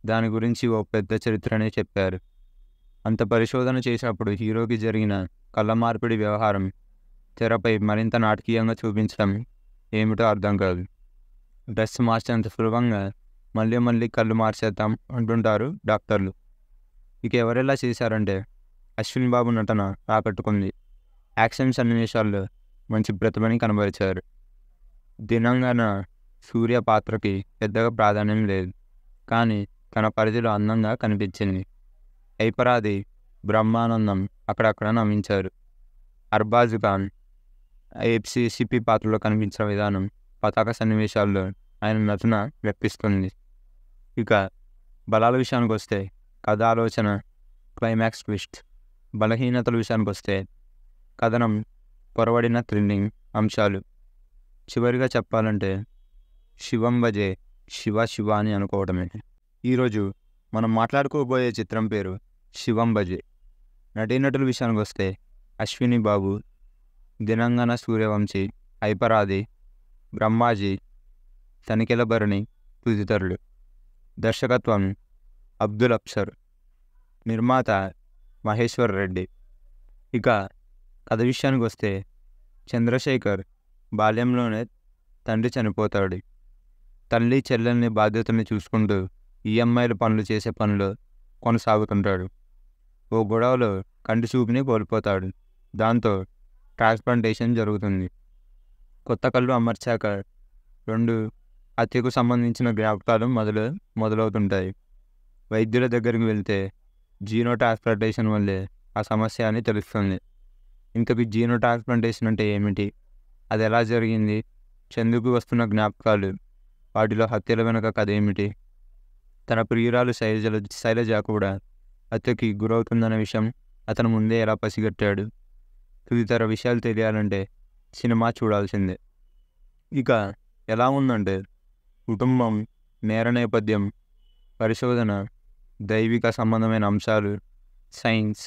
దాని గురించి ఓ పెద్ద చరిత్రనే చెప్పారు అంత పరిశోధన చేసినప్పుడు హీరోకి జరిగిన కళ్ళ మార్పిడి వ్యవహారం తెరపై మరింత నాటకీయంగా చూపించడం ఏమిటో అర్థం కాదు డ్రెస్ మార్చేంత సులభంగా మళ్ళీ మళ్ళీ కళ్ళు మార్చేద్దాం అంటుంటారు డాక్టర్లు ఇక ఎవరెలా చేశారంటే అశ్విన్ బాబు నటన రాకట్టుకుంది యాక్షన్ సన్నివేశాల్లో మంచి ప్రతిభని కనబరిచారు దినంగాన సూర్య పాత్రకి పెద్దగా ప్రాధాన్యం లేదు కానీ తన పరిధిలో అందంగా కనిపించింది ఐపరాది బ్రహ్మానందం అక్కడక్కడ నమ్మించారు అర్బాజ్ ఖాన్ ఎఫ్సి సిపి పాత్రలో కనిపించిన విధానం పతాక సన్నివేశాల్లో ఆయన నటన వ్యక్తిస్తుంది ఇక బలాల విషయానికి వస్తే కథ ఆలోచన క్లైమాక్స్ ట్విస్ట్ బలహీనతల విషయానికి వస్తే కథనం పొరబడిన థ్రిల్లింగ్ అంశాలు చివరిగా చెప్పాలంటే శివం భజే శివ శివ అని అనుకోవడమే ఈరోజు మనం మాట్లాడుకోబోయే చిత్రం పేరు శివంబజే నటీనటుల విషయానికి వస్తే అశ్విని బాబు దినంగన సూర్యవంశీ ఐపరాధి బ్రహ్మాజీ తనిఖీల భరణి తుదితరులు దర్శకత్వం అబ్దుల్ అప్సర్ నిర్మాత మహేశ్వర్ రెడ్డి ఇక కథ విషయానికి వస్తే చంద్రశేఖర్ బాల్యంలోనే తండ్రి చనిపోతాడు తల్లి చెల్లెల్ని బాధ్యతల్ని చూసుకుంటూ ఈఎంఐలు పనులు చేసే పనులు కొనసాగుతుంటాడు ఓ గొడవలో కంటి చూపుని కోల్పోతాడు దాంతో ట్రాన్స్ప్లాంటేషన్ జరుగుతుంది కొత్త కళ్ళు అమర్చాక రెండు హత్యకు సంబంధించిన జ్ఞాపకాలు మొదలు మొదలవుతుంటాయి వైద్యుల దగ్గరికి వెళ్తే జీనో ట్రాన్స్ప్లాంటేషన్ వల్లే ఆ సమస్య అని తెలుస్తుంది ఇంతకు జీనో ట్రాన్స్ప్లాంటేషన్ అంటే ఏమిటి అది ఎలా జరిగింది చందుకు వస్తున్న జ్ఞాపకాలు వాటిలో హత్యల వెనుక కథ ఏమిటి తన ప్రియురాలు శైలజ శైలజ కూడా హత్యకి గురవుతుందన్న విషయం అతను ముందే ఎలా పసిగట్టాడు తదితర విషయాలు తెలియాలంటే సినిమా చూడాల్సిందే ఇక ఎలా ఉందంటే కుటుంబం నేర నేపథ్యం పరిశోధన దైవిక సంబంధమైన అంశాలు సైన్స్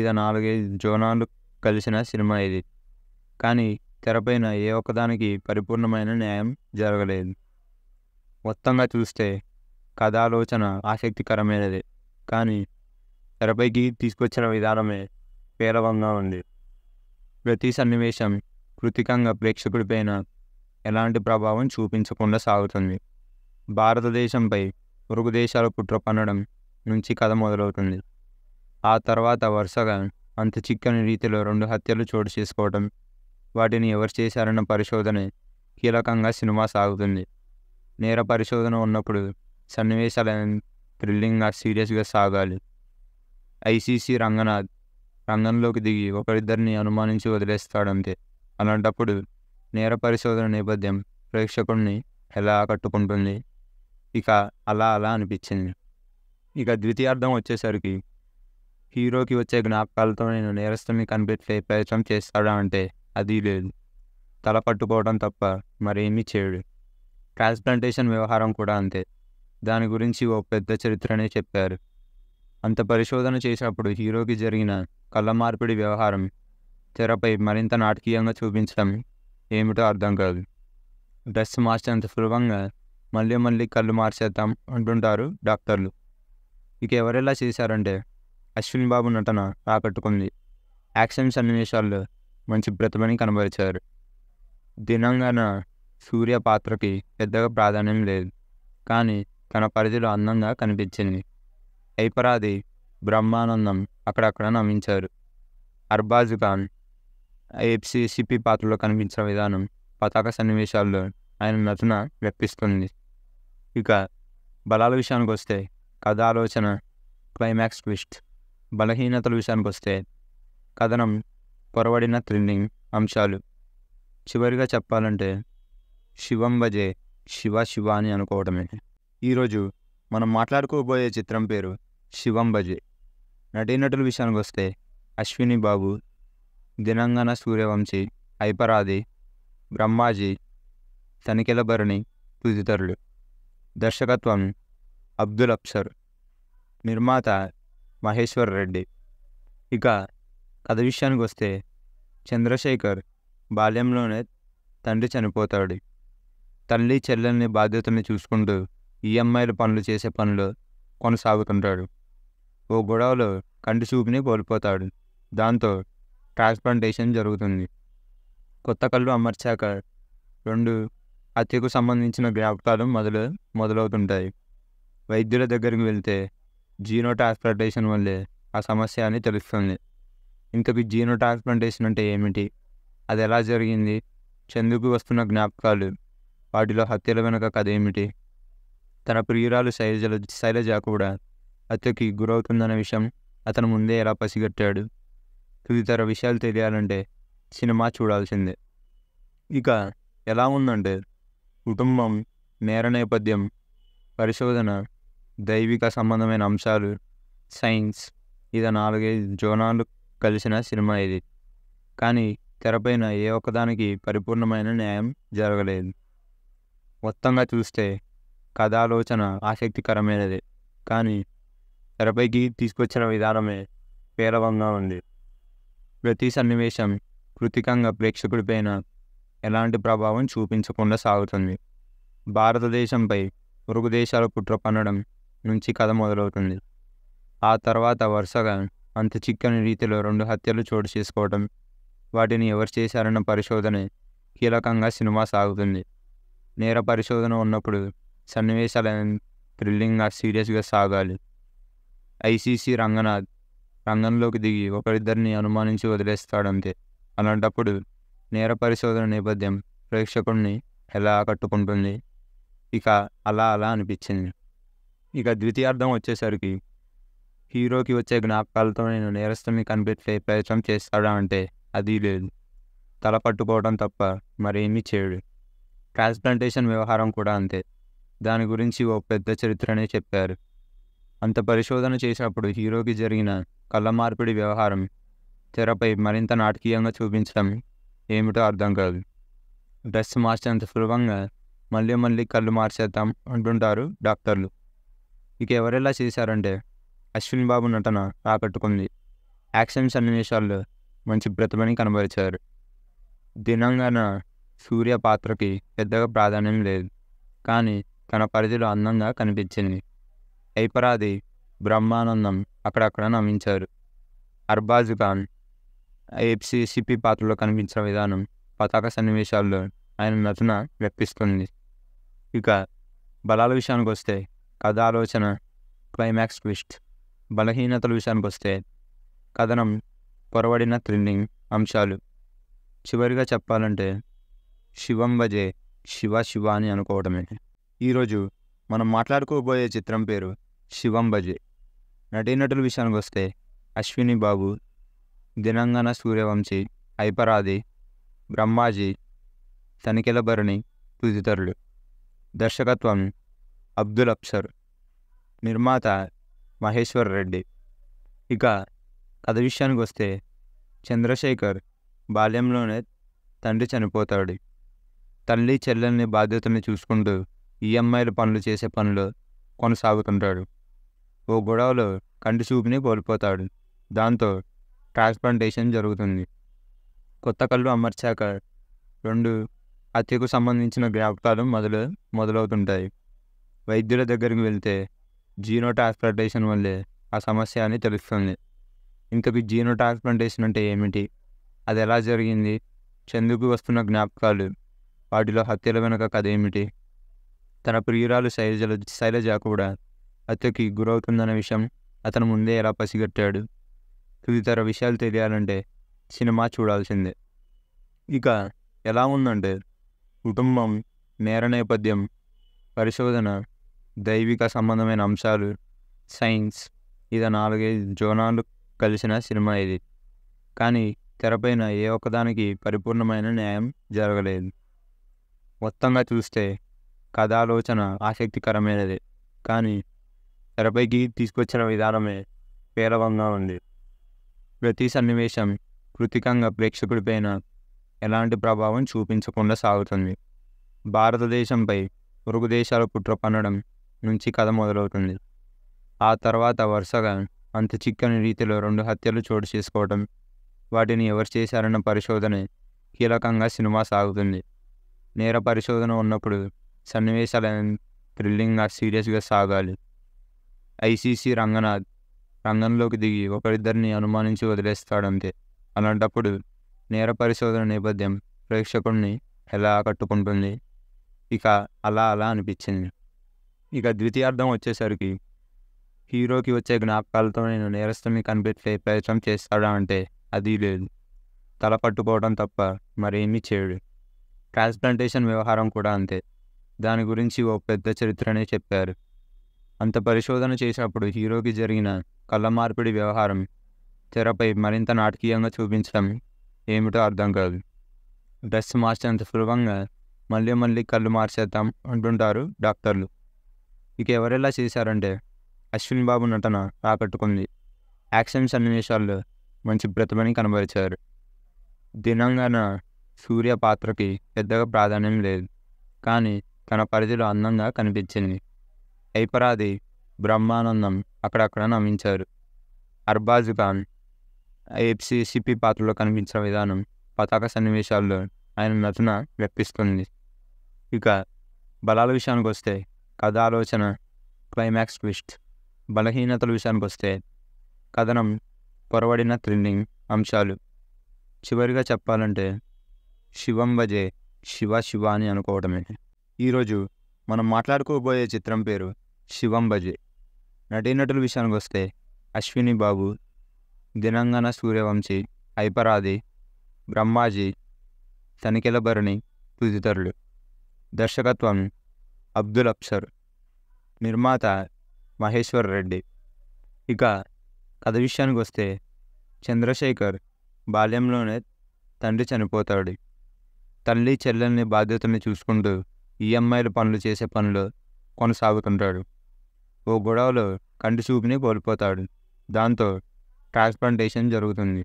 ఇది నాలుగైదు జోనాలు కలిసిన సినిమా ఇది కానీ తెరపైన ఏ ఒక్కదానికి పరిపూర్ణమైన న్యాయం జరగలేదు మొత్తంగా చూస్తే కథాలోచన ఆసక్తికరమైనది కానీ తెరపైకి తీసుకొచ్చిన విధానమే పేలవంగా ఉంది ప్రతి సన్నివేశం కృతికంగా ప్రేక్షకుడిపైన ఎలాంటి ప్రభావం చూపించకుండా సాగుతుంది భారతదేశంపై పొరుగు దేశాల కుట్ర పన్నడం నుంచి కథ మొదలవుతుంది ఆ తర్వాత వరుసగా అంత చిక్కని రీతిలో రెండు హత్యలు చోటు చేసుకోవడం వాటిని ఎవరు చేశారన్న పరిశోధన కీలకంగా సినిమా సాగుతుంది నేర పరిశోధన ఉన్నప్పుడు సన్నివేశాలను థ్రిల్లింగ్గా సీరియస్గా సాగాలి ఐసీసీ రంగనాథ్ రంగంలోకి దిగి ఒకరిద్దరిని అనుమానించి వదిలేస్తాడంతే అలాంటప్పుడు నేర పరిశోధన నేపథ్యం ప్రేక్షకుడిని ఎలా ఆకట్టుకుంటుంది ఇక అలా అలా అనిపించింది ఇక ద్వితీయార్థం వచ్చేసరికి హీరోకి వచ్చే జ్ఞాపకాలతో నేను నేరస్తుని కనిపెట్టే ప్రయత్నం చేస్తాడా అంటే అది లేదు తల పట్టుకోవడం తప్ప మరేమీ చేయడు ట్రాన్స్ప్లాంటేషన్ వ్యవహారం కూడా అంతే దాని గురించి ఓ పెద్ద చరిత్రనే చెప్పారు అంత పరిశోధన చేసినప్పుడు హీరోకి జరిగిన కళ్ళ మార్పిడి వ్యవహారం తెరపై మరింత నాటకీయంగా చూపించడం ఏమిటో అర్థం కాదు డ్రెస్ మార్చేంత సులభంగా మళ్ళీ మళ్ళీ కళ్ళు మార్చేద్దాం అంటుంటారు డాక్టర్లు ఇక ఎవరెలా చేశారంటే అశ్విన్ బాబు నటన ఆకట్టుకుంది యాక్షన్ సన్నివేశాల్లో మంచి ప్రతిభని కనబరిచారు దినంగాన సూర్య పాత్రకి పెద్దగా ప్రాధాన్యం లేదు కానీ తన పరిధిలో అందంగా కనిపించింది ఐపరాది బ్రహ్మానందం అక్కడక్కడ నమ్మించారు అర్బాజ్ ఖాన్ ఎఫ్సి సిపి పాత్రలో కనిపించిన విధానం పతాక సన్నివేశాల్లో ఆయన నటన వ్యక్తిస్తుంది ఇక బలాల విషయానికి వస్తే కథ ఆలోచన క్లైమాక్స్ ట్విస్ట్ బలహీనతల విషయానికి వస్తే కథనం పొరబడిన థ్రిల్లింగ్ అంశాలు చివరిగా చెప్పాలంటే శివం భజే శివ శివ అని అనుకోవడమే ఈరోజు మనం మాట్లాడుకోబోయే చిత్రం పేరు శివంబజే నటీనటుల విషయానికి వస్తే అశ్విని బాబు దినంగన సూర్యవంశీ హైపరాది బ్రహ్మాజీ తనిఖీల భరణి తదితరులు దర్శకత్వం అబ్దుల్ అప్సర్ నిర్మాత మహేశ్వర్ రెడ్డి ఇక కథ విషయానికి వస్తే చంద్రశేఖర్ బాల్యంలోనే తండ్రి చనిపోతాడు తల్లి చెల్లెల్ని బాధ్యతల్ని చూసుకుంటూ ఈఎంఐల e పనులు చేసే పనులు కొనసాగుతుంటాడు ఓ గొడవలో కంటి చూపుని కోల్పోతాడు దాంతో ట్రాన్స్ప్లాంటేషన్ జరుగుతుంది కొత్త కళ్ళు అమర్చాక రెండు హత్యకు సంబంధించిన జ్ఞాపకాలు మొదలు మొదలవుతుంటాయి వైద్యుల దగ్గరికి వెళ్తే జీనో ట్రాన్స్ప్లాంటేషన్ వల్లే ఆ సమస్య అని తెలుస్తుంది ఇంతకు జీనో ట్రాన్స్ప్లాంటేషన్ అంటే ఏమిటి అది ఎలా జరిగింది చందుకు వస్తున్న జ్ఞాపకాలు వాటిలో హత్యల వెనుక కథ ఏమిటి తన ప్రియురాలు శైలజ శైలజ కూడా హత్యకి గురవుతుందన్న విషయం అతను ముందే ఎలా పసిగట్టాడు తదితర విషయాలు తెలియాలంటే సినిమా చూడాల్సిందే ఇక ఎలా ఉందంటే కుటుంబం నేర నేపథ్యం పరిశోధన దైవిక సంబంధమైన అంశాలు సైన్స్ ఇద నాలుగైదు జోనాలు కలిసిన సినిమా ఇది కానీ తెరపైన ఏ ఒక్కదానికి పరిపూర్ణమైన న్యాయం జరగలేదు మొత్తంగా చూస్తే కథాలోచన ఆసక్తికరమైనది కానీ తెరపైకి తీసుకొచ్చిన విధానమే పేలవంగా ఉంది ప్రతి సన్నివేశం కృతికంగా ప్రేక్షకుడిపైన ఎలాంటి ప్రభావం చూపించకుండా సాగుతుంది భారతదేశంపై పొరుగు దేశాల కుట్ర పన్నడం నుంచి కథ మొదలవుతుంది ఆ తర్వాత వరుసగా అంత చిక్కని రీతిలో రెండు హత్యలు చోటు చేసుకోవటం వాటిని ఎవరు చేశారన్న పరిశోధన కీలకంగా సినిమా సాగుతుంది నేర పరిశోధన ఉన్నప్పుడు సన్నివేశాలను థ్రిల్లింగ్గా సీరియస్గా సాగాలి ఐసీసీ రంగనాథ్ రంగంలోకి దిగి ఒకరిద్దరిని అనుమానించి వదిలేస్తాడంతే అలాంటప్పుడు నేర పరిశోధన నేపథ్యం ప్రేక్షకుడిని ఎలా ఆకట్టుకుంటుంది ఇక అలా అలా అనిపించింది ఇక ద్వితీయార్థం వచ్చేసరికి హీరోకి వచ్చే జ్ఞాపకాలతో నేను నేరస్తుని కనిపెట్టే ప్రయత్నం చేస్తాడా అంటే అది లేదు తల పట్టుకోవడం తప్ప మరేమీ చేయడు ట్రాన్స్ప్లాంటేషన్ వ్యవహారం కూడా అంతే దాని గురించి ఓ పెద్ద చరిత్రనే చెప్పారు అంత పరిశోధన చేసినప్పుడు హీరోకి జరిగిన కళ్ళ మార్పిడి వ్యవహారం తెరపై మరింత నాటకీయంగా చూపించడం ఏమిటో అర్థం కాదు డ్రెస్ మార్చేంత సులభంగా మళ్ళీ మళ్ళీ కళ్ళు మార్చేద్దాం అంటుంటారు డాక్టర్లు ఇక ఎవరెలా చేశారంటే అశ్విన్ బాబు నటన ఆకట్టుకుంది యాక్షన్ సన్నివేశాల్లో మంచి బ్రతమని కనబరిచారు దినంగాన సూర్య పాత్రకి పెద్దగా ప్రాధాన్యం లేదు కానీ తన పరిధిలో అందంగా కనిపించింది ఐపరాది బ్రహ్మానందం అక్కడక్కడ నమ్మించారు అర్బాజ్ ఖాన్ ఎఫ్సిసిపి పాత్రలో కనిపించిన విధానం పతాక సన్నివేశాల్లో ఆయన నటన వ్యక్తిస్తుంది ఇక బలాల విషయానికి వస్తే కథ ఆలోచన క్లైమాక్స్ ట్విస్ట్ బలహీనతల విషయానికి వస్తే కథనం పొరబడిన థ్రిల్లింగ్ అంశాలు చివరిగా చెప్పాలంటే శివం భజే శివ శివ అని అనుకోవడమే ఈరోజు మనం మాట్లాడుకోబోయే చిత్రం పేరు శివంబజే నటీనటుల విషయానికి వస్తే అశ్విని బాబు దినంగన సూర్యవంశీ హైపరాది బ్రహ్మాజీ తనిఖీల భరణి తదితరులు దర్శకత్వం అబ్దుల్ అప్సర్ నిర్మాత మహేశ్వర్ రెడ్డి ఇక కథ విషయానికి వస్తే చంద్రశేఖర్ బాల్యంలోనే తండ్రి చనిపోతాడు తల్లి చెల్లెల్ని బాధ్యతల్ని చూసుకుంటూ ఈఎంఐలు e పనులు చేసే పనులు కొనసాగుతుంటాడు ఓ గొడవలో కంటి చూపుని కోల్పోతాడు దాంతో ట్రాన్స్ప్లాంటేషన్ జరుగుతుంది కొత్త కళ్ళు అమర్చాక రెండు హత్యకు సంబంధించిన జ్ఞాపకాలు మొదలు మొదలవుతుంటాయి వైద్యుల దగ్గరికి వెళ్తే జీనో ట్రాన్స్ప్లాంటేషన్ వల్లే ఆ సమస్య అని తెలుస్తుంది ఇంతకు జీనో ట్రాన్స్ప్లాంటేషన్ అంటే ఏమిటి అది ఎలా జరిగింది చందుకు వస్తున్న జ్ఞాపకాలు వాటిలో హత్యల వెనుక కథ ఏమిటి తన ప్రియురాలు శైలజ శైలజ కూడా హత్యకి గురవుతుందన్న విషయం అతను ముందే ఎలా పసిగట్టాడు తదితర విషయాలు తెలియాలంటే సినిమా చూడాల్సిందే ఇక ఎలా ఉందంటే కుటుంబం నేర నేపథ్యం పరిశోధన దైవిక సంబంధమైన అంశాలు సైన్స్ ఇద నాలుగైదు జోనాలు కలిసిన సినిమా ఇది కానీ తెరపైన ఏ ఒక్కదానికి పరిపూర్ణమైన న్యాయం జరగలేదు మొత్తంగా చూస్తే కథాలోచన ఆసక్తికరమైనది కానీ తెరపైకి తీసుకొచ్చిన విధానమే పేలవంగా ఉంది ప్రతి సన్నివేశం కృతికంగా ప్రేక్షకుడిపైన ఎలాంటి ప్రభావం చూపించకుండా సాగుతుంది భారతదేశంపై పొరుగు దేశాల కుట్ర పన్నడం నుంచి కథ మొదలవుతుంది ఆ తర్వాత వరుసగా అంత చిక్కని రీతిలో రెండు హత్యలు చోటు చేసుకోవడం వాటిని ఎవరు చేశారన్న పరిశోధనే కీలకంగా సినిమా సాగుతుంది నేర పరిశోధన ఉన్నప్పుడు సన్నివేశాలను థ్రిల్లింగ్గా సీరియస్గా సాగాలి ఐసీసీ రంగనాథ్ రంగంలోకి దిగి ఒకరిద్దరిని అనుమానించి వదిలేస్తాడంతే అలాంటప్పుడు నేర పరిశోధన నేపథ్యం ప్రేక్షకుడిని ఎలా ఆకట్టుకుంటుంది ఇక అలా అలా అనిపించింది ఇక ద్వితీయార్థం వచ్చేసరికి హీరోకి వచ్చే జ్ఞాపకాలతో నేను నేరస్తుని కనిపెట్టే ప్రయత్నం చేస్తాడా అంటే అది లేదు తల పట్టుకోవడం తప్ప మరేమీ చేయడు ట్రాన్స్ప్లాంటేషన్ వ్యవహారం కూడా అంతే దాని గురించి ఓ పెద్ద చరిత్రనే చెప్పారు అంత పరిశోధన చేసినప్పుడు హీరోకి జరిగిన కళ్ళ మార్పిడి వ్యవహారం తెరపై మరింత నాటకీయంగా చూపించడం ఏమిటో అర్థం కాదు డ్రెస్ మార్చేంత సులభంగా మళ్ళీ మళ్ళీ కళ్ళు మార్చేద్దాం అంటుంటారు డాక్టర్లు ఇక ఎవరెలా చేశారంటే అశ్విన్ బాబు నటన ఆకట్టుకుంది యాక్షన్ సన్నివేశాల్లో మంచి ప్రతిభని కనబరిచారు దినంగాన సూర్య పాత్రకి పెద్దగా ప్రాధాన్యం లేదు కానీ తన పరిధిలో అందంగా కనిపించింది ఐపరాది బ్రహ్మానందం అక్కడక్కడ నమ్మించారు అర్బాజ్ ఖాన్ ఎఫ్సిసిపి పాత్రలో కనిపించిన విధానం పతాక సన్నివేశాల్లో ఆయన నటన వ్యక్తిస్తుంది ఇక బలాల విషయానికి వస్తే కథ ఆలోచన క్లైమాక్స్ ట్విస్ట్ బలహీనతల విషయానికి వస్తే కథనం పొరబడిన థ్రిల్లింగ్ అంశాలు చివరిగా చెప్పాలంటే శివం భజే శివ శివ అని అనుకోవడమే ఈరోజు మనం మాట్లాడుకోబోయే చిత్రం పేరు శివం బజే నటీనటుల విషయానికి వస్తే అశ్విని బాబు దినంగన సూర్యవంశి ఐపరాధి బ్రహ్మాజీ తనిఖీల భరణి దర్శకత్వం అబ్దుల్ అప్సర్ నిర్మాత మహేశ్వర్ రెడ్డి ఇక కథ విషయానికి వస్తే చంద్రశేఖర్ బాల్యంలోనే తండ్రి చనిపోతాడు తల్లి చెల్లెల్ని బాధ్యతల్ని చూసుకుంటూ ఈఎంఐలు e పనులు చేసే పనులు కొనసాగుతుంటాడు ఓ గొడవలో కంటి చూపుని కోల్పోతాడు దాంతో ట్రాన్స్ప్లాంటేషన్ జరుగుతుంది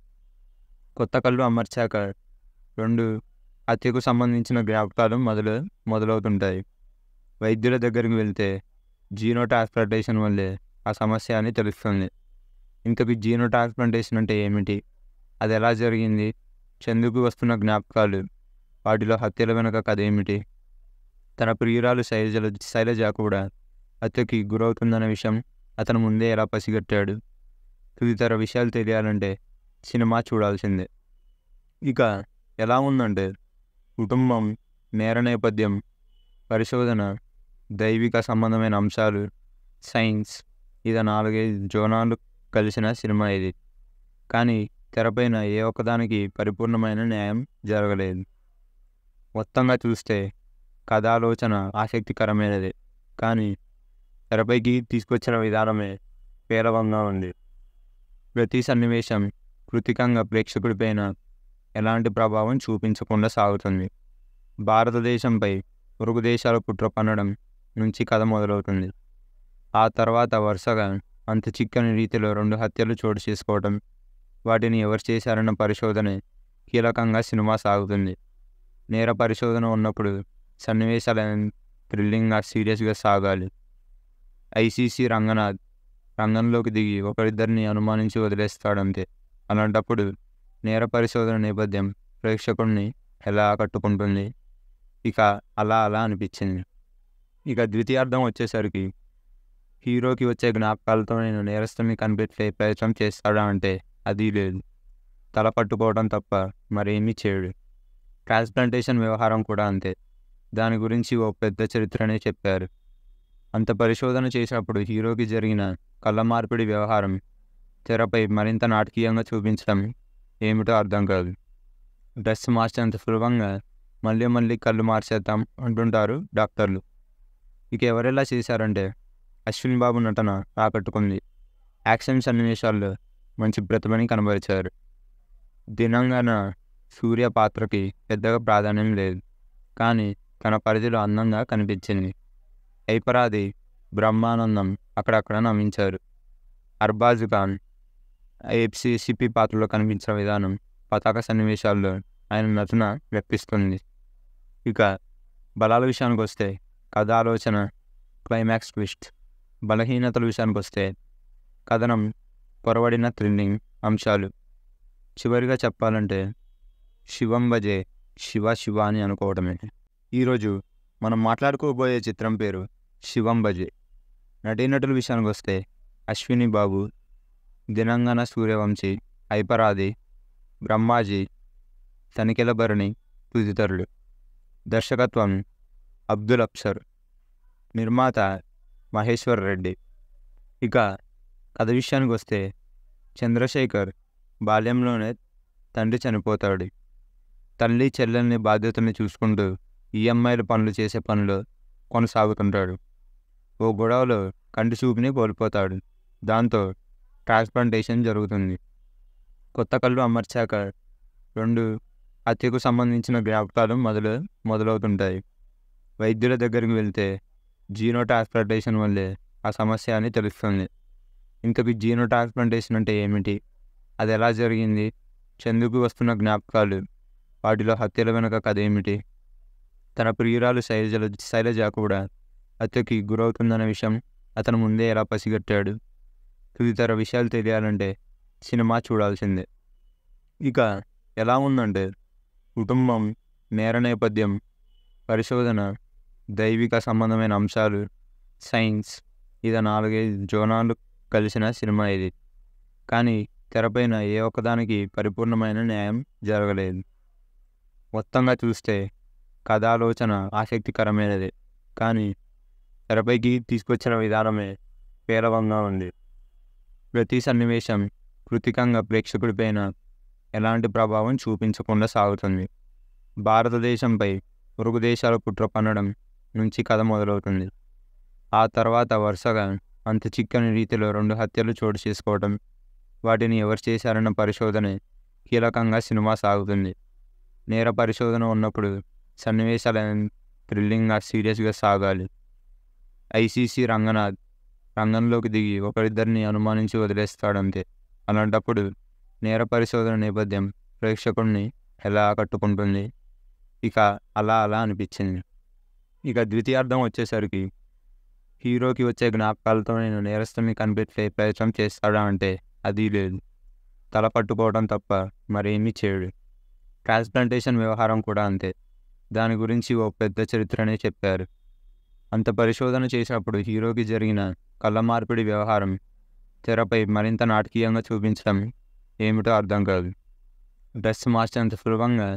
కొత్త కళ్ళు అమర్చాక రెండు హత్యకు సంబంధించిన జ్ఞాపకాలు మొదలు మొదలవుతుంటాయి వైద్యుల దగ్గరికి వెళ్తే జీనో ట్రాన్స్ప్లాంటేషన్ వల్లే ఆ సమస్య అని తెలుస్తుంది ఇంతకు జీనో ట్రాన్స్ప్లాంటేషన్ అంటే ఏమిటి అది ఎలా జరిగింది చందుకు వస్తున్న జ్ఞాపకాలు వాటిలో హత్యల వెనుక కథ ఏమిటి తన ప్రియురాలు శైలజ శైలజ కూడా హత్యకి గురవుతుందన్న విషయం అతను ముందే ఎలా పసిగట్టాడు తదితర విషయాలు తెలియాలంటే సినిమా చూడాల్సిందే ఇక ఎలా ఉందంటే కుటుంబం నేర నేపథ్యం పరిశోధన దైవిక సంబంధమైన అంశాలు సైన్స్ ఇద నాలుగైదు జోనాలు కలిసిన సినిమా ఇది కానీ తెరపైన ఏ ఒక్కదానికి పరిపూర్ణమైన న్యాయం జరగలేదు మొత్తంగా చూస్తే కథాలోచన ఆసక్తికరమైనది కానీ తెరపైకి తీసుకొచ్చిన విధానమే పేలవంగా ఉంది ప్రతి సన్నివేశం కృతికంగా ప్రేక్షకుడిపైన ఎలాంటి ప్రభావం చూపించకుండా సాగుతుంది భారతదేశంపై పొరుగు దేశాల కుట్ర పన్నడం నుంచి కథ మొదలవుతుంది ఆ తర్వాత వరుసగా అంత చిక్కని రీతిలో రెండు హత్యలు చోటు చేసుకోవడం వాటిని ఎవరు చేశారన్న పరిశోధనే కీలకంగా సినిమా సాగుతుంది నేర పరిశోధన ఉన్నప్పుడు సన్నివేశాలు థ్రిల్లింగ్గా సీరియస్గా సాగాలి ఐసీసీ రంగనాథ్ రంగంలోకి దిగి ఒకరిద్దరిని అనుమానించి వదిలేస్తాడంతే అలాంటప్పుడు నేర పరిశోధన నేపథ్యం ప్రేక్షకుడిని ఎలా ఆకట్టుకుంటుంది ఇక అలా అలా అనిపించింది ఇక ద్వితీయార్థం వచ్చేసరికి హీరోకి వచ్చే జ్ఞాపకాలతో నేను నేరస్తుని కనిపెట్టే ప్రయత్నం చేస్తాడా అంటే అది లేదు తల పట్టుకోవడం తప్ప మరేమీ చేయడు ట్రాన్స్ప్లాంటేషన్ వ్యవహారం కూడా అంతే దాని గురించి ఓ పెద్ద చరిత్రనే చెప్పారు అంత పరిశోధన చేసినప్పుడు హీరోకి జరిగిన కళ్ళ మార్పిడి వ్యవహారం తెరపై మరింత నాటకీయంగా చూపించడం ఏమిటో అర్థం కాదు డ్రెస్ మార్చేంత సులభంగా మళ్ళీ మళ్ళీ కళ్ళు మార్చేద్దాం అంటుంటారు డాక్టర్లు ఇక ఎవరెలా చేశారంటే అశ్విన్ బాబు నటన ఆకట్టుకుంది యాక్షన్ సన్నివేశాల్లో మంచి ప్రతిభని కనబరిచారు దినంగాన సూర్య పాత్రకి పెద్దగా ప్రాధాన్యం లేదు కానీ తన పరిధిలో అందంగా కనిపించింది ఐపరాది బ్రహ్మానందం అక్కడక్కడ నమ్మించారు అర్బాజ్ ఖాన్ ఎఫ్సిసిపి పాత్రలో కనిపించిన విధానం పతాక సన్నివేశాల్లో ఆయన నటన వ్యక్తిస్తుంది ఇక బలాల విషయానికి వస్తే కథ ఆలోచన క్లైమాక్స్ ట్విస్ట్ బలహీనతల విషయానికి వస్తే కథనం పొరబడిన థ్రిల్లింగ్ అంశాలు చివరిగా చెప్పాలంటే శివం భజే శివ శివ అని అనుకోవడమే ఈరోజు మనం మాట్లాడుకోబోయే చిత్రం పేరు బజే నటీనటుల విషయానికి వస్తే అశ్విని బాబు దినంగన సూర్యవంశీ ఐపరాధి బ్రహ్మాజీ తనిఖీల భరణి తుదితరులు దర్శకత్వం అబ్దుల్ అప్సర్ నిర్మాత మహేశ్వర్ రెడ్డి ఇక కథ విషయానికి వస్తే చంద్రశేఖర్ బాల్యంలోనే తండ్రి చనిపోతాడు తల్లి చెల్లెల్ని బాధ్యతల్ని చూసుకుంటూ ఈఎంఐల e పనులు చేసే పనులు కొనసాగుతుంటాడు ఓ గొడవలో కంటి చూపుని కోల్పోతాడు దాంతో ట్రాన్స్ప్లాంటేషన్ జరుగుతుంది కొత్త కళ్ళు అమర్చాక రెండు హత్యకు సంబంధించిన జ్ఞాపకాలు మొదలు మొదలవుతుంటాయి వైద్యుల దగ్గరికి వెళ్తే జీనో ట్రాన్స్ప్లాంటేషన్ వల్లే ఆ సమస్య అని తెలుస్తుంది ఇంతకు జీనో ట్రాన్స్ప్లాంటేషన్ అంటే ఏమిటి అది ఎలా జరిగింది చందుకు వస్తున్న జ్ఞాపకాలు వాటిలో హత్యల వెనుక కథ ఏమిటి తన ప్రియురాలు శైలజల శైలజ కూడా హత్యకి గురవుతుందన్న విషయం అతను ముందే ఎలా పసిగట్టాడు తదితర విషయాలు తెలియాలంటే సినిమా చూడాల్సిందే ఇక ఎలా ఉందంటే కుటుంబం నేర నేపథ్యం పరిశోధన దైవిక సంబంధమైన అంశాలు సైన్స్ ఇది నాలుగైదు జోనాలు కలిసిన సినిమా ఇది కానీ తెరపైన ఏ ఒక్కదానికి పరిపూర్ణమైన న్యాయం జరగలేదు మొత్తంగా చూస్తే కథాలోచన ఆసక్తికరమైనది కానీ తెరపైకి తీసుకొచ్చిన విధానమే పేలవంగా ఉంది ప్రతి సన్నివేశం కృతికంగా ప్రేక్షకుడిపైన ఎలాంటి ప్రభావం చూపించకుండా సాగుతుంది భారతదేశంపై పొరుగు దేశాల కుట్ర పన్నడం నుంచి కథ మొదలవుతుంది ఆ తర్వాత వరుసగా అంత చిక్కని రీతిలో రెండు హత్యలు చోటు చేసుకోవడం వాటిని ఎవరు చేశారన్న పరిశోధన కీలకంగా సినిమా సాగుతుంది నేర పరిశోధన ఉన్నప్పుడు సన్నివేశాలు థ్రిల్లింగ్గా సీరియస్గా సాగాలి ఐసీసీ రంగనాథ్ రంగంలోకి దిగి ఒకరిద్దరిని అనుమానించి వదిలేస్తాడంతే అలాంటప్పుడు నేర పరిశోధన నేపథ్యం ప్రేక్షకుడిని ఎలా ఆకట్టుకుంటుంది ఇక అలా అలా అనిపించింది ఇక ద్వితీయార్థం వచ్చేసరికి హీరోకి వచ్చే జ్ఞాపకాలతో నేను నేరస్తుని కనిపెట్టే ప్రయత్నం చేస్తాడా అంటే అది లేదు తల పట్టుకోవడం తప్ప మరేమీ చేయడు ట్రాన్స్ప్లాంటేషన్ వ్యవహారం కూడా అంతే దాని గురించి ఓ పెద్ద చరిత్రనే చెప్పారు అంత పరిశోధన చేసినప్పుడు హీరోకి జరిగిన కళ్ళ మార్పిడి వ్యవహారం తెరపై మరింత నాటకీయంగా చూపించడం ఏమిటో అర్థం కాదు డ్రెస్ మార్చేంత సులభంగా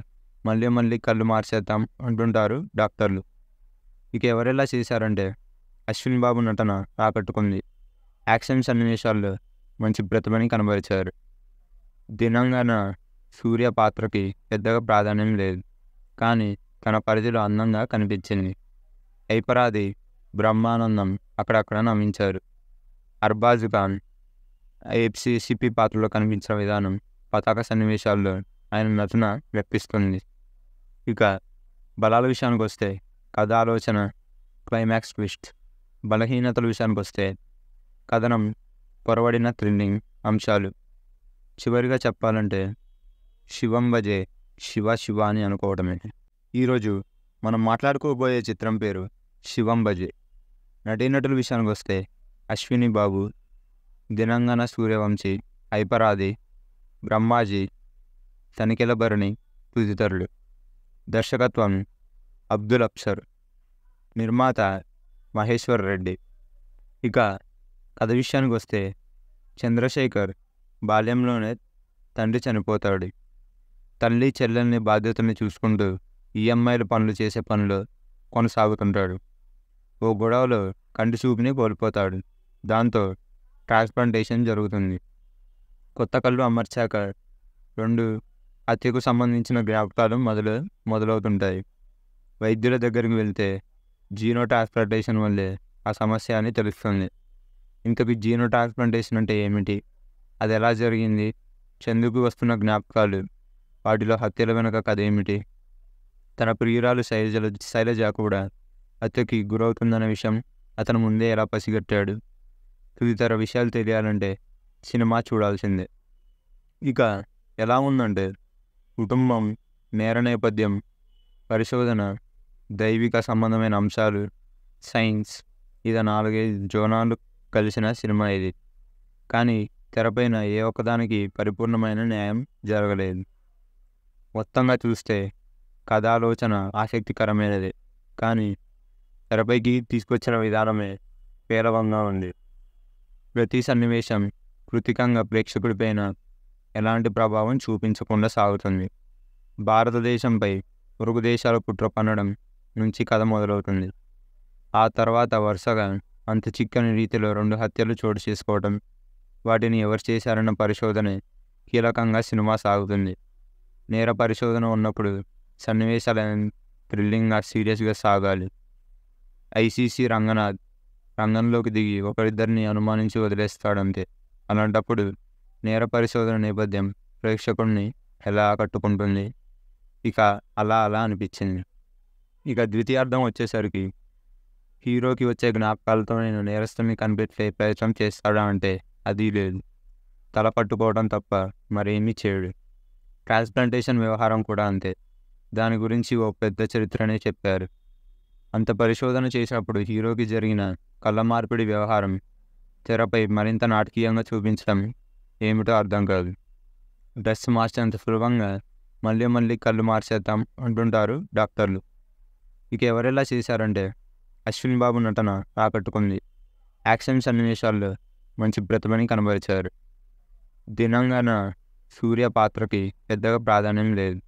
మళ్ళీ మళ్ళీ కళ్ళు మార్చేద్దాం అంటుంటారు డాక్టర్లు ఇక ఎవరెలా చేశారంటే అశ్విన్ బాబు నటన ఆకట్టుకుంది యాక్షన్ సన్నివేశాల్లో మంచి ప్రతిభని కనబరిచారు దినంగాన సూర్య పాత్రకి పెద్దగా ప్రాధాన్యం లేదు కానీ తన పరిధిలో అందంగా కనిపించింది ఐపరాది బ్రహ్మానందం అక్కడక్కడ నమ్మించారు అర్బాజ్ ఖాన్ ఏప్సీ సిపి పాత్రలో కనిపించిన విధానం పతాక సన్నివేశాల్లో ఆయన నటన వ్యక్తిస్తుంది ఇక బలాల విషయానికి వస్తే కథ ఆలోచన క్లైమాక్స్ ట్విస్ట్ బలహీనతల విషయానికి వస్తే కథనం పొరబడిన థ్రిల్లింగ్ అంశాలు చివరిగా చెప్పాలంటే శివం భజే శివ శివ అని అనుకోవడమే ఈరోజు మనం మాట్లాడుకోబోయే చిత్రం పేరు శివంబజే నటీనటుల విషయానికి వస్తే అశ్విని బాబు దినంగన సూర్యవంశీ ఐపరాధి బ్రహ్మాజీ తనిఖీల భరణి తుదితరులు దర్శకత్వం అబ్దుల్ అప్సర్ నిర్మాత మహేశ్వర్ రెడ్డి ఇక కథ విషయానికి వస్తే చంద్రశేఖర్ బాల్యంలోనే తండ్రి చనిపోతాడు తల్లి చెల్లెల్ని బాధ్యతల్ని చూసుకుంటూ ఈఎంఐల పనులు చేసే పనులు కొనసాగుతుంటాడు ఓ గొడవలో కంటి చూపుని కోల్పోతాడు దాంతో ట్రాన్స్ప్లాంటేషన్ జరుగుతుంది కొత్త కళ్ళు అమర్చాక రెండు హత్యకు సంబంధించిన జ్ఞాపకాలు మొదలు మొదలవుతుంటాయి వైద్యుల దగ్గరికి వెళ్తే జీనో ట్రాన్స్ప్లాంటేషన్ వల్లే ఆ సమస్య అని తెలుస్తుంది ఇంతకు జీనో ట్రాన్స్ప్లాంటేషన్ అంటే ఏమిటి అది ఎలా జరిగింది చందుకు వస్తున్న జ్ఞాపకాలు వాటిలో హత్యల వెనుక కథ ఏమిటి తన ప్రియురాలు శైలజల శైలజ కూడా హత్యకి గురవుతుందన్న విషయం అతను ముందే ఎలా పసిగట్టాడు తదితర విషయాలు తెలియాలంటే సినిమా చూడాల్సిందే ఇక ఎలా ఉందంటే కుటుంబం నేర నేపథ్యం పరిశోధన దైవిక సంబంధమైన అంశాలు సైన్స్ ఇది నాలుగైదు జోనాలు కలిసిన సినిమా ఇది కానీ తెరపైన ఏ ఒక్కదానికి పరిపూర్ణమైన న్యాయం జరగలేదు మొత్తంగా చూస్తే కథాలోచన ఆసక్తికరమైనది కానీ తెరపైకి తీసుకొచ్చిన విధానమే పేలవంగా ఉంది ప్రతి సన్నివేశం కృతికంగా ప్రేక్షకుడిపైన ఎలాంటి ప్రభావం చూపించకుండా సాగుతుంది భారతదేశంపై పొరుగు దేశాల కుట్ర పన్నడం నుంచి కథ మొదలవుతుంది ఆ తర్వాత వరుసగా అంత చిక్కని రీతిలో రెండు హత్యలు చోటు చేసుకోవడం వాటిని ఎవరు చేశారన్న పరిశోధన కీలకంగా సినిమా సాగుతుంది నేర పరిశోధన ఉన్నప్పుడు సన్నివేశాలు థ్రిల్లింగ్గా సీరియస్గా సాగాలి ఐసీసీ రంగనాథ్ రంగంలోకి దిగి ఒకరిద్దరిని అనుమానించి వదిలేస్తాడంతే అలాంటప్పుడు నేర పరిశోధన నేపథ్యం ప్రేక్షకుడిని ఎలా ఆకట్టుకుంటుంది ఇక అలా అలా అనిపించింది ఇక ద్వితీయార్థం వచ్చేసరికి హీరోకి వచ్చే జ్ఞాపకాలతో నేను నేరస్తుని కనిపెట్టే ప్రయత్నం చేస్తాడా అంటే అది లేదు తల పట్టుకోవడం తప్ప మరేమీ చేయడు ట్రాన్స్ప్లాంటేషన్ వ్యవహారం కూడా అంతే దాని గురించి ఓ పెద్ద చరిత్రనే చెప్పారు అంత పరిశోధన చేసినప్పుడు హీరోకి జరిగిన కళ్ళ మార్పిడి వ్యవహారం తెరపై మరింత నాటకీయంగా చూపించడం ఏమిటో అర్థం కాదు డ్రెస్ మార్చేంత సులభంగా మళ్ళీ మళ్ళీ కళ్ళు మార్చేద్దాం అంటుంటారు డాక్టర్లు ఇక ఎవరెలా చేశారంటే అశ్విన్ బాబు నటన రాకట్టుకుంది యాక్షన్ సన్నివేశాల్లో మంచి ప్రతిభని కనబరిచారు దినంగాన సూర్య పాత్రకి పెద్దగా ప్రాధాన్యం లేదు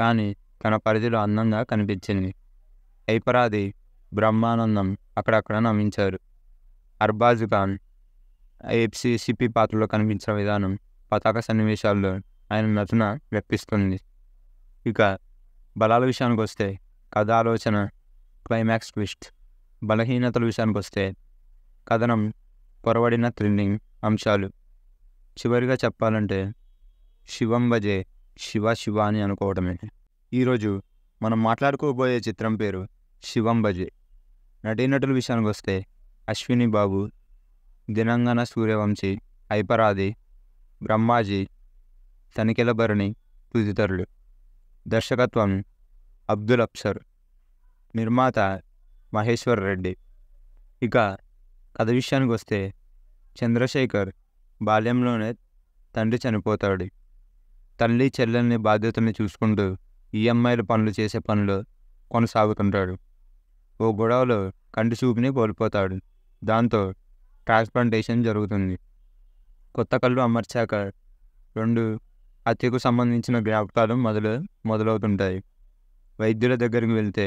కానీ తన పరిధిలో అందంగా కనిపించింది ఐపరాది బ్రహ్మానందం అక్కడక్కడ నమ్మించారు అర్బాజ్ ఖాన్ ఎఫ్సి సిపి పాత్రలో కనిపించిన విధానం పతాక సన్నివేశాల్లో ఆయన నటన వ్యక్తిస్తుంది ఇక బలాల విషయానికి వస్తే కథ ఆలోచన క్లైమాక్స్ ట్విస్ట్ బలహీనతల విషయానికి వస్తే కథనం పొరబడిన థ్రిల్లింగ్ అంశాలు చివరిగా చెప్పాలంటే శివం భజే శివ శివ అని అనుకోవడమే ఈరోజు మనం మాట్లాడుకోబోయే చిత్రం పేరు శివంబజే నటీనటుల విషయానికి వస్తే అశ్విని బాబు దినంగన సూర్యవంశీ ఐపరాధి బ్రహ్మాజీ తనిఖీల భరణి తుదితరులు దర్శకత్వం అబ్దుల్ అప్సర్ నిర్మాత మహేశ్వర్ రెడ్డి ఇక కథ విషయానికి వస్తే చంద్రశేఖర్ బాల్యంలోనే తండ్రి చనిపోతాడు తల్లి చెల్లెల్ని బాధ్యతల్ని చూసుకుంటూ ఈఎంఐల పనులు చేసే పనులు కొనసాగుతుంటాడు ఓ గొడవలో కంటి చూపుని కోల్పోతాడు దాంతో ట్రాన్స్ప్లాంటేషన్ జరుగుతుంది కొత్త కళ్ళు అమర్చాక రెండు హత్యకు సంబంధించిన జ్ఞాపకాలు మొదలు మొదలవుతుంటాయి వైద్యుల దగ్గరికి వెళ్తే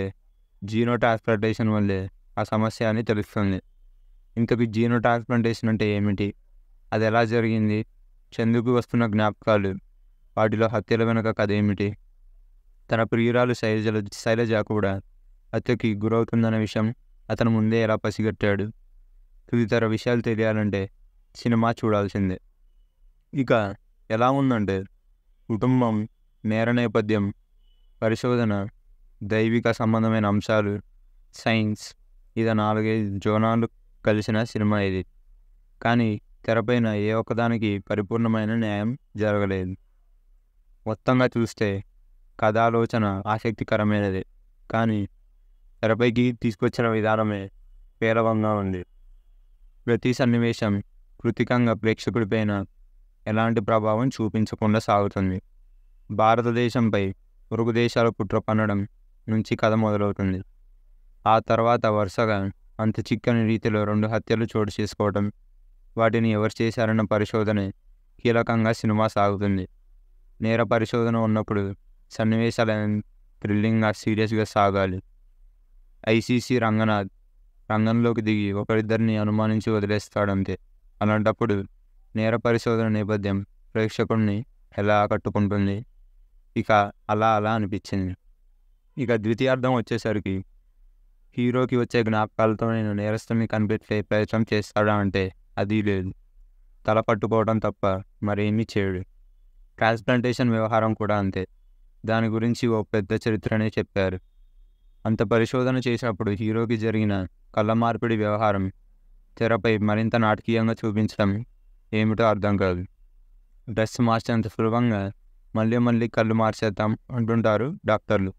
జీనో ట్రాన్స్ప్లాంటేషన్ వల్లే ఆ సమస్య అని తెలుస్తుంది ఇంతకు జీనో ట్రాన్స్ప్లాంటేషన్ అంటే ఏమిటి అది ఎలా జరిగింది చందుకు వస్తున్న జ్ఞాపకాలు వాటిలో హత్యల వెనుక కథ ఏమిటి తన ప్రియురాలు శైలజల శైలజ కూడా హత్యకి గురవుతుందన్న విషయం అతను ముందే ఎలా పసిగట్టాడు తదితర విషయాలు తెలియాలంటే సినిమా చూడాల్సిందే ఇక ఎలా ఉందంటే కుటుంబం నేర నేపథ్యం పరిశోధన దైవిక సంబంధమైన అంశాలు సైన్స్ ఇది నాలుగైదు జోనాలు కలిసిన సినిమా ఇది కానీ తెరపైన ఏ ఒక్కదానికి పరిపూర్ణమైన న్యాయం జరగలేదు మొత్తంగా చూస్తే కథాలోచన ఆసక్తికరమైనది కానీ తెరపైకి తీసుకొచ్చిన విధానమే పేలవంగా ఉంది ప్రతి సన్నివేశం కృతికంగా ప్రేక్షకుడిపైన ఎలాంటి ప్రభావం చూపించకుండా సాగుతుంది భారతదేశంపై పొరుగు దేశాల కుట్ర పన్నడం నుంచి కథ మొదలవుతుంది ఆ తర్వాత వరుసగా అంత చిక్కని రీతిలో రెండు హత్యలు చోటు చేసుకోవడం వాటిని ఎవరు చేశారన్న పరిశోధన కీలకంగా సినిమా సాగుతుంది నేర పరిశోధన ఉన్నప్పుడు సన్నివేశాలు థ్రిల్లింగ్గా సీరియస్గా సాగాలి ఐసీసీ రంగనాథ్ రంగంలోకి దిగి ఒకరిద్దరిని అనుమానించి వదిలేస్తాడంతే అలాంటప్పుడు నేర పరిశోధన నేపథ్యం ప్రేక్షకుడిని ఎలా ఆకట్టుకుంటుంది ఇక అలా అలా అనిపించింది ఇక ద్వితీయార్థం వచ్చేసరికి హీరోకి వచ్చే జ్ఞాపకాలతో నేను నేరస్థమి కనిపెట్టే ప్రయత్నం చేస్తాడా అంటే అది లేదు తల పట్టుకోవడం తప్ప మరేమీ చేయడు ట్రాన్స్ప్లాంటేషన్ వ్యవహారం కూడా అంతే దాని గురించి ఓ పెద్ద చరిత్రనే చెప్పారు అంత పరిశోధన చేసినప్పుడు హీరోకి జరిగిన కళ్ళ మార్పిడి వ్యవహారం తెరపై మరింత నాటకీయంగా చూపించడం ఏమిటో అర్థం కాదు డ్రెస్ మార్చేంత సులభంగా మళ్ళీ మళ్ళీ కళ్ళు మార్చేద్దాం అంటుంటారు డాక్టర్లు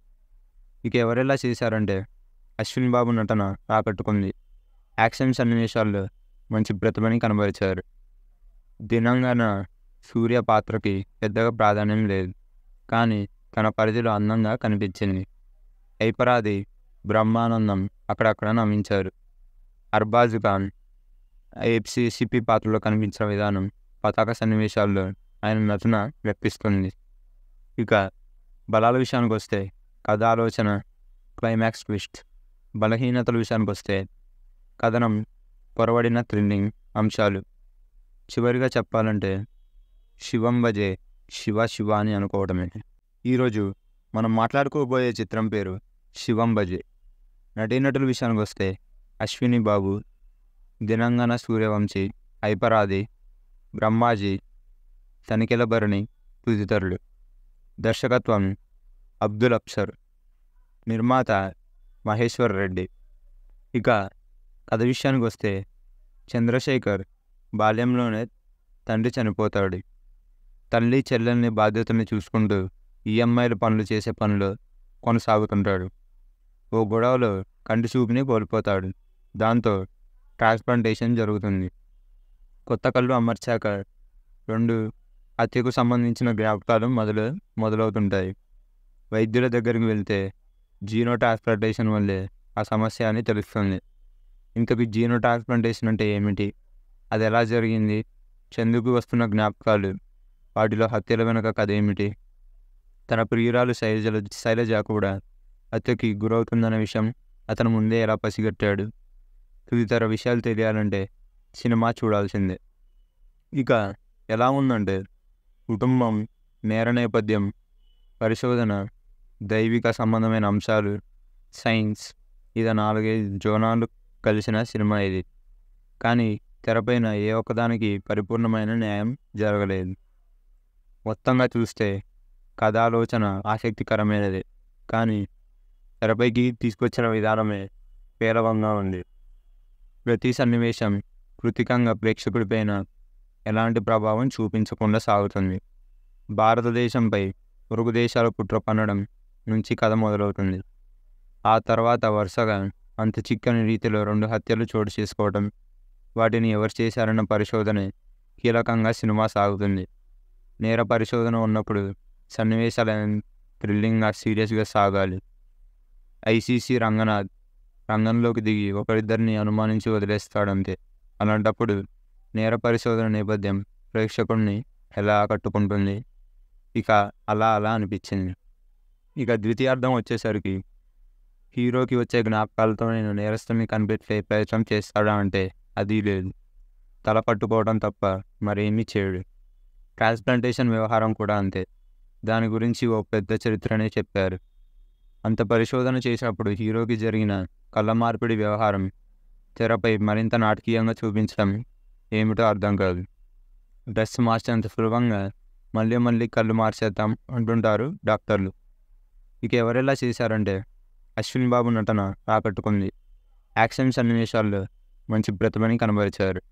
ఇక ఎవరెలా చేశారంటే అశ్విన్ బాబు నటన ఆకట్టుకుంది యాక్షన్ సన్నివేశాల్లో మంచి ప్రతిభని కనబరిచారు దినంగాన సూర్య పాత్రకి పెద్దగా ప్రాధాన్యం లేదు కానీ తన పరిధిలో అందంగా కనిపించింది ఐపరాది బ్రహ్మానందం అక్కడక్కడ నమ్మించారు అర్బాజ్ ఖాన్ ఎఫ్సి సిపి పాత్రలో కనిపించిన విధానం పతాక సన్నివేశాల్లో ఆయన నటన వ్యక్తిస్తుంది ఇక బలాల విషయానికి వస్తే కథ ఆలోచన క్లైమాక్స్ ట్విస్ట్ బలహీనతల విషయానికి వస్తే కథనం పొరబడిన థ్రిల్లింగ్ అంశాలు చివరిగా చెప్పాలంటే శివం భజే శివ శివ అని అనుకోవడమే ఈరోజు మనం మాట్లాడుకోబోయే చిత్రం పేరు బజే నటీనటుల విషయానికి వస్తే అశ్విని బాబు దినంగన సూర్యవంశీ ఐపరాధి బ్రహ్మాజీ తనిఖీల భరణి తదితరులు దర్శకత్వం అబ్దుల్ అప్సర్ నిర్మాత మహేశ్వర్ రెడ్డి ఇక కథ విషయానికి వస్తే చంద్రశేఖర్ బాల్యంలోనే తండ్రి చనిపోతాడు తల్లి చెల్లెల్ని బాధ్యతని చూసుకుంటూ ఈఎంఐల e పనులు చేసే పనులు కొనసాగుతుంటాడు ఓ గొడవలో కంటి చూపుని కోల్పోతాడు దాంతో ట్రాన్స్ప్లాంటేషన్ జరుగుతుంది కొత్త కళ్ళు అమర్చాక రెండు హత్యకు సంబంధించిన జ్ఞాపకాలు మొదలు మొదలవుతుంటాయి వైద్యుల దగ్గరికి వెళ్తే జీనో ట్రాన్స్ప్లాంటేషన్ వల్లే ఆ సమస్య అని తెలుస్తుంది ఇంతకు జీనో ట్రాన్స్ప్లాంటేషన్ అంటే ఏమిటి అది ఎలా జరిగింది చందుకు వస్తున్న జ్ఞాపకాలు వాటిలో హత్యల వెనుక కథ ఏమిటి తన ప్రియురాలు శైలజ శైలజ కూడా హత్యకి గురవుతుందన్న విషయం అతను ముందే ఎలా పసిగట్టాడు తదితర విషయాలు తెలియాలంటే సినిమా చూడాల్సిందే ఇక ఎలా ఉందంటే కుటుంబం నేర నేపథ్యం పరిశోధన దైవిక సంబంధమైన అంశాలు సైన్స్ ఇద నాలుగైదు జోనాలు కలిసిన సినిమా ఇది కానీ తెరపైన ఏ ఒక్కదానికి పరిపూర్ణమైన న్యాయం జరగలేదు మొత్తంగా చూస్తే కథాలోచన ఆసక్తికరమైనది కానీ తెరపైకి తీసుకొచ్చిన విధానమే పేలవంగా ఉంది ప్రతి సన్నివేశం కృతికంగా ప్రేక్షకుడిపైన ఎలాంటి ప్రభావం చూపించకుండా సాగుతుంది భారతదేశంపై పొరుగు దేశాల కుట్ర పన్నడం నుంచి కథ మొదలవుతుంది ఆ తర్వాత వరుసగా అంత చిక్కని రీతిలో రెండు హత్యలు చోటు చేసుకోవటం వాటిని ఎవరు చేశారన్న పరిశోధన కీలకంగా సినిమా సాగుతుంది నేర పరిశోధన ఉన్నప్పుడు సన్నివేశాలను థ్రిల్లింగ్గా సీరియస్గా సాగాలి ఐసీసీ రంగనాథ్ రంగంలోకి దిగి ఒకరిద్దరిని అనుమానించి వదిలేస్తాడంతే అలాంటప్పుడు నేర పరిశోధన నేపథ్యం ప్రేక్షకుడిని ఎలా ఆకట్టుకుంటుంది ఇక అలా అలా అనిపించింది ఇక ద్వితీయార్థం వచ్చేసరికి హీరోకి వచ్చే జ్ఞాపకాలతో నేను నేరస్తుని కనిపెట్టే ప్రయత్నం చేస్తాడా అంటే అది లేదు తల పట్టుకోవడం తప్ప మరేమీ చేయడు ట్రాన్స్ప్లాంటేషన్ వ్యవహారం కూడా అంతే దాని గురించి ఓ పెద్ద చరిత్రనే చెప్పారు అంత పరిశోధన చేసినప్పుడు హీరోకి జరిగిన కళ్ళ మార్పిడి వ్యవహారం తెరపై మరింత నాటకీయంగా చూపించడం ఏమిటో అర్థం కాదు డ్రెస్ మార్చేంత సులభంగా మళ్ళీ మళ్ళీ కళ్ళు మార్చేద్దాం అంటుంటారు డాక్టర్లు ఇక ఎవరెలా చేశారంటే అశ్విన్ బాబు నటన ఆకట్టుకుంది యాక్షన్ సన్నివేశాల్లో మంచి ప్రతిభని కనబరిచారు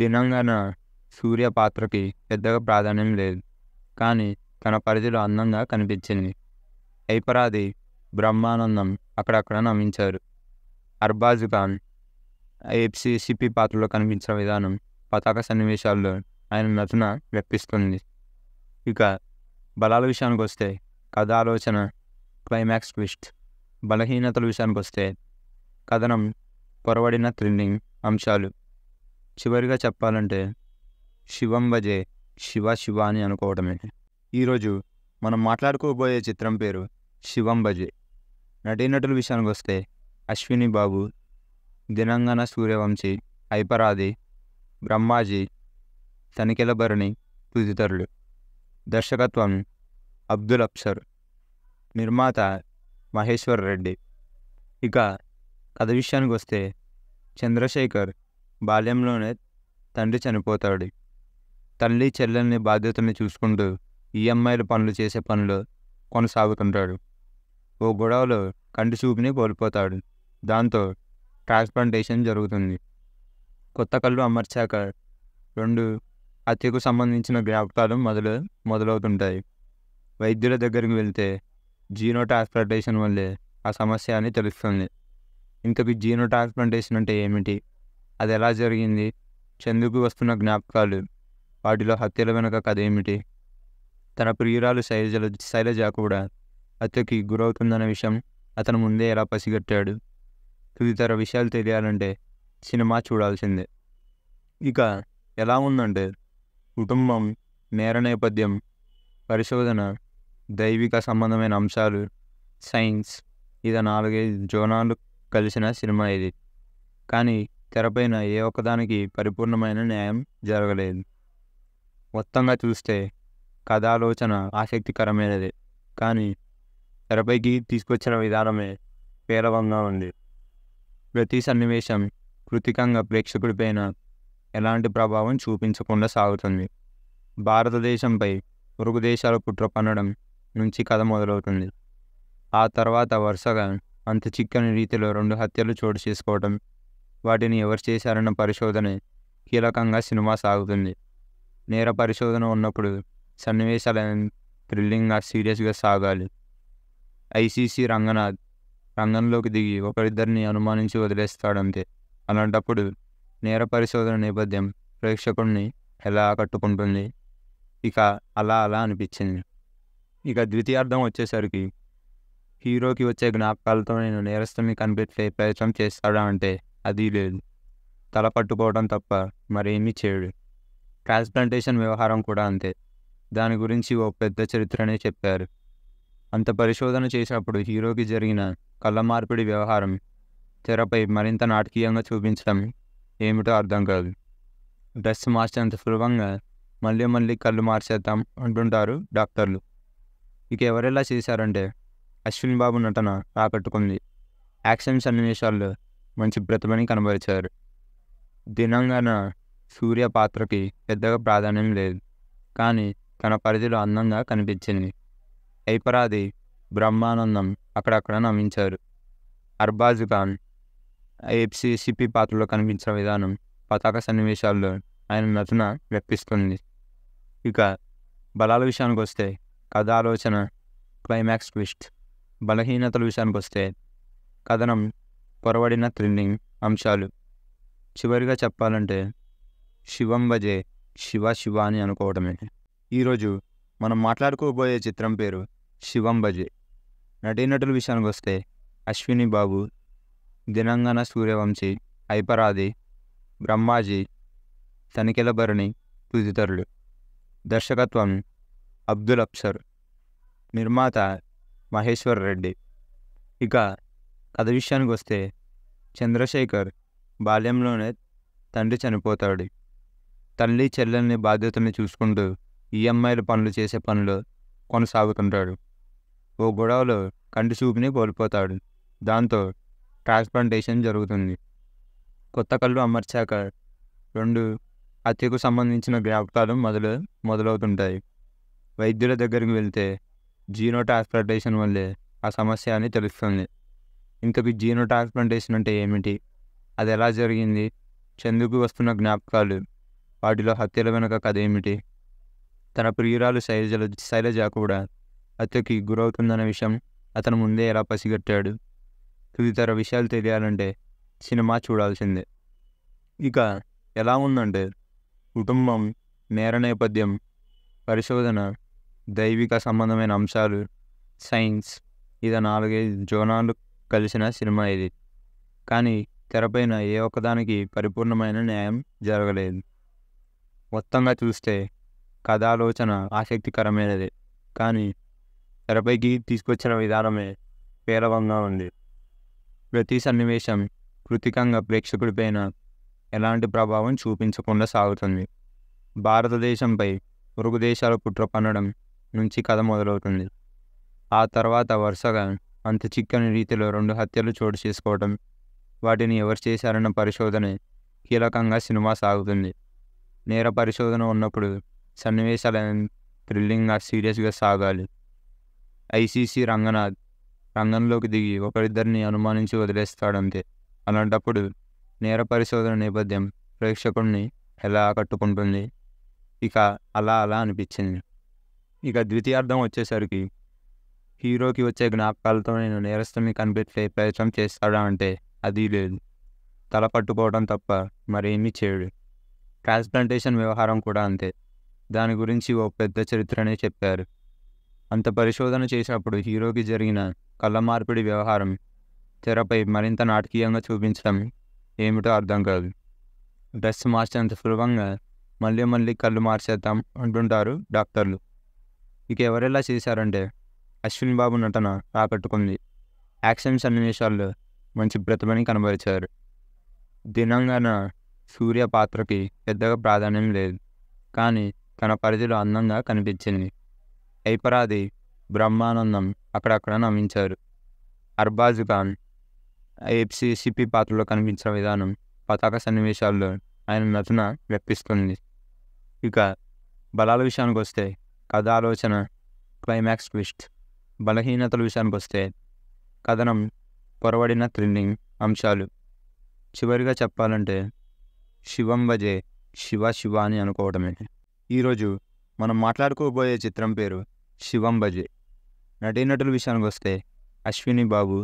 దినంగాన సూర్య పాత్రకి పెద్దగా ప్రాధాన్యం లేదు కానీ తన పరిధిలో అందంగా కనిపించింది ఐపరాది బ్రహ్మానందం అక్కడక్కడ నమ్మించారు అర్బాజ్ ఖాన్ ఎఫ్సిసిపి పాత్రలో కనిపించిన విధానం పతాక సన్నివేశాల్లో ఆయన నటన వ్యక్తిస్తుంది ఇక బలాల విషయానికి వస్తే కథ ఆలోచన క్లైమాక్స్ ట్విస్ట్ బలహీనతల విషయానికి వస్తే కథనం పొరబడిన థ్రిల్లింగ్ అంశాలు చివరిగా చెప్పాలంటే శివం భజే శివ శివ అని అనుకోవడమే ఈరోజు మనం మాట్లాడుకోబోయే చిత్రం పేరు శివంబజే నటీనటుల విషయానికి వస్తే అశ్విని బాబు దినంగన సూర్యవంశీ హైపరాది బ్రహ్మాజీ తనికెల భరణి దర్శకత్వం అబ్దుల్ అప్సర్ నిర్మాత మహేశ్వర్ రెడ్డి ఇక కథ విషయానికి వస్తే చంద్రశేఖర్ బాల్యంలోనే తండ్రి చనిపోతాడు తల్లి చెల్లెల్ని బాధ్యతల్ని చూసుకుంటూ ఈఎంఐలు పనులు చేసే పనులు కొనసాగుతుంటాడు ఓ గొడవలో కంటి చూపుని కోల్పోతాడు దాంతో ట్రాన్స్ప్లాంటేషన్ జరుగుతుంది కొత్త కళ్ళు అమర్చాక రెండు హత్యకు సంబంధించిన జ్ఞాపకాలు మొదలు మొదలవుతుంటాయి వైద్యుల దగ్గరికి వెళ్తే జీనో ట్రాన్స్ప్లాంటేషన్ వల్లే ఆ సమస్య అని తెలుస్తుంది ఇంతకు జీనో ట్రాన్స్ప్లాంటేషన్ అంటే ఏమిటి అది ఎలా జరిగింది చందుకు వస్తున్న జ్ఞాపకాలు వాటిలో హత్యల వెనుక కథ ఏమిటి తన ప్రియురాలు శైలజ శైలజ కూడా హత్యకి గురవుతుందన్న విషయం అతను ముందే ఎలా పసిగట్టాడు తదితర విషయాలు తెలియాలంటే సినిమా చూడాల్సిందే ఇక ఎలా ఉందంటే కుటుంబం నేర నేపథ్యం పరిశోధన దైవిక సంబంధమైన అంశాలు సైన్స్ ఇద నాలుగైదు జోనాలు కలిసిన సినిమా ఇది కానీ తెరపైన ఏ ఒక్కదానికి పరిపూర్ణమైన న్యాయం జరగలేదు మొత్తంగా చూస్తే కథాలోచన ఆసక్తికరమైనది కానీ తెరపైకి తీసుకొచ్చిన విధానమే పేలవంగా ఉంది ప్రతి సన్నివేశం కృతికంగా ప్రేక్షకుడిపైన ఎలాంటి ప్రభావం చూపించకుండా సాగుతుంది భారతదేశంపై పొరుగు దేశాల కుట్ర పన్నడం నుంచి కథ మొదలవుతుంది ఆ తర్వాత వరుసగా అంత చిక్కని రీతిలో రెండు హత్యలు చోటు చేసుకోవడం వాటిని ఎవరు చేశారన్న పరిశోధనే కీలకంగా సినిమా సాగుతుంది నేర పరిశోధన ఉన్నప్పుడు సన్నివేశాలు థ్రిల్లింగ్గా సీరియస్గా సాగాలి ఐసీసీ రంగనాథ్ రంగంలోకి దిగి ఒకరిద్దరిని అనుమానించి వదిలేస్తాడంతే అలాంటప్పుడు నేర పరిశోధన నేపథ్యం ప్రేక్షకుడిని ఎలా ఆకట్టుకుంటుంది ఇక అలా అలా అనిపించింది ఇక ద్వితీయార్థం వచ్చేసరికి హీరోకి వచ్చే జ్ఞాపకాలతో నేను నేరస్తుని కనిపెట్టే ప్రయత్నం చేస్తాడా అంటే అది లేదు తల పట్టుకోవడం తప్ప మరేమీ చేయడు ట్రాన్స్ప్లాంటేషన్ వ్యవహారం కూడా అంతే దాని గురించి ఓ పెద్ద చరిత్రనే చెప్పారు అంత పరిశోధన చేసినప్పుడు హీరోకి జరిగిన కళ్ళ మార్పిడి వ్యవహారం తెరపై మరింత నాటకీయంగా చూపించడం ఏమిటో అర్థం కాదు డ్రెస్ మార్చేంత సులభంగా మళ్ళీ మళ్ళీ కళ్ళు మార్చేద్దాం అంటుంటారు డాక్టర్లు ఇక ఎవరెలా చేశారంటే అశ్విన్ బాబు నటన ఆకట్టుకుంది యాక్షన్ సన్నివేశాల్లో మంచి ప్రతిభని కనబరిచారు దినంగాన సూర్య పాత్రకి పెద్దగా ప్రాధాన్యం లేదు కానీ తన పరిధిలో అందంగా కనిపించింది ఐపరాది బ్రహ్మానందం అక్కడక్కడ నమ్మించారు అర్బాజ్ ఖాన్ ఏప్సీ సిపి పాత్రలో కనిపించిన విధానం పతాక సన్నివేశాల్లో ఆయన నటన వ్యక్తిస్తుంది ఇక బలాల విషయానికి వస్తే కథ ఆలోచన క్లైమాక్స్ ట్విస్ట్ బలహీనతల విషయానికి వస్తే కథనం పొరబడిన థ్రిల్లింగ్ అంశాలు చివరిగా చెప్పాలంటే శివం భజే శివ శివ అని అనుకోవడమే ఈరోజు మనం మాట్లాడుకోబోయే చిత్రం పేరు బజే నటీనటుల విషయానికి వస్తే అశ్విని బాబు దినంగన సూర్యవంశీ ఐపరాధి బ్రహ్మాజీ తనిఖీల భరణి తుదితరులు దర్శకత్వం అబ్దుల్ అప్సర్ నిర్మాత మహేశ్వర్ రెడ్డి ఇక కథ విషయానికి వస్తే చంద్రశేఖర్ బాల్యంలోనే తండ్రి చనిపోతాడు తల్లి చెల్లెల్ని బాధ్యతని చూసుకుంటూ ఈఎంఐలు e పనులు చేసే పనులు కొనసాగుతుంటాడు ఓ గొడవలో కంటి చూపుని కోల్పోతాడు దాంతో ట్రాన్స్ప్లాంటేషన్ జరుగుతుంది కొత్త కళ్ళు అమర్చాక రెండు హత్యకు సంబంధించిన జ్ఞాపకాలు మొదలు మొదలవుతుంటాయి వైద్యుల దగ్గరికి వెళ్తే జీనో ట్రాన్స్ప్లాంటేషన్ వల్లే ఆ సమస్య అని తెలుస్తుంది ఇంతకు జీనో ట్రాన్స్ప్లాంటేషన్ అంటే ఏమిటి అది ఎలా జరిగింది చందుకు వస్తున్న జ్ఞాపకాలు వాటిలో హత్యల వెనుక కథ ఏమిటి తన ప్రియురాలు శైలజ శైలజ కూడా హత్యకి గురవుతుందన్న విషయం అతను ముందే ఎలా పసిగట్టాడు తదితర విషయాలు తెలియాలంటే సినిమా చూడాల్సిందే ఇక ఎలా ఉందంటే కుటుంబం నేర నేపథ్యం పరిశోధన దైవిక సంబంధమైన అంశాలు సైన్స్ ఇద నాలుగైదు జోనాలు కలిసిన సినిమా ఇది కానీ తెరపైన ఏ ఒక్కదానికి పరిపూర్ణమైన న్యాయం జరగలేదు మొత్తంగా చూస్తే కథాలోచన ఆసక్తికరమైనది కానీ తెరపైకి తీసుకొచ్చిన విధానమే పేలవంగా ఉంది ప్రతి సన్నివేశం కృతికంగా ప్రేక్షకుడిపైన ఎలాంటి ప్రభావం చూపించకుండా సాగుతుంది భారతదేశంపై పొరుగు దేశాల కుట్ర పన్నడం నుంచి కథ మొదలవుతుంది ఆ తర్వాత వరుసగా అంత చిక్కని రీతిలో రెండు హత్యలు చోటు చేసుకోవడం వాటిని ఎవరు చేశారన్న పరిశోధనే కీలకంగా సినిమా సాగుతుంది నేర పరిశోధన ఉన్నప్పుడు సన్నివేశాలు థ్రిల్లింగ్గా సీరియస్గా సాగాలి ఐసీసీ రంగనాథ్ రంగంలోకి దిగి ఒకరిద్దరిని అనుమానించి వదిలేస్తాడంతే అలాంటప్పుడు నేర పరిశోధన నేపథ్యం ప్రేక్షకుడిని ఎలా ఆకట్టుకుంటుంది ఇక అలా అలా అనిపించింది ఇక ద్వితీయార్థం వచ్చేసరికి హీరోకి వచ్చే జ్ఞాపకాలతో నేను నేరస్తుని కనిపెట్టే ప్రయత్నం చేస్తాడా అంటే అది లేదు తల పట్టుకోవడం తప్ప మరేమీ చేయడు ట్రాన్స్ప్లాంటేషన్ వ్యవహారం కూడా అంతే దాని గురించి ఓ పెద్ద చరిత్రనే చెప్పారు అంత పరిశోధన చేసినప్పుడు హీరోకి జరిగిన కళ్ళ మార్పిడి వ్యవహారం తెరపై మరింత నాటకీయంగా చూపించడం ఏమిటో అర్థం కాదు డ్రెస్ మార్చేంత సులభంగా మళ్ళీ మళ్ళీ కళ్ళు మార్చేద్దాం అంటుంటారు డాక్టర్లు ఇక ఎవరెలా చేశారంటే అశ్విన్ బాబు నటన ఆకట్టుకుంది యాక్షన్ సన్నివేశాల్లో మంచి ప్రతిభని కనబరిచారు దినంగాన సూర్య పాత్రకి పెద్దగా ప్రాధాన్యం లేదు కానీ తన పరిధిలో అందంగా కనిపించింది ఐపరాది బ్రహ్మానందం అక్కడక్కడ నమ్మించారు అర్బాజ్ ఖాన్ ఎఫ్సిసిపి పాత్రలో కనిపించిన విధానం పతాక సన్నివేశాల్లో ఆయన నటన వ్యక్తిస్తుంది ఇక బలాల విషయానికి వస్తే కథ ఆలోచన క్లైమాక్స్ ట్విస్ట్ బలహీనతల విషయానికి వస్తే కథనం పొరబడిన థ్రిల్లింగ్ అంశాలు చివరిగా చెప్పాలంటే శివం భజే శివ శివ అని అనుకోవడమే ఈరోజు మనం మాట్లాడుకోబోయే చిత్రం పేరు బజే నటీనటుల విషయానికి వస్తే అశ్విని బాబు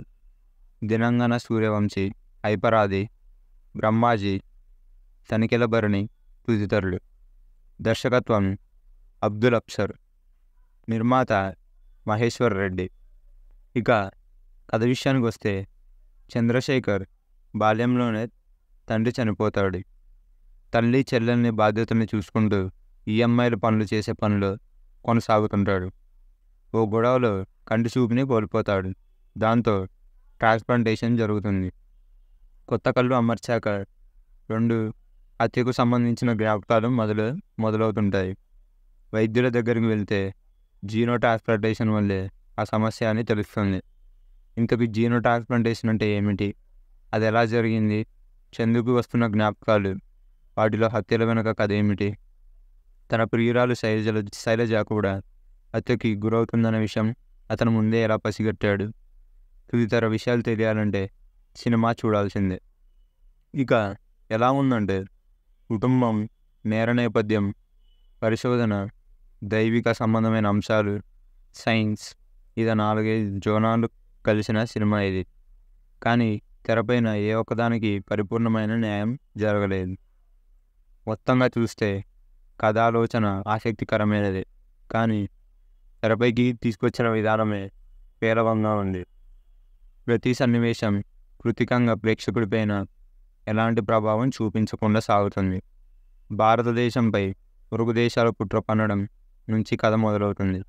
దినంగన సూర్యవంశీ ఐపరాధి బ్రహ్మాజీ తనిఖీల భరణి తుదితరులు దర్శకత్వం అబ్దుల్ అప్సర్ నిర్మాత మహేశ్వర్ రెడ్డి ఇక కథ విషయానికి వస్తే చంద్రశేఖర్ బాల్యంలోనే తండ్రి చనిపోతాడు తల్లి చెల్లెల్ని బాధ్యతల్ని చూసుకుంటూ ఈఎంఐల పనులు చేసే పనులు కొనసాగుతుంటాడు ఓ గొడవలో కంటి చూపుని కోల్పోతాడు దాంతో ట్రాన్స్ప్లాంటేషన్ జరుగుతుంది కొత్త కళ్ళు అమర్చాక రెండు హత్యకు సంబంధించిన జ్ఞాపకాలు మొదలు మొదలవుతుంటాయి వైద్యుల దగ్గరికి వెళ్తే జీనో ట్రాన్స్ప్లాంటేషన్ వల్లే ఆ సమస్య అని తెలుస్తుంది ఇంతకు జీనో ట్రాన్స్ప్లాంటేషన్ అంటే ఏమిటి అది ఎలా జరిగింది చందుకు వస్తున్న జ్ఞాపకాలు వాటిలో హత్యల వెనుక కథ ఏమిటి తన ప్రియురాలు శైలజలు శైలజ కూడా హత్యకి గురవుతుందన్న విషయం అతను ముందే ఎలా పసిగట్టాడు తదితర విషయాలు తెలియాలంటే సినిమా చూడాల్సిందే ఇక ఎలా ఉందంటే కుటుంబం నేర నేపథ్యం పరిశోధన దైవిక సంబంధమైన అంశాలు సైన్స్ ఇది నాలుగైదు జోనాలు కలిసిన సినిమా ఇది కానీ తెరపైన ఏ ఒక్కదానికి పరిపూర్ణమైన న్యాయం జరగలేదు మొత్తంగా చూస్తే కథాలోచన ఆసక్తికరమైనది కానీ తెరపైకి తీసుకొచ్చిన విధానమే పేలవంగా ఉంది ప్రతి సన్నివేశం కృతికంగా ప్రేక్షకుడిపైన ఎలాంటి ప్రభావం చూపించకుండా సాగుతుంది భారతదేశంపై పొరుగు దేశాల కుట్ర పన్నడం నుంచి కథ మొదలవుతుంది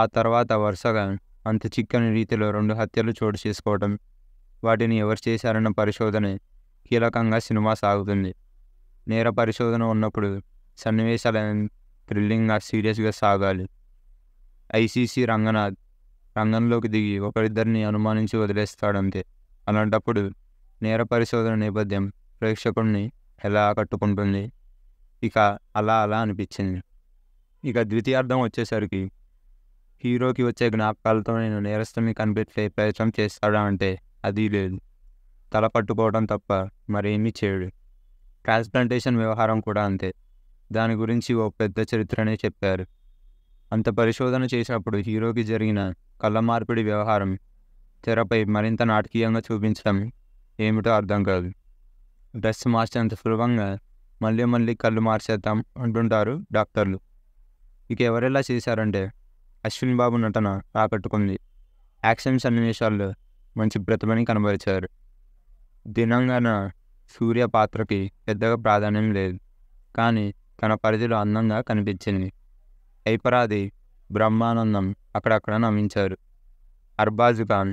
ఆ తర్వాత వరుసగా అంత చిక్కని రీతిలో రెండు హత్యలు చోటు చేసుకోవడం వాటిని ఎవరు చేశారన్న పరిశోధన కీలకంగా సినిమా సాగుతుంది నేర పరిశోధన ఉన్నప్పుడు సన్నివేశాలు థ్రిల్లింగ్గా సీరియస్గా సాగాలి ఐసీసీ రంగనాథ్ రంగంలోకి దిగి ఒకరిద్దరిని అనుమానించి వదిలేస్తాడంతే అలాంటప్పుడు నేర పరిశోధన నేపథ్యం ప్రేక్షకుడిని ఎలా ఆకట్టుకుంటుంది ఇక అలా అలా అనిపించింది ఇక ద్వితీయార్థం వచ్చేసరికి హీరోకి వచ్చే జ్ఞాపకాలతో నేను నేరస్తుని కనిపెట్టే ప్రయత్నం చేస్తాడా అంటే అది లేదు తల పట్టుకోవడం తప్ప మరేమీ చేయడు ట్రాన్స్ప్లాంటేషన్ వ్యవహారం కూడా అంతే దాని గురించి ఓ పెద్ద చరిత్రనే చెప్పారు అంత పరిశోధన చేసినప్పుడు హీరోకి జరిగిన కళ్ళ మార్పిడి వ్యవహారం తెరపై మరింత నాటకీయంగా చూపించడం ఏమిటో అర్థం కాదు డ్రెస్ మార్చేంత సులభంగా మళ్ళీ మళ్ళీ కళ్ళు మార్చేద్దాం అంటుంటారు డాక్టర్లు ఇక ఎవరెలా చేశారంటే అశ్విన్ బాబు నటన ఆకట్టుకుంది యాక్షన్ సన్నివేశాల్లో మంచి ప్రతిభని కనబరిచారు దినంగాన సూర్య పాత్రకి పెద్దగా ప్రాధాన్యం లేదు కానీ తన పరిధిలో అందంగా కనిపించింది ఐపరాది బ్రహ్మానందం అక్కడక్కడ నమ్మించారు అర్బాజు ఖాన్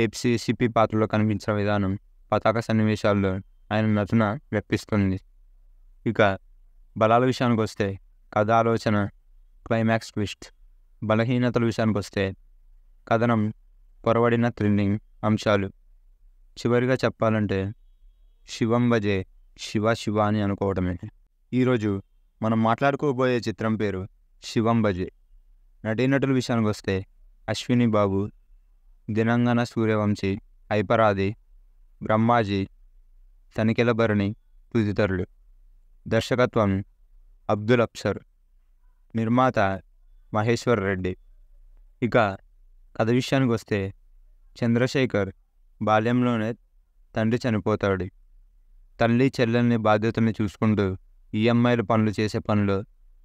ఏప్సీ సిపి పాత్రలో కనిపించిన విధానం పతాక సన్నివేశాల్లో ఆయన నటన వ్యక్తిస్తుంది ఇక బలాల విషయానికి వస్తే కథ ఆలోచన క్లైమాక్స్ ట్విస్ట్ బలహీనతల విషయానికి వస్తే కథనం పొరబడిన థ్రిల్లింగ్ అంశాలు చివరిగా చెప్పాలంటే శివం భజే శివ శివ అని అనుకోవడమే ఈరోజు మనం మాట్లాడుకోబోయే చిత్రం పేరు శివం భజే నటీనటుల విషయానికి వస్తే అశ్విని బాబు దినంగన సూర్యవంశీ ఐపరాధి బ్రహ్మాజీ తనిఖీల భరణి తుదితరులు దర్శకత్వం అబ్దుల్ అప్సర్ నిర్మాత మహేశ్వర్ రెడ్డి ఇక కథ విషయానికి వస్తే చంద్రశేఖర్ బాల్యంలోనే తండ్రి చనిపోతాడు తల్లి చెల్లెల్ని బాధ్యతల్ని చూసుకుంటూ ఈఎంఐలు e పనులు చేసే పనులు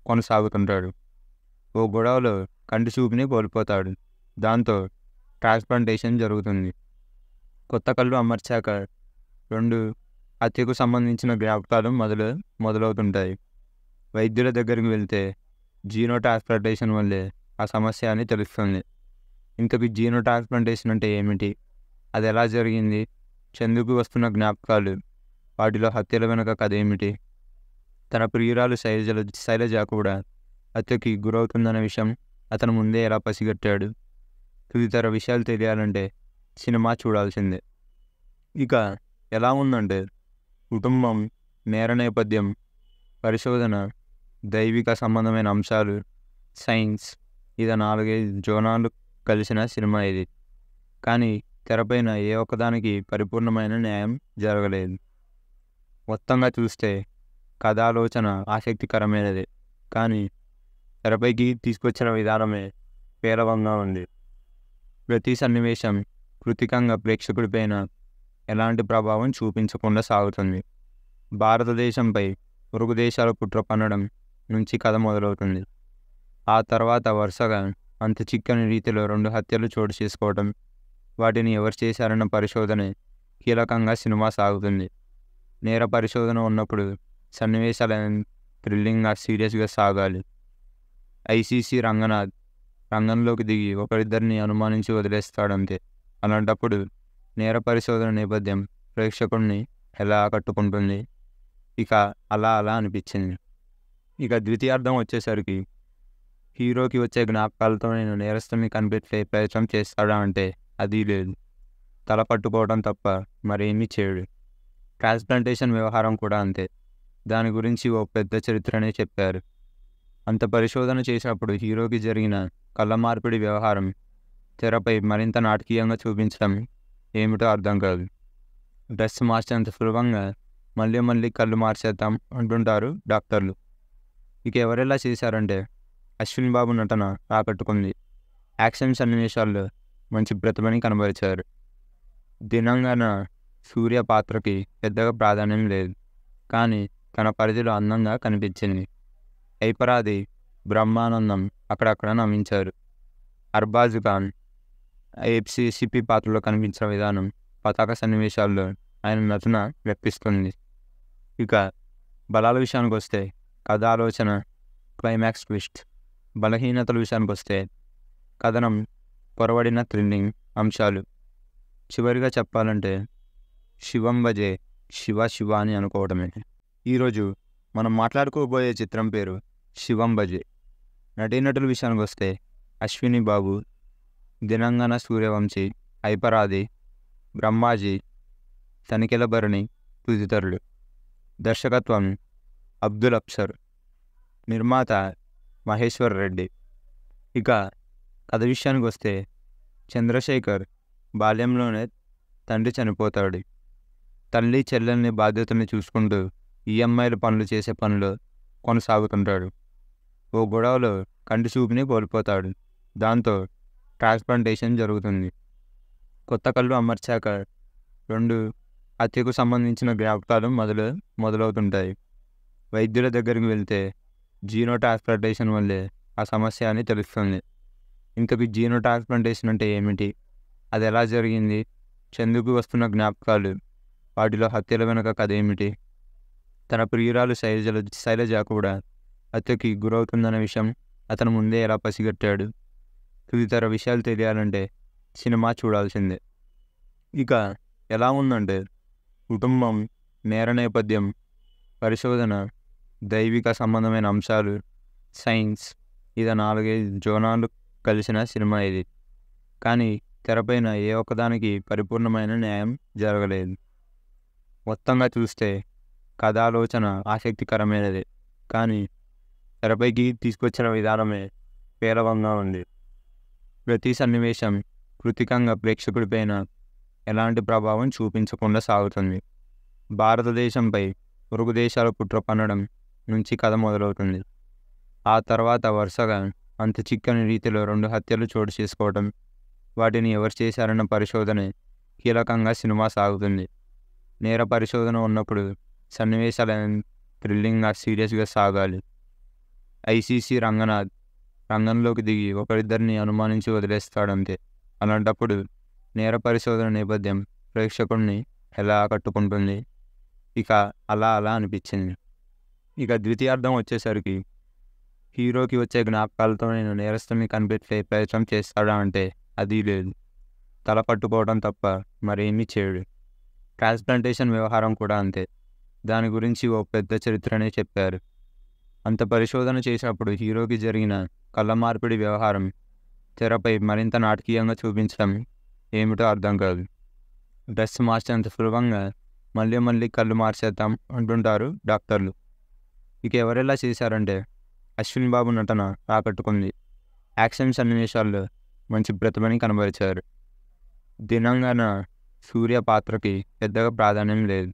కొనసాగుతుంటాడు ఓ గొడవలో కంటి చూపుని కోల్పోతాడు దాంతో ట్రాన్స్ప్లాంటేషన్ జరుగుతుంది కొత్త కళ్ళు అమర్చాక రెండు హత్యకు సంబంధించిన జ్ఞాపకాలు మొదలు మొదలవుతుంటాయి వైద్యుల దగ్గరికి వెళ్తే జీనో ట్రాన్స్ప్లాంటేషన్ వల్లే ఆ సమస్య అని తెలుస్తుంది ఇంతకు జీనో ట్రాన్స్ప్లాంటేషన్ అంటే ఏమిటి అది ఎలా జరిగింది చందుకు వస్తున్న జ్ఞాపకాలు వాటిలో హత్యల వెనుక కథ ఏమిటి తన ప్రియురాలు శైలజల శైలజ కూడా హత్యకి గురవుతుందన్న విషయం అతను ముందే ఎలా పసిగట్టాడు తదితర విషయాలు తెలియాలంటే సినిమా చూడాల్సిందే ఇక ఎలా ఉందంటే కుటుంబం నేర నేపథ్యం పరిశోధన దైవిక సంబంధమైన అంశాలు సైన్స్ ఇది నాలుగైదు జోనాలు కలిసిన సినిమా ఇది కానీ తెరపైన ఏ ఒక్కదానికి పరిపూర్ణమైన న్యాయం జరగలేదు మొత్తంగా చూస్తే కథాలోచన ఆసక్తికరమైనది కానీ తెరపైకి తీసుకొచ్చిన విధానమే పేలవంగా ఉంది ప్రతి సన్నివేశం కృతికంగా ప్రేక్షకుడిపైన ఎలాంటి ప్రభావం చూపించకుండా సాగుతుంది భారతదేశంపై పొరుగు దేశాల కుట్ర పన్నడం నుంచి కథ మొదలవుతుంది ఆ తర్వాత వరుసగా అంత చిక్కని రీతిలో రెండు హత్యలు చోటు చేసుకోవడం వాటిని ఎవరు చేశారన్న పరిశోధన కీలకంగా సినిమా సాగుతుంది నేర పరిశోధన ఉన్నప్పుడు సన్నివేశాలు థ్రిల్లింగ్గా సీరియస్గా సాగాలి ఐసీసీ రంగనాథ్ రంగంలోకి దిగి ఒకరిద్దరిని అనుమానించి వదిలేస్తాడంతే అలాంటప్పుడు నేర పరిశోధన నేపథ్యం ప్రేక్షకుడిని ఎలా ఆకట్టుకుంటుంది ఇక అలా అలా అనిపించింది ఇక ద్వితీయార్థం వచ్చేసరికి హీరోకి వచ్చే జ్ఞాపకాలతో నేను నేరస్తుని కనిపెట్టే ప్రయత్నం చేస్తాడా అంటే అది లేదు తల పట్టుకోవడం తప్ప మరేమీ చేయడు ట్రాన్స్ప్లాంటేషన్ వ్యవహారం కూడా అంతే దాని గురించి ఓ పెద్ద చరిత్రనే చెప్పారు అంత పరిశోధన చేసినప్పుడు హీరోకి జరిగిన కళ్ళ మార్పిడి వ్యవహారం తెరపై మరింత నాటకీయంగా చూపించడం ఏమిటో అర్థం కాదు డ్రెస్ మార్చేంత సులభంగా మళ్ళీ మళ్ళీ కళ్ళు మార్చేద్దాం అంటుంటారు డాక్టర్లు ఇక ఎవరెలా చేశారంటే అశ్విన్ బాబు నటన ఆకట్టుకుంది యాక్షన్ సన్నివేశాల్లో మంచి ప్రతిభని కనబరిచారు దినంగాన సూర్య పాత్రకి పెద్దగా ప్రాధాన్యం లేదు కానీ తన పరిధిలో అందంగా కనిపించింది ఐపరాది బ్రహ్మానందం అక్కడక్కడ నమ్మించారు అర్బాజ్ ఖాన్ ఎఫ్సి సిపి పాత్రలో కనిపించిన విధానం పతాక సన్నివేశాల్లో ఆయన నటన వ్యక్తిస్తుంది ఇక బలాల విషయానికి వస్తే కథ ఆలోచన క్లైమాక్స్ ట్విస్ట్ బలహీనతల విషయానికి వస్తే కథనం పొరబడిన థ్రిల్లింగ్ అంశాలు చివరిగా చెప్పాలంటే శివం భజే శివ శివ అని అనుకోవడమే ఈరోజు మనం మాట్లాడుకోబోయే చిత్రం పేరు బజే నటీనటుల విషయానికి వస్తే అశ్విని బాబు దినంగన సూర్యవంశీ ఐపరాధి బ్రహ్మాజీ తనిఖీల భరణి తుదితరులు దర్శకత్వం అబ్దుల్ అప్సర్ నిర్మాత మహేశ్వర్ రెడ్డి ఇక కథ విషయానికి వస్తే చంద్రశేఖర్ బాల్యంలోనే తండ్రి చనిపోతాడు తల్లి చెల్లెల్ని బాధ్యతల్ని చూసుకుంటూ ఈఎంఐల పనులు చేసే పనులు కొనసాగుతుంటాడు ఓ గొడవలో కంటి చూపుని కోల్పోతాడు దాంతో ట్రాన్స్ప్లాంటేషన్ జరుగుతుంది కొత్త కళ్ళు అమర్చాక రెండు హత్యకు సంబంధించిన జ్ఞాపకాలు మొదలు మొదలవుతుంటాయి వైద్యుల దగ్గరికి వెళ్తే జీనో ట్రాన్స్ప్లాంటేషన్ వల్లే ఆ సమస్య అని తెలుస్తుంది ఇంతకు జీనో ట్రాన్స్ప్లాంటేషన్ అంటే ఏమిటి అది ఎలా జరిగింది చందుకు వస్తున్న జ్ఞాపకాలు వాటిలో హత్యల వెనుక కథ ఏమిటి తన ప్రియురాలు శైలజ శైలజ కూడా హత్యకి గురవుతుందన్న విషయం అతను ముందే ఎలా పసిగట్టాడు తదితర విషయాలు తెలియాలంటే సినిమా చూడాల్సిందే ఇక ఎలా ఉందంటే కుటుంబం నేర నేపథ్యం పరిశోధన దైవిక సంబంధమైన అంశాలు సైన్స్ ఇది నాలుగైదు జోనాలు కలిసిన సినిమా ఇది కానీ తెరపైన ఏ ఒక్కదానికి పరిపూర్ణమైన న్యాయం జరగలేదు మొత్తంగా చూస్తే కథాలోచన ఆసక్తికరమైనది కానీ తెరపైకి తీసుకొచ్చిన విధానమే పేలవంగా ఉంది ప్రతి సన్నివేశం కృతికంగా ప్రేక్షకుడిపైన ఎలాంటి ప్రభావం చూపించకుండా సాగుతుంది భారతదేశంపై పొరుగు దేశాల కుట్ర పన్నడం నుంచి కథ మొదలవుతుంది ఆ తర్వాత వరుసగా అంత చిక్కని రీతిలో రెండు హత్యలు చోటు చేసుకోవడం వాటిని ఎవరు చేశారన్న పరిశోధన కీలకంగా సినిమా సాగుతుంది నేర పరిశోధన ఉన్నప్పుడు సన్నివేశాలు థ్రిల్లింగ్గా సీరియస్గా సాగాలి ఐసీసీ రంగనాథ్ రంగంలోకి దిగి ఒకరిద్దరిని అనుమానించి వదిలేస్తాడంతే అలాంటప్పుడు నేర పరిశోధన నేపథ్యం ప్రేక్షకుడిని ఎలా ఆకట్టుకుంటుంది ఇక అలా అలా అనిపించింది ఇక ద్వితీయార్థం వచ్చేసరికి హీరోకి వచ్చే జ్ఞాపకాలతో నేను నేరస్తుని కనిపెట్టే ప్రయత్నం చేస్తాడా అంటే అది లేదు తల పట్టుకోవడం తప్ప మరేమీ చేయడు ట్రాన్స్ప్లాంటేషన్ వ్యవహారం కూడా అంతే దాని గురించి ఓ పెద్ద చరిత్రనే చెప్పారు అంత పరిశోధన చేసినప్పుడు హీరోకి జరిగిన కళ్ళ మార్పిడి వ్యవహారం తెరపై మరింత నాటకీయంగా చూపించడం ఏమిటో అర్థం కాదు డ్రెస్ మార్చేంత సులభంగా మళ్ళీ మళ్ళీ కళ్ళు మార్చేద్దాం అంటుంటారు డాక్టర్లు ఇక ఎవరెలా చేశారంటే అశ్విన్ బాబు నటన ఆకట్టుకుంది యాక్షన్ సన్నివేశాల్లో మంచి ప్రతిభని కనబరిచారు దినంగాన సూర్య పాత్రకి పెద్దగా ప్రాధాన్యం లేదు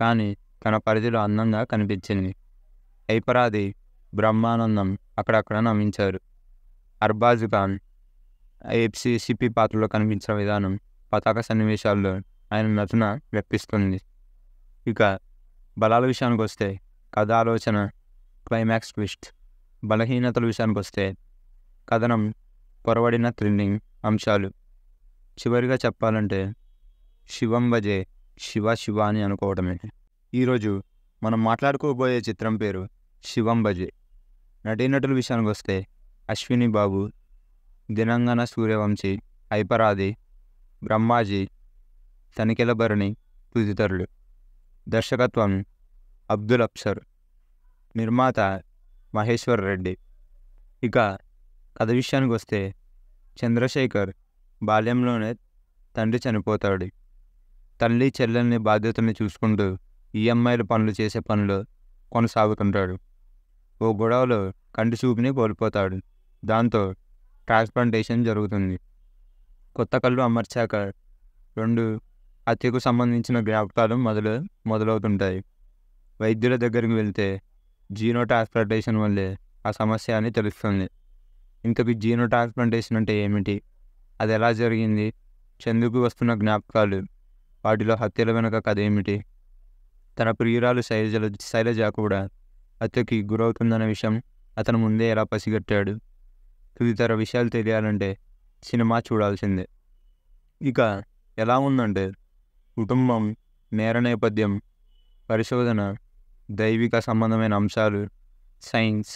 కానీ తన పరిధిలో అందంగా కనిపించింది ఐపరాది బ్రహ్మానందం అక్కడక్కడ నమ్మించారు అర్బాజ్ ఖాన్ ఎఫ్సి సిపి పాత్రలో కనిపించిన విధానం పతాక సన్నివేశాల్లో ఆయన నటన వ్యక్తిస్తుంది ఇక బలాల విషయానికి వస్తే కథ ఆలోచన క్లైమాక్స్ ట్విస్ట్ బలహీనతల విషయానికి వస్తే కథనం పొరబడిన థ్రిల్లింగ్ అంశాలు చివరిగా చెప్పాలంటే శివం భజే శివ శివ అని అనుకోవడమే ఈరోజు మనం మాట్లాడుకోబోయే చిత్రం పేరు బజే నటీనటుల విషయానికి వస్తే అశ్విని బాబు దినంగన సూర్యవంశీ హైపరాది బ్రహ్మాజీ తనిఖీల భరణి తుదితరులు దర్శకత్వం అబ్దుల్ అప్సర్ నిర్మాత మహేశ్వర్ రెడ్డి ఇక కథ విషయానికి వస్తే చంద్రశేఖర్ బాల్యంలోనే తండ్రి చనిపోతాడు తల్లి చెల్లెల్ని బాధ్యతల్ని చూసుకుంటూ ఈఎంఐలు e పనులు చేసే పనులు కొనసాగుతుంటాడు ఓ గొడవలో కంటి చూపుని కోల్పోతాడు దాంతో ట్రాన్స్ప్లాంటేషన్ జరుగుతుంది కొత్త కళ్ళు అమర్చాక రెండు హత్యకు సంబంధించిన జ్ఞాపకాలు మొదలు మొదలవుతుంటాయి వైద్యుల దగ్గరికి వెళ్తే జీనో ట్రాన్స్ప్లాంటేషన్ వల్లే ఆ సమస్య అని తెలుస్తుంది ఇంతకు జీనో ట్రాన్స్ప్లాంటేషన్ అంటే ఏమిటి అది ఎలా జరిగింది చందుకు వస్తున్న జ్ఞాపకాలు వాటిలో హత్యల వెనుక కథ ఏమిటి తన ప్రియురాలు శైలజ శైలజ కూడా హత్యకి గురవుతుందన్న విషయం అతను ముందే ఎలా పసిగట్టాడు తదితర విషయాలు తెలియాలంటే సినిమా చూడాల్సిందే ఇక ఎలా ఉందంటే కుటుంబం నేర నేపథ్యం పరిశోధన దైవిక సంబంధమైన అంశాలు సైన్స్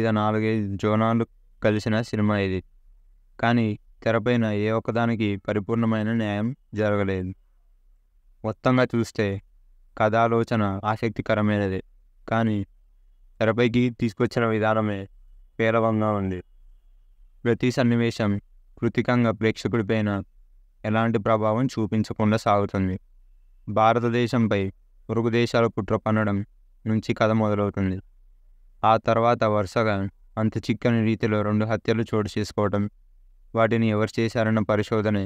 ఇది నాలుగైదు జోనాలు కలిసిన సినిమా ఇది కానీ తెరపైన ఏ ఒక్కదానికి పరిపూర్ణమైన న్యాయం జరగలేదు మొత్తంగా చూస్తే కథాలోచన ఆసక్తికరమైనది కానీ తెరపైకి తీసుకొచ్చిన విధానమే పేలవంగా ఉంది ప్రతి సన్నివేశం కృతికంగా ప్రేక్షకుడిపైన ఎలాంటి ప్రభావం చూపించకుండా సాగుతుంది భారతదేశంపై పొరుగు దేశాల కుట్ర పన్నడం నుంచి కథ మొదలవుతుంది ఆ తర్వాత వరుసగా అంత చిక్కని రీతిలో రెండు హత్యలు చోటు చేసుకోవడం వాటిని ఎవరు చేశారన్న పరిశోధన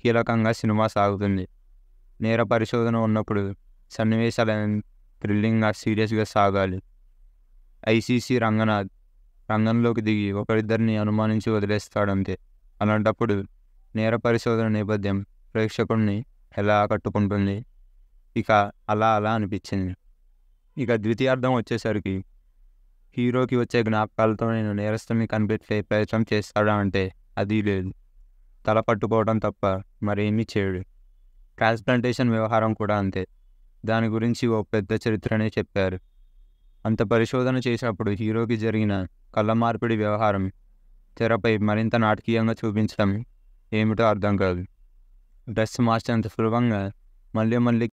కీలకంగా సినిమా సాగుతుంది నేర పరిశోధన ఉన్నప్పుడు సన్నివేశాలను థ్రిల్లింగ్గా సీరియస్గా సాగాలి ఐసీసీ రంగనాథ్ రంగంలోకి దిగి ఒకరిద్దరిని అనుమానించి వదిలేస్తాడంతే అలాంటప్పుడు నేర పరిశోధన నేపథ్యం ప్రేక్షకుడిని ఎలా ఆకట్టుకుంటుంది ఇక అలా అలా అనిపించింది ఇక ద్వితీయార్థం వచ్చేసరికి హీరోకి వచ్చే జ్ఞాపకాలతో నేను నేరస్తుని కనిపెట్టే ప్రయత్నం చేస్తాడా అంటే అది లేదు తల పట్టుకోవడం తప్ప మరేమీ చేయడు ట్రాన్స్ప్లాంటేషన్ వ్యవహారం కూడా అంతే దాని గురించి ఓ పెద్ద చరిత్రనే చెప్పారు అంత పరిశోధన చేసినప్పుడు హీరోకి జరిగిన కళ్ళ మార్పిడి వ్యవహారం తెరపై మరింత నాటకీయంగా చూపించడం ఏమిటో అర్థం కాదు డ్రెస్ మార్చినంత సులభంగా మళ్ళీ మళ్ళీ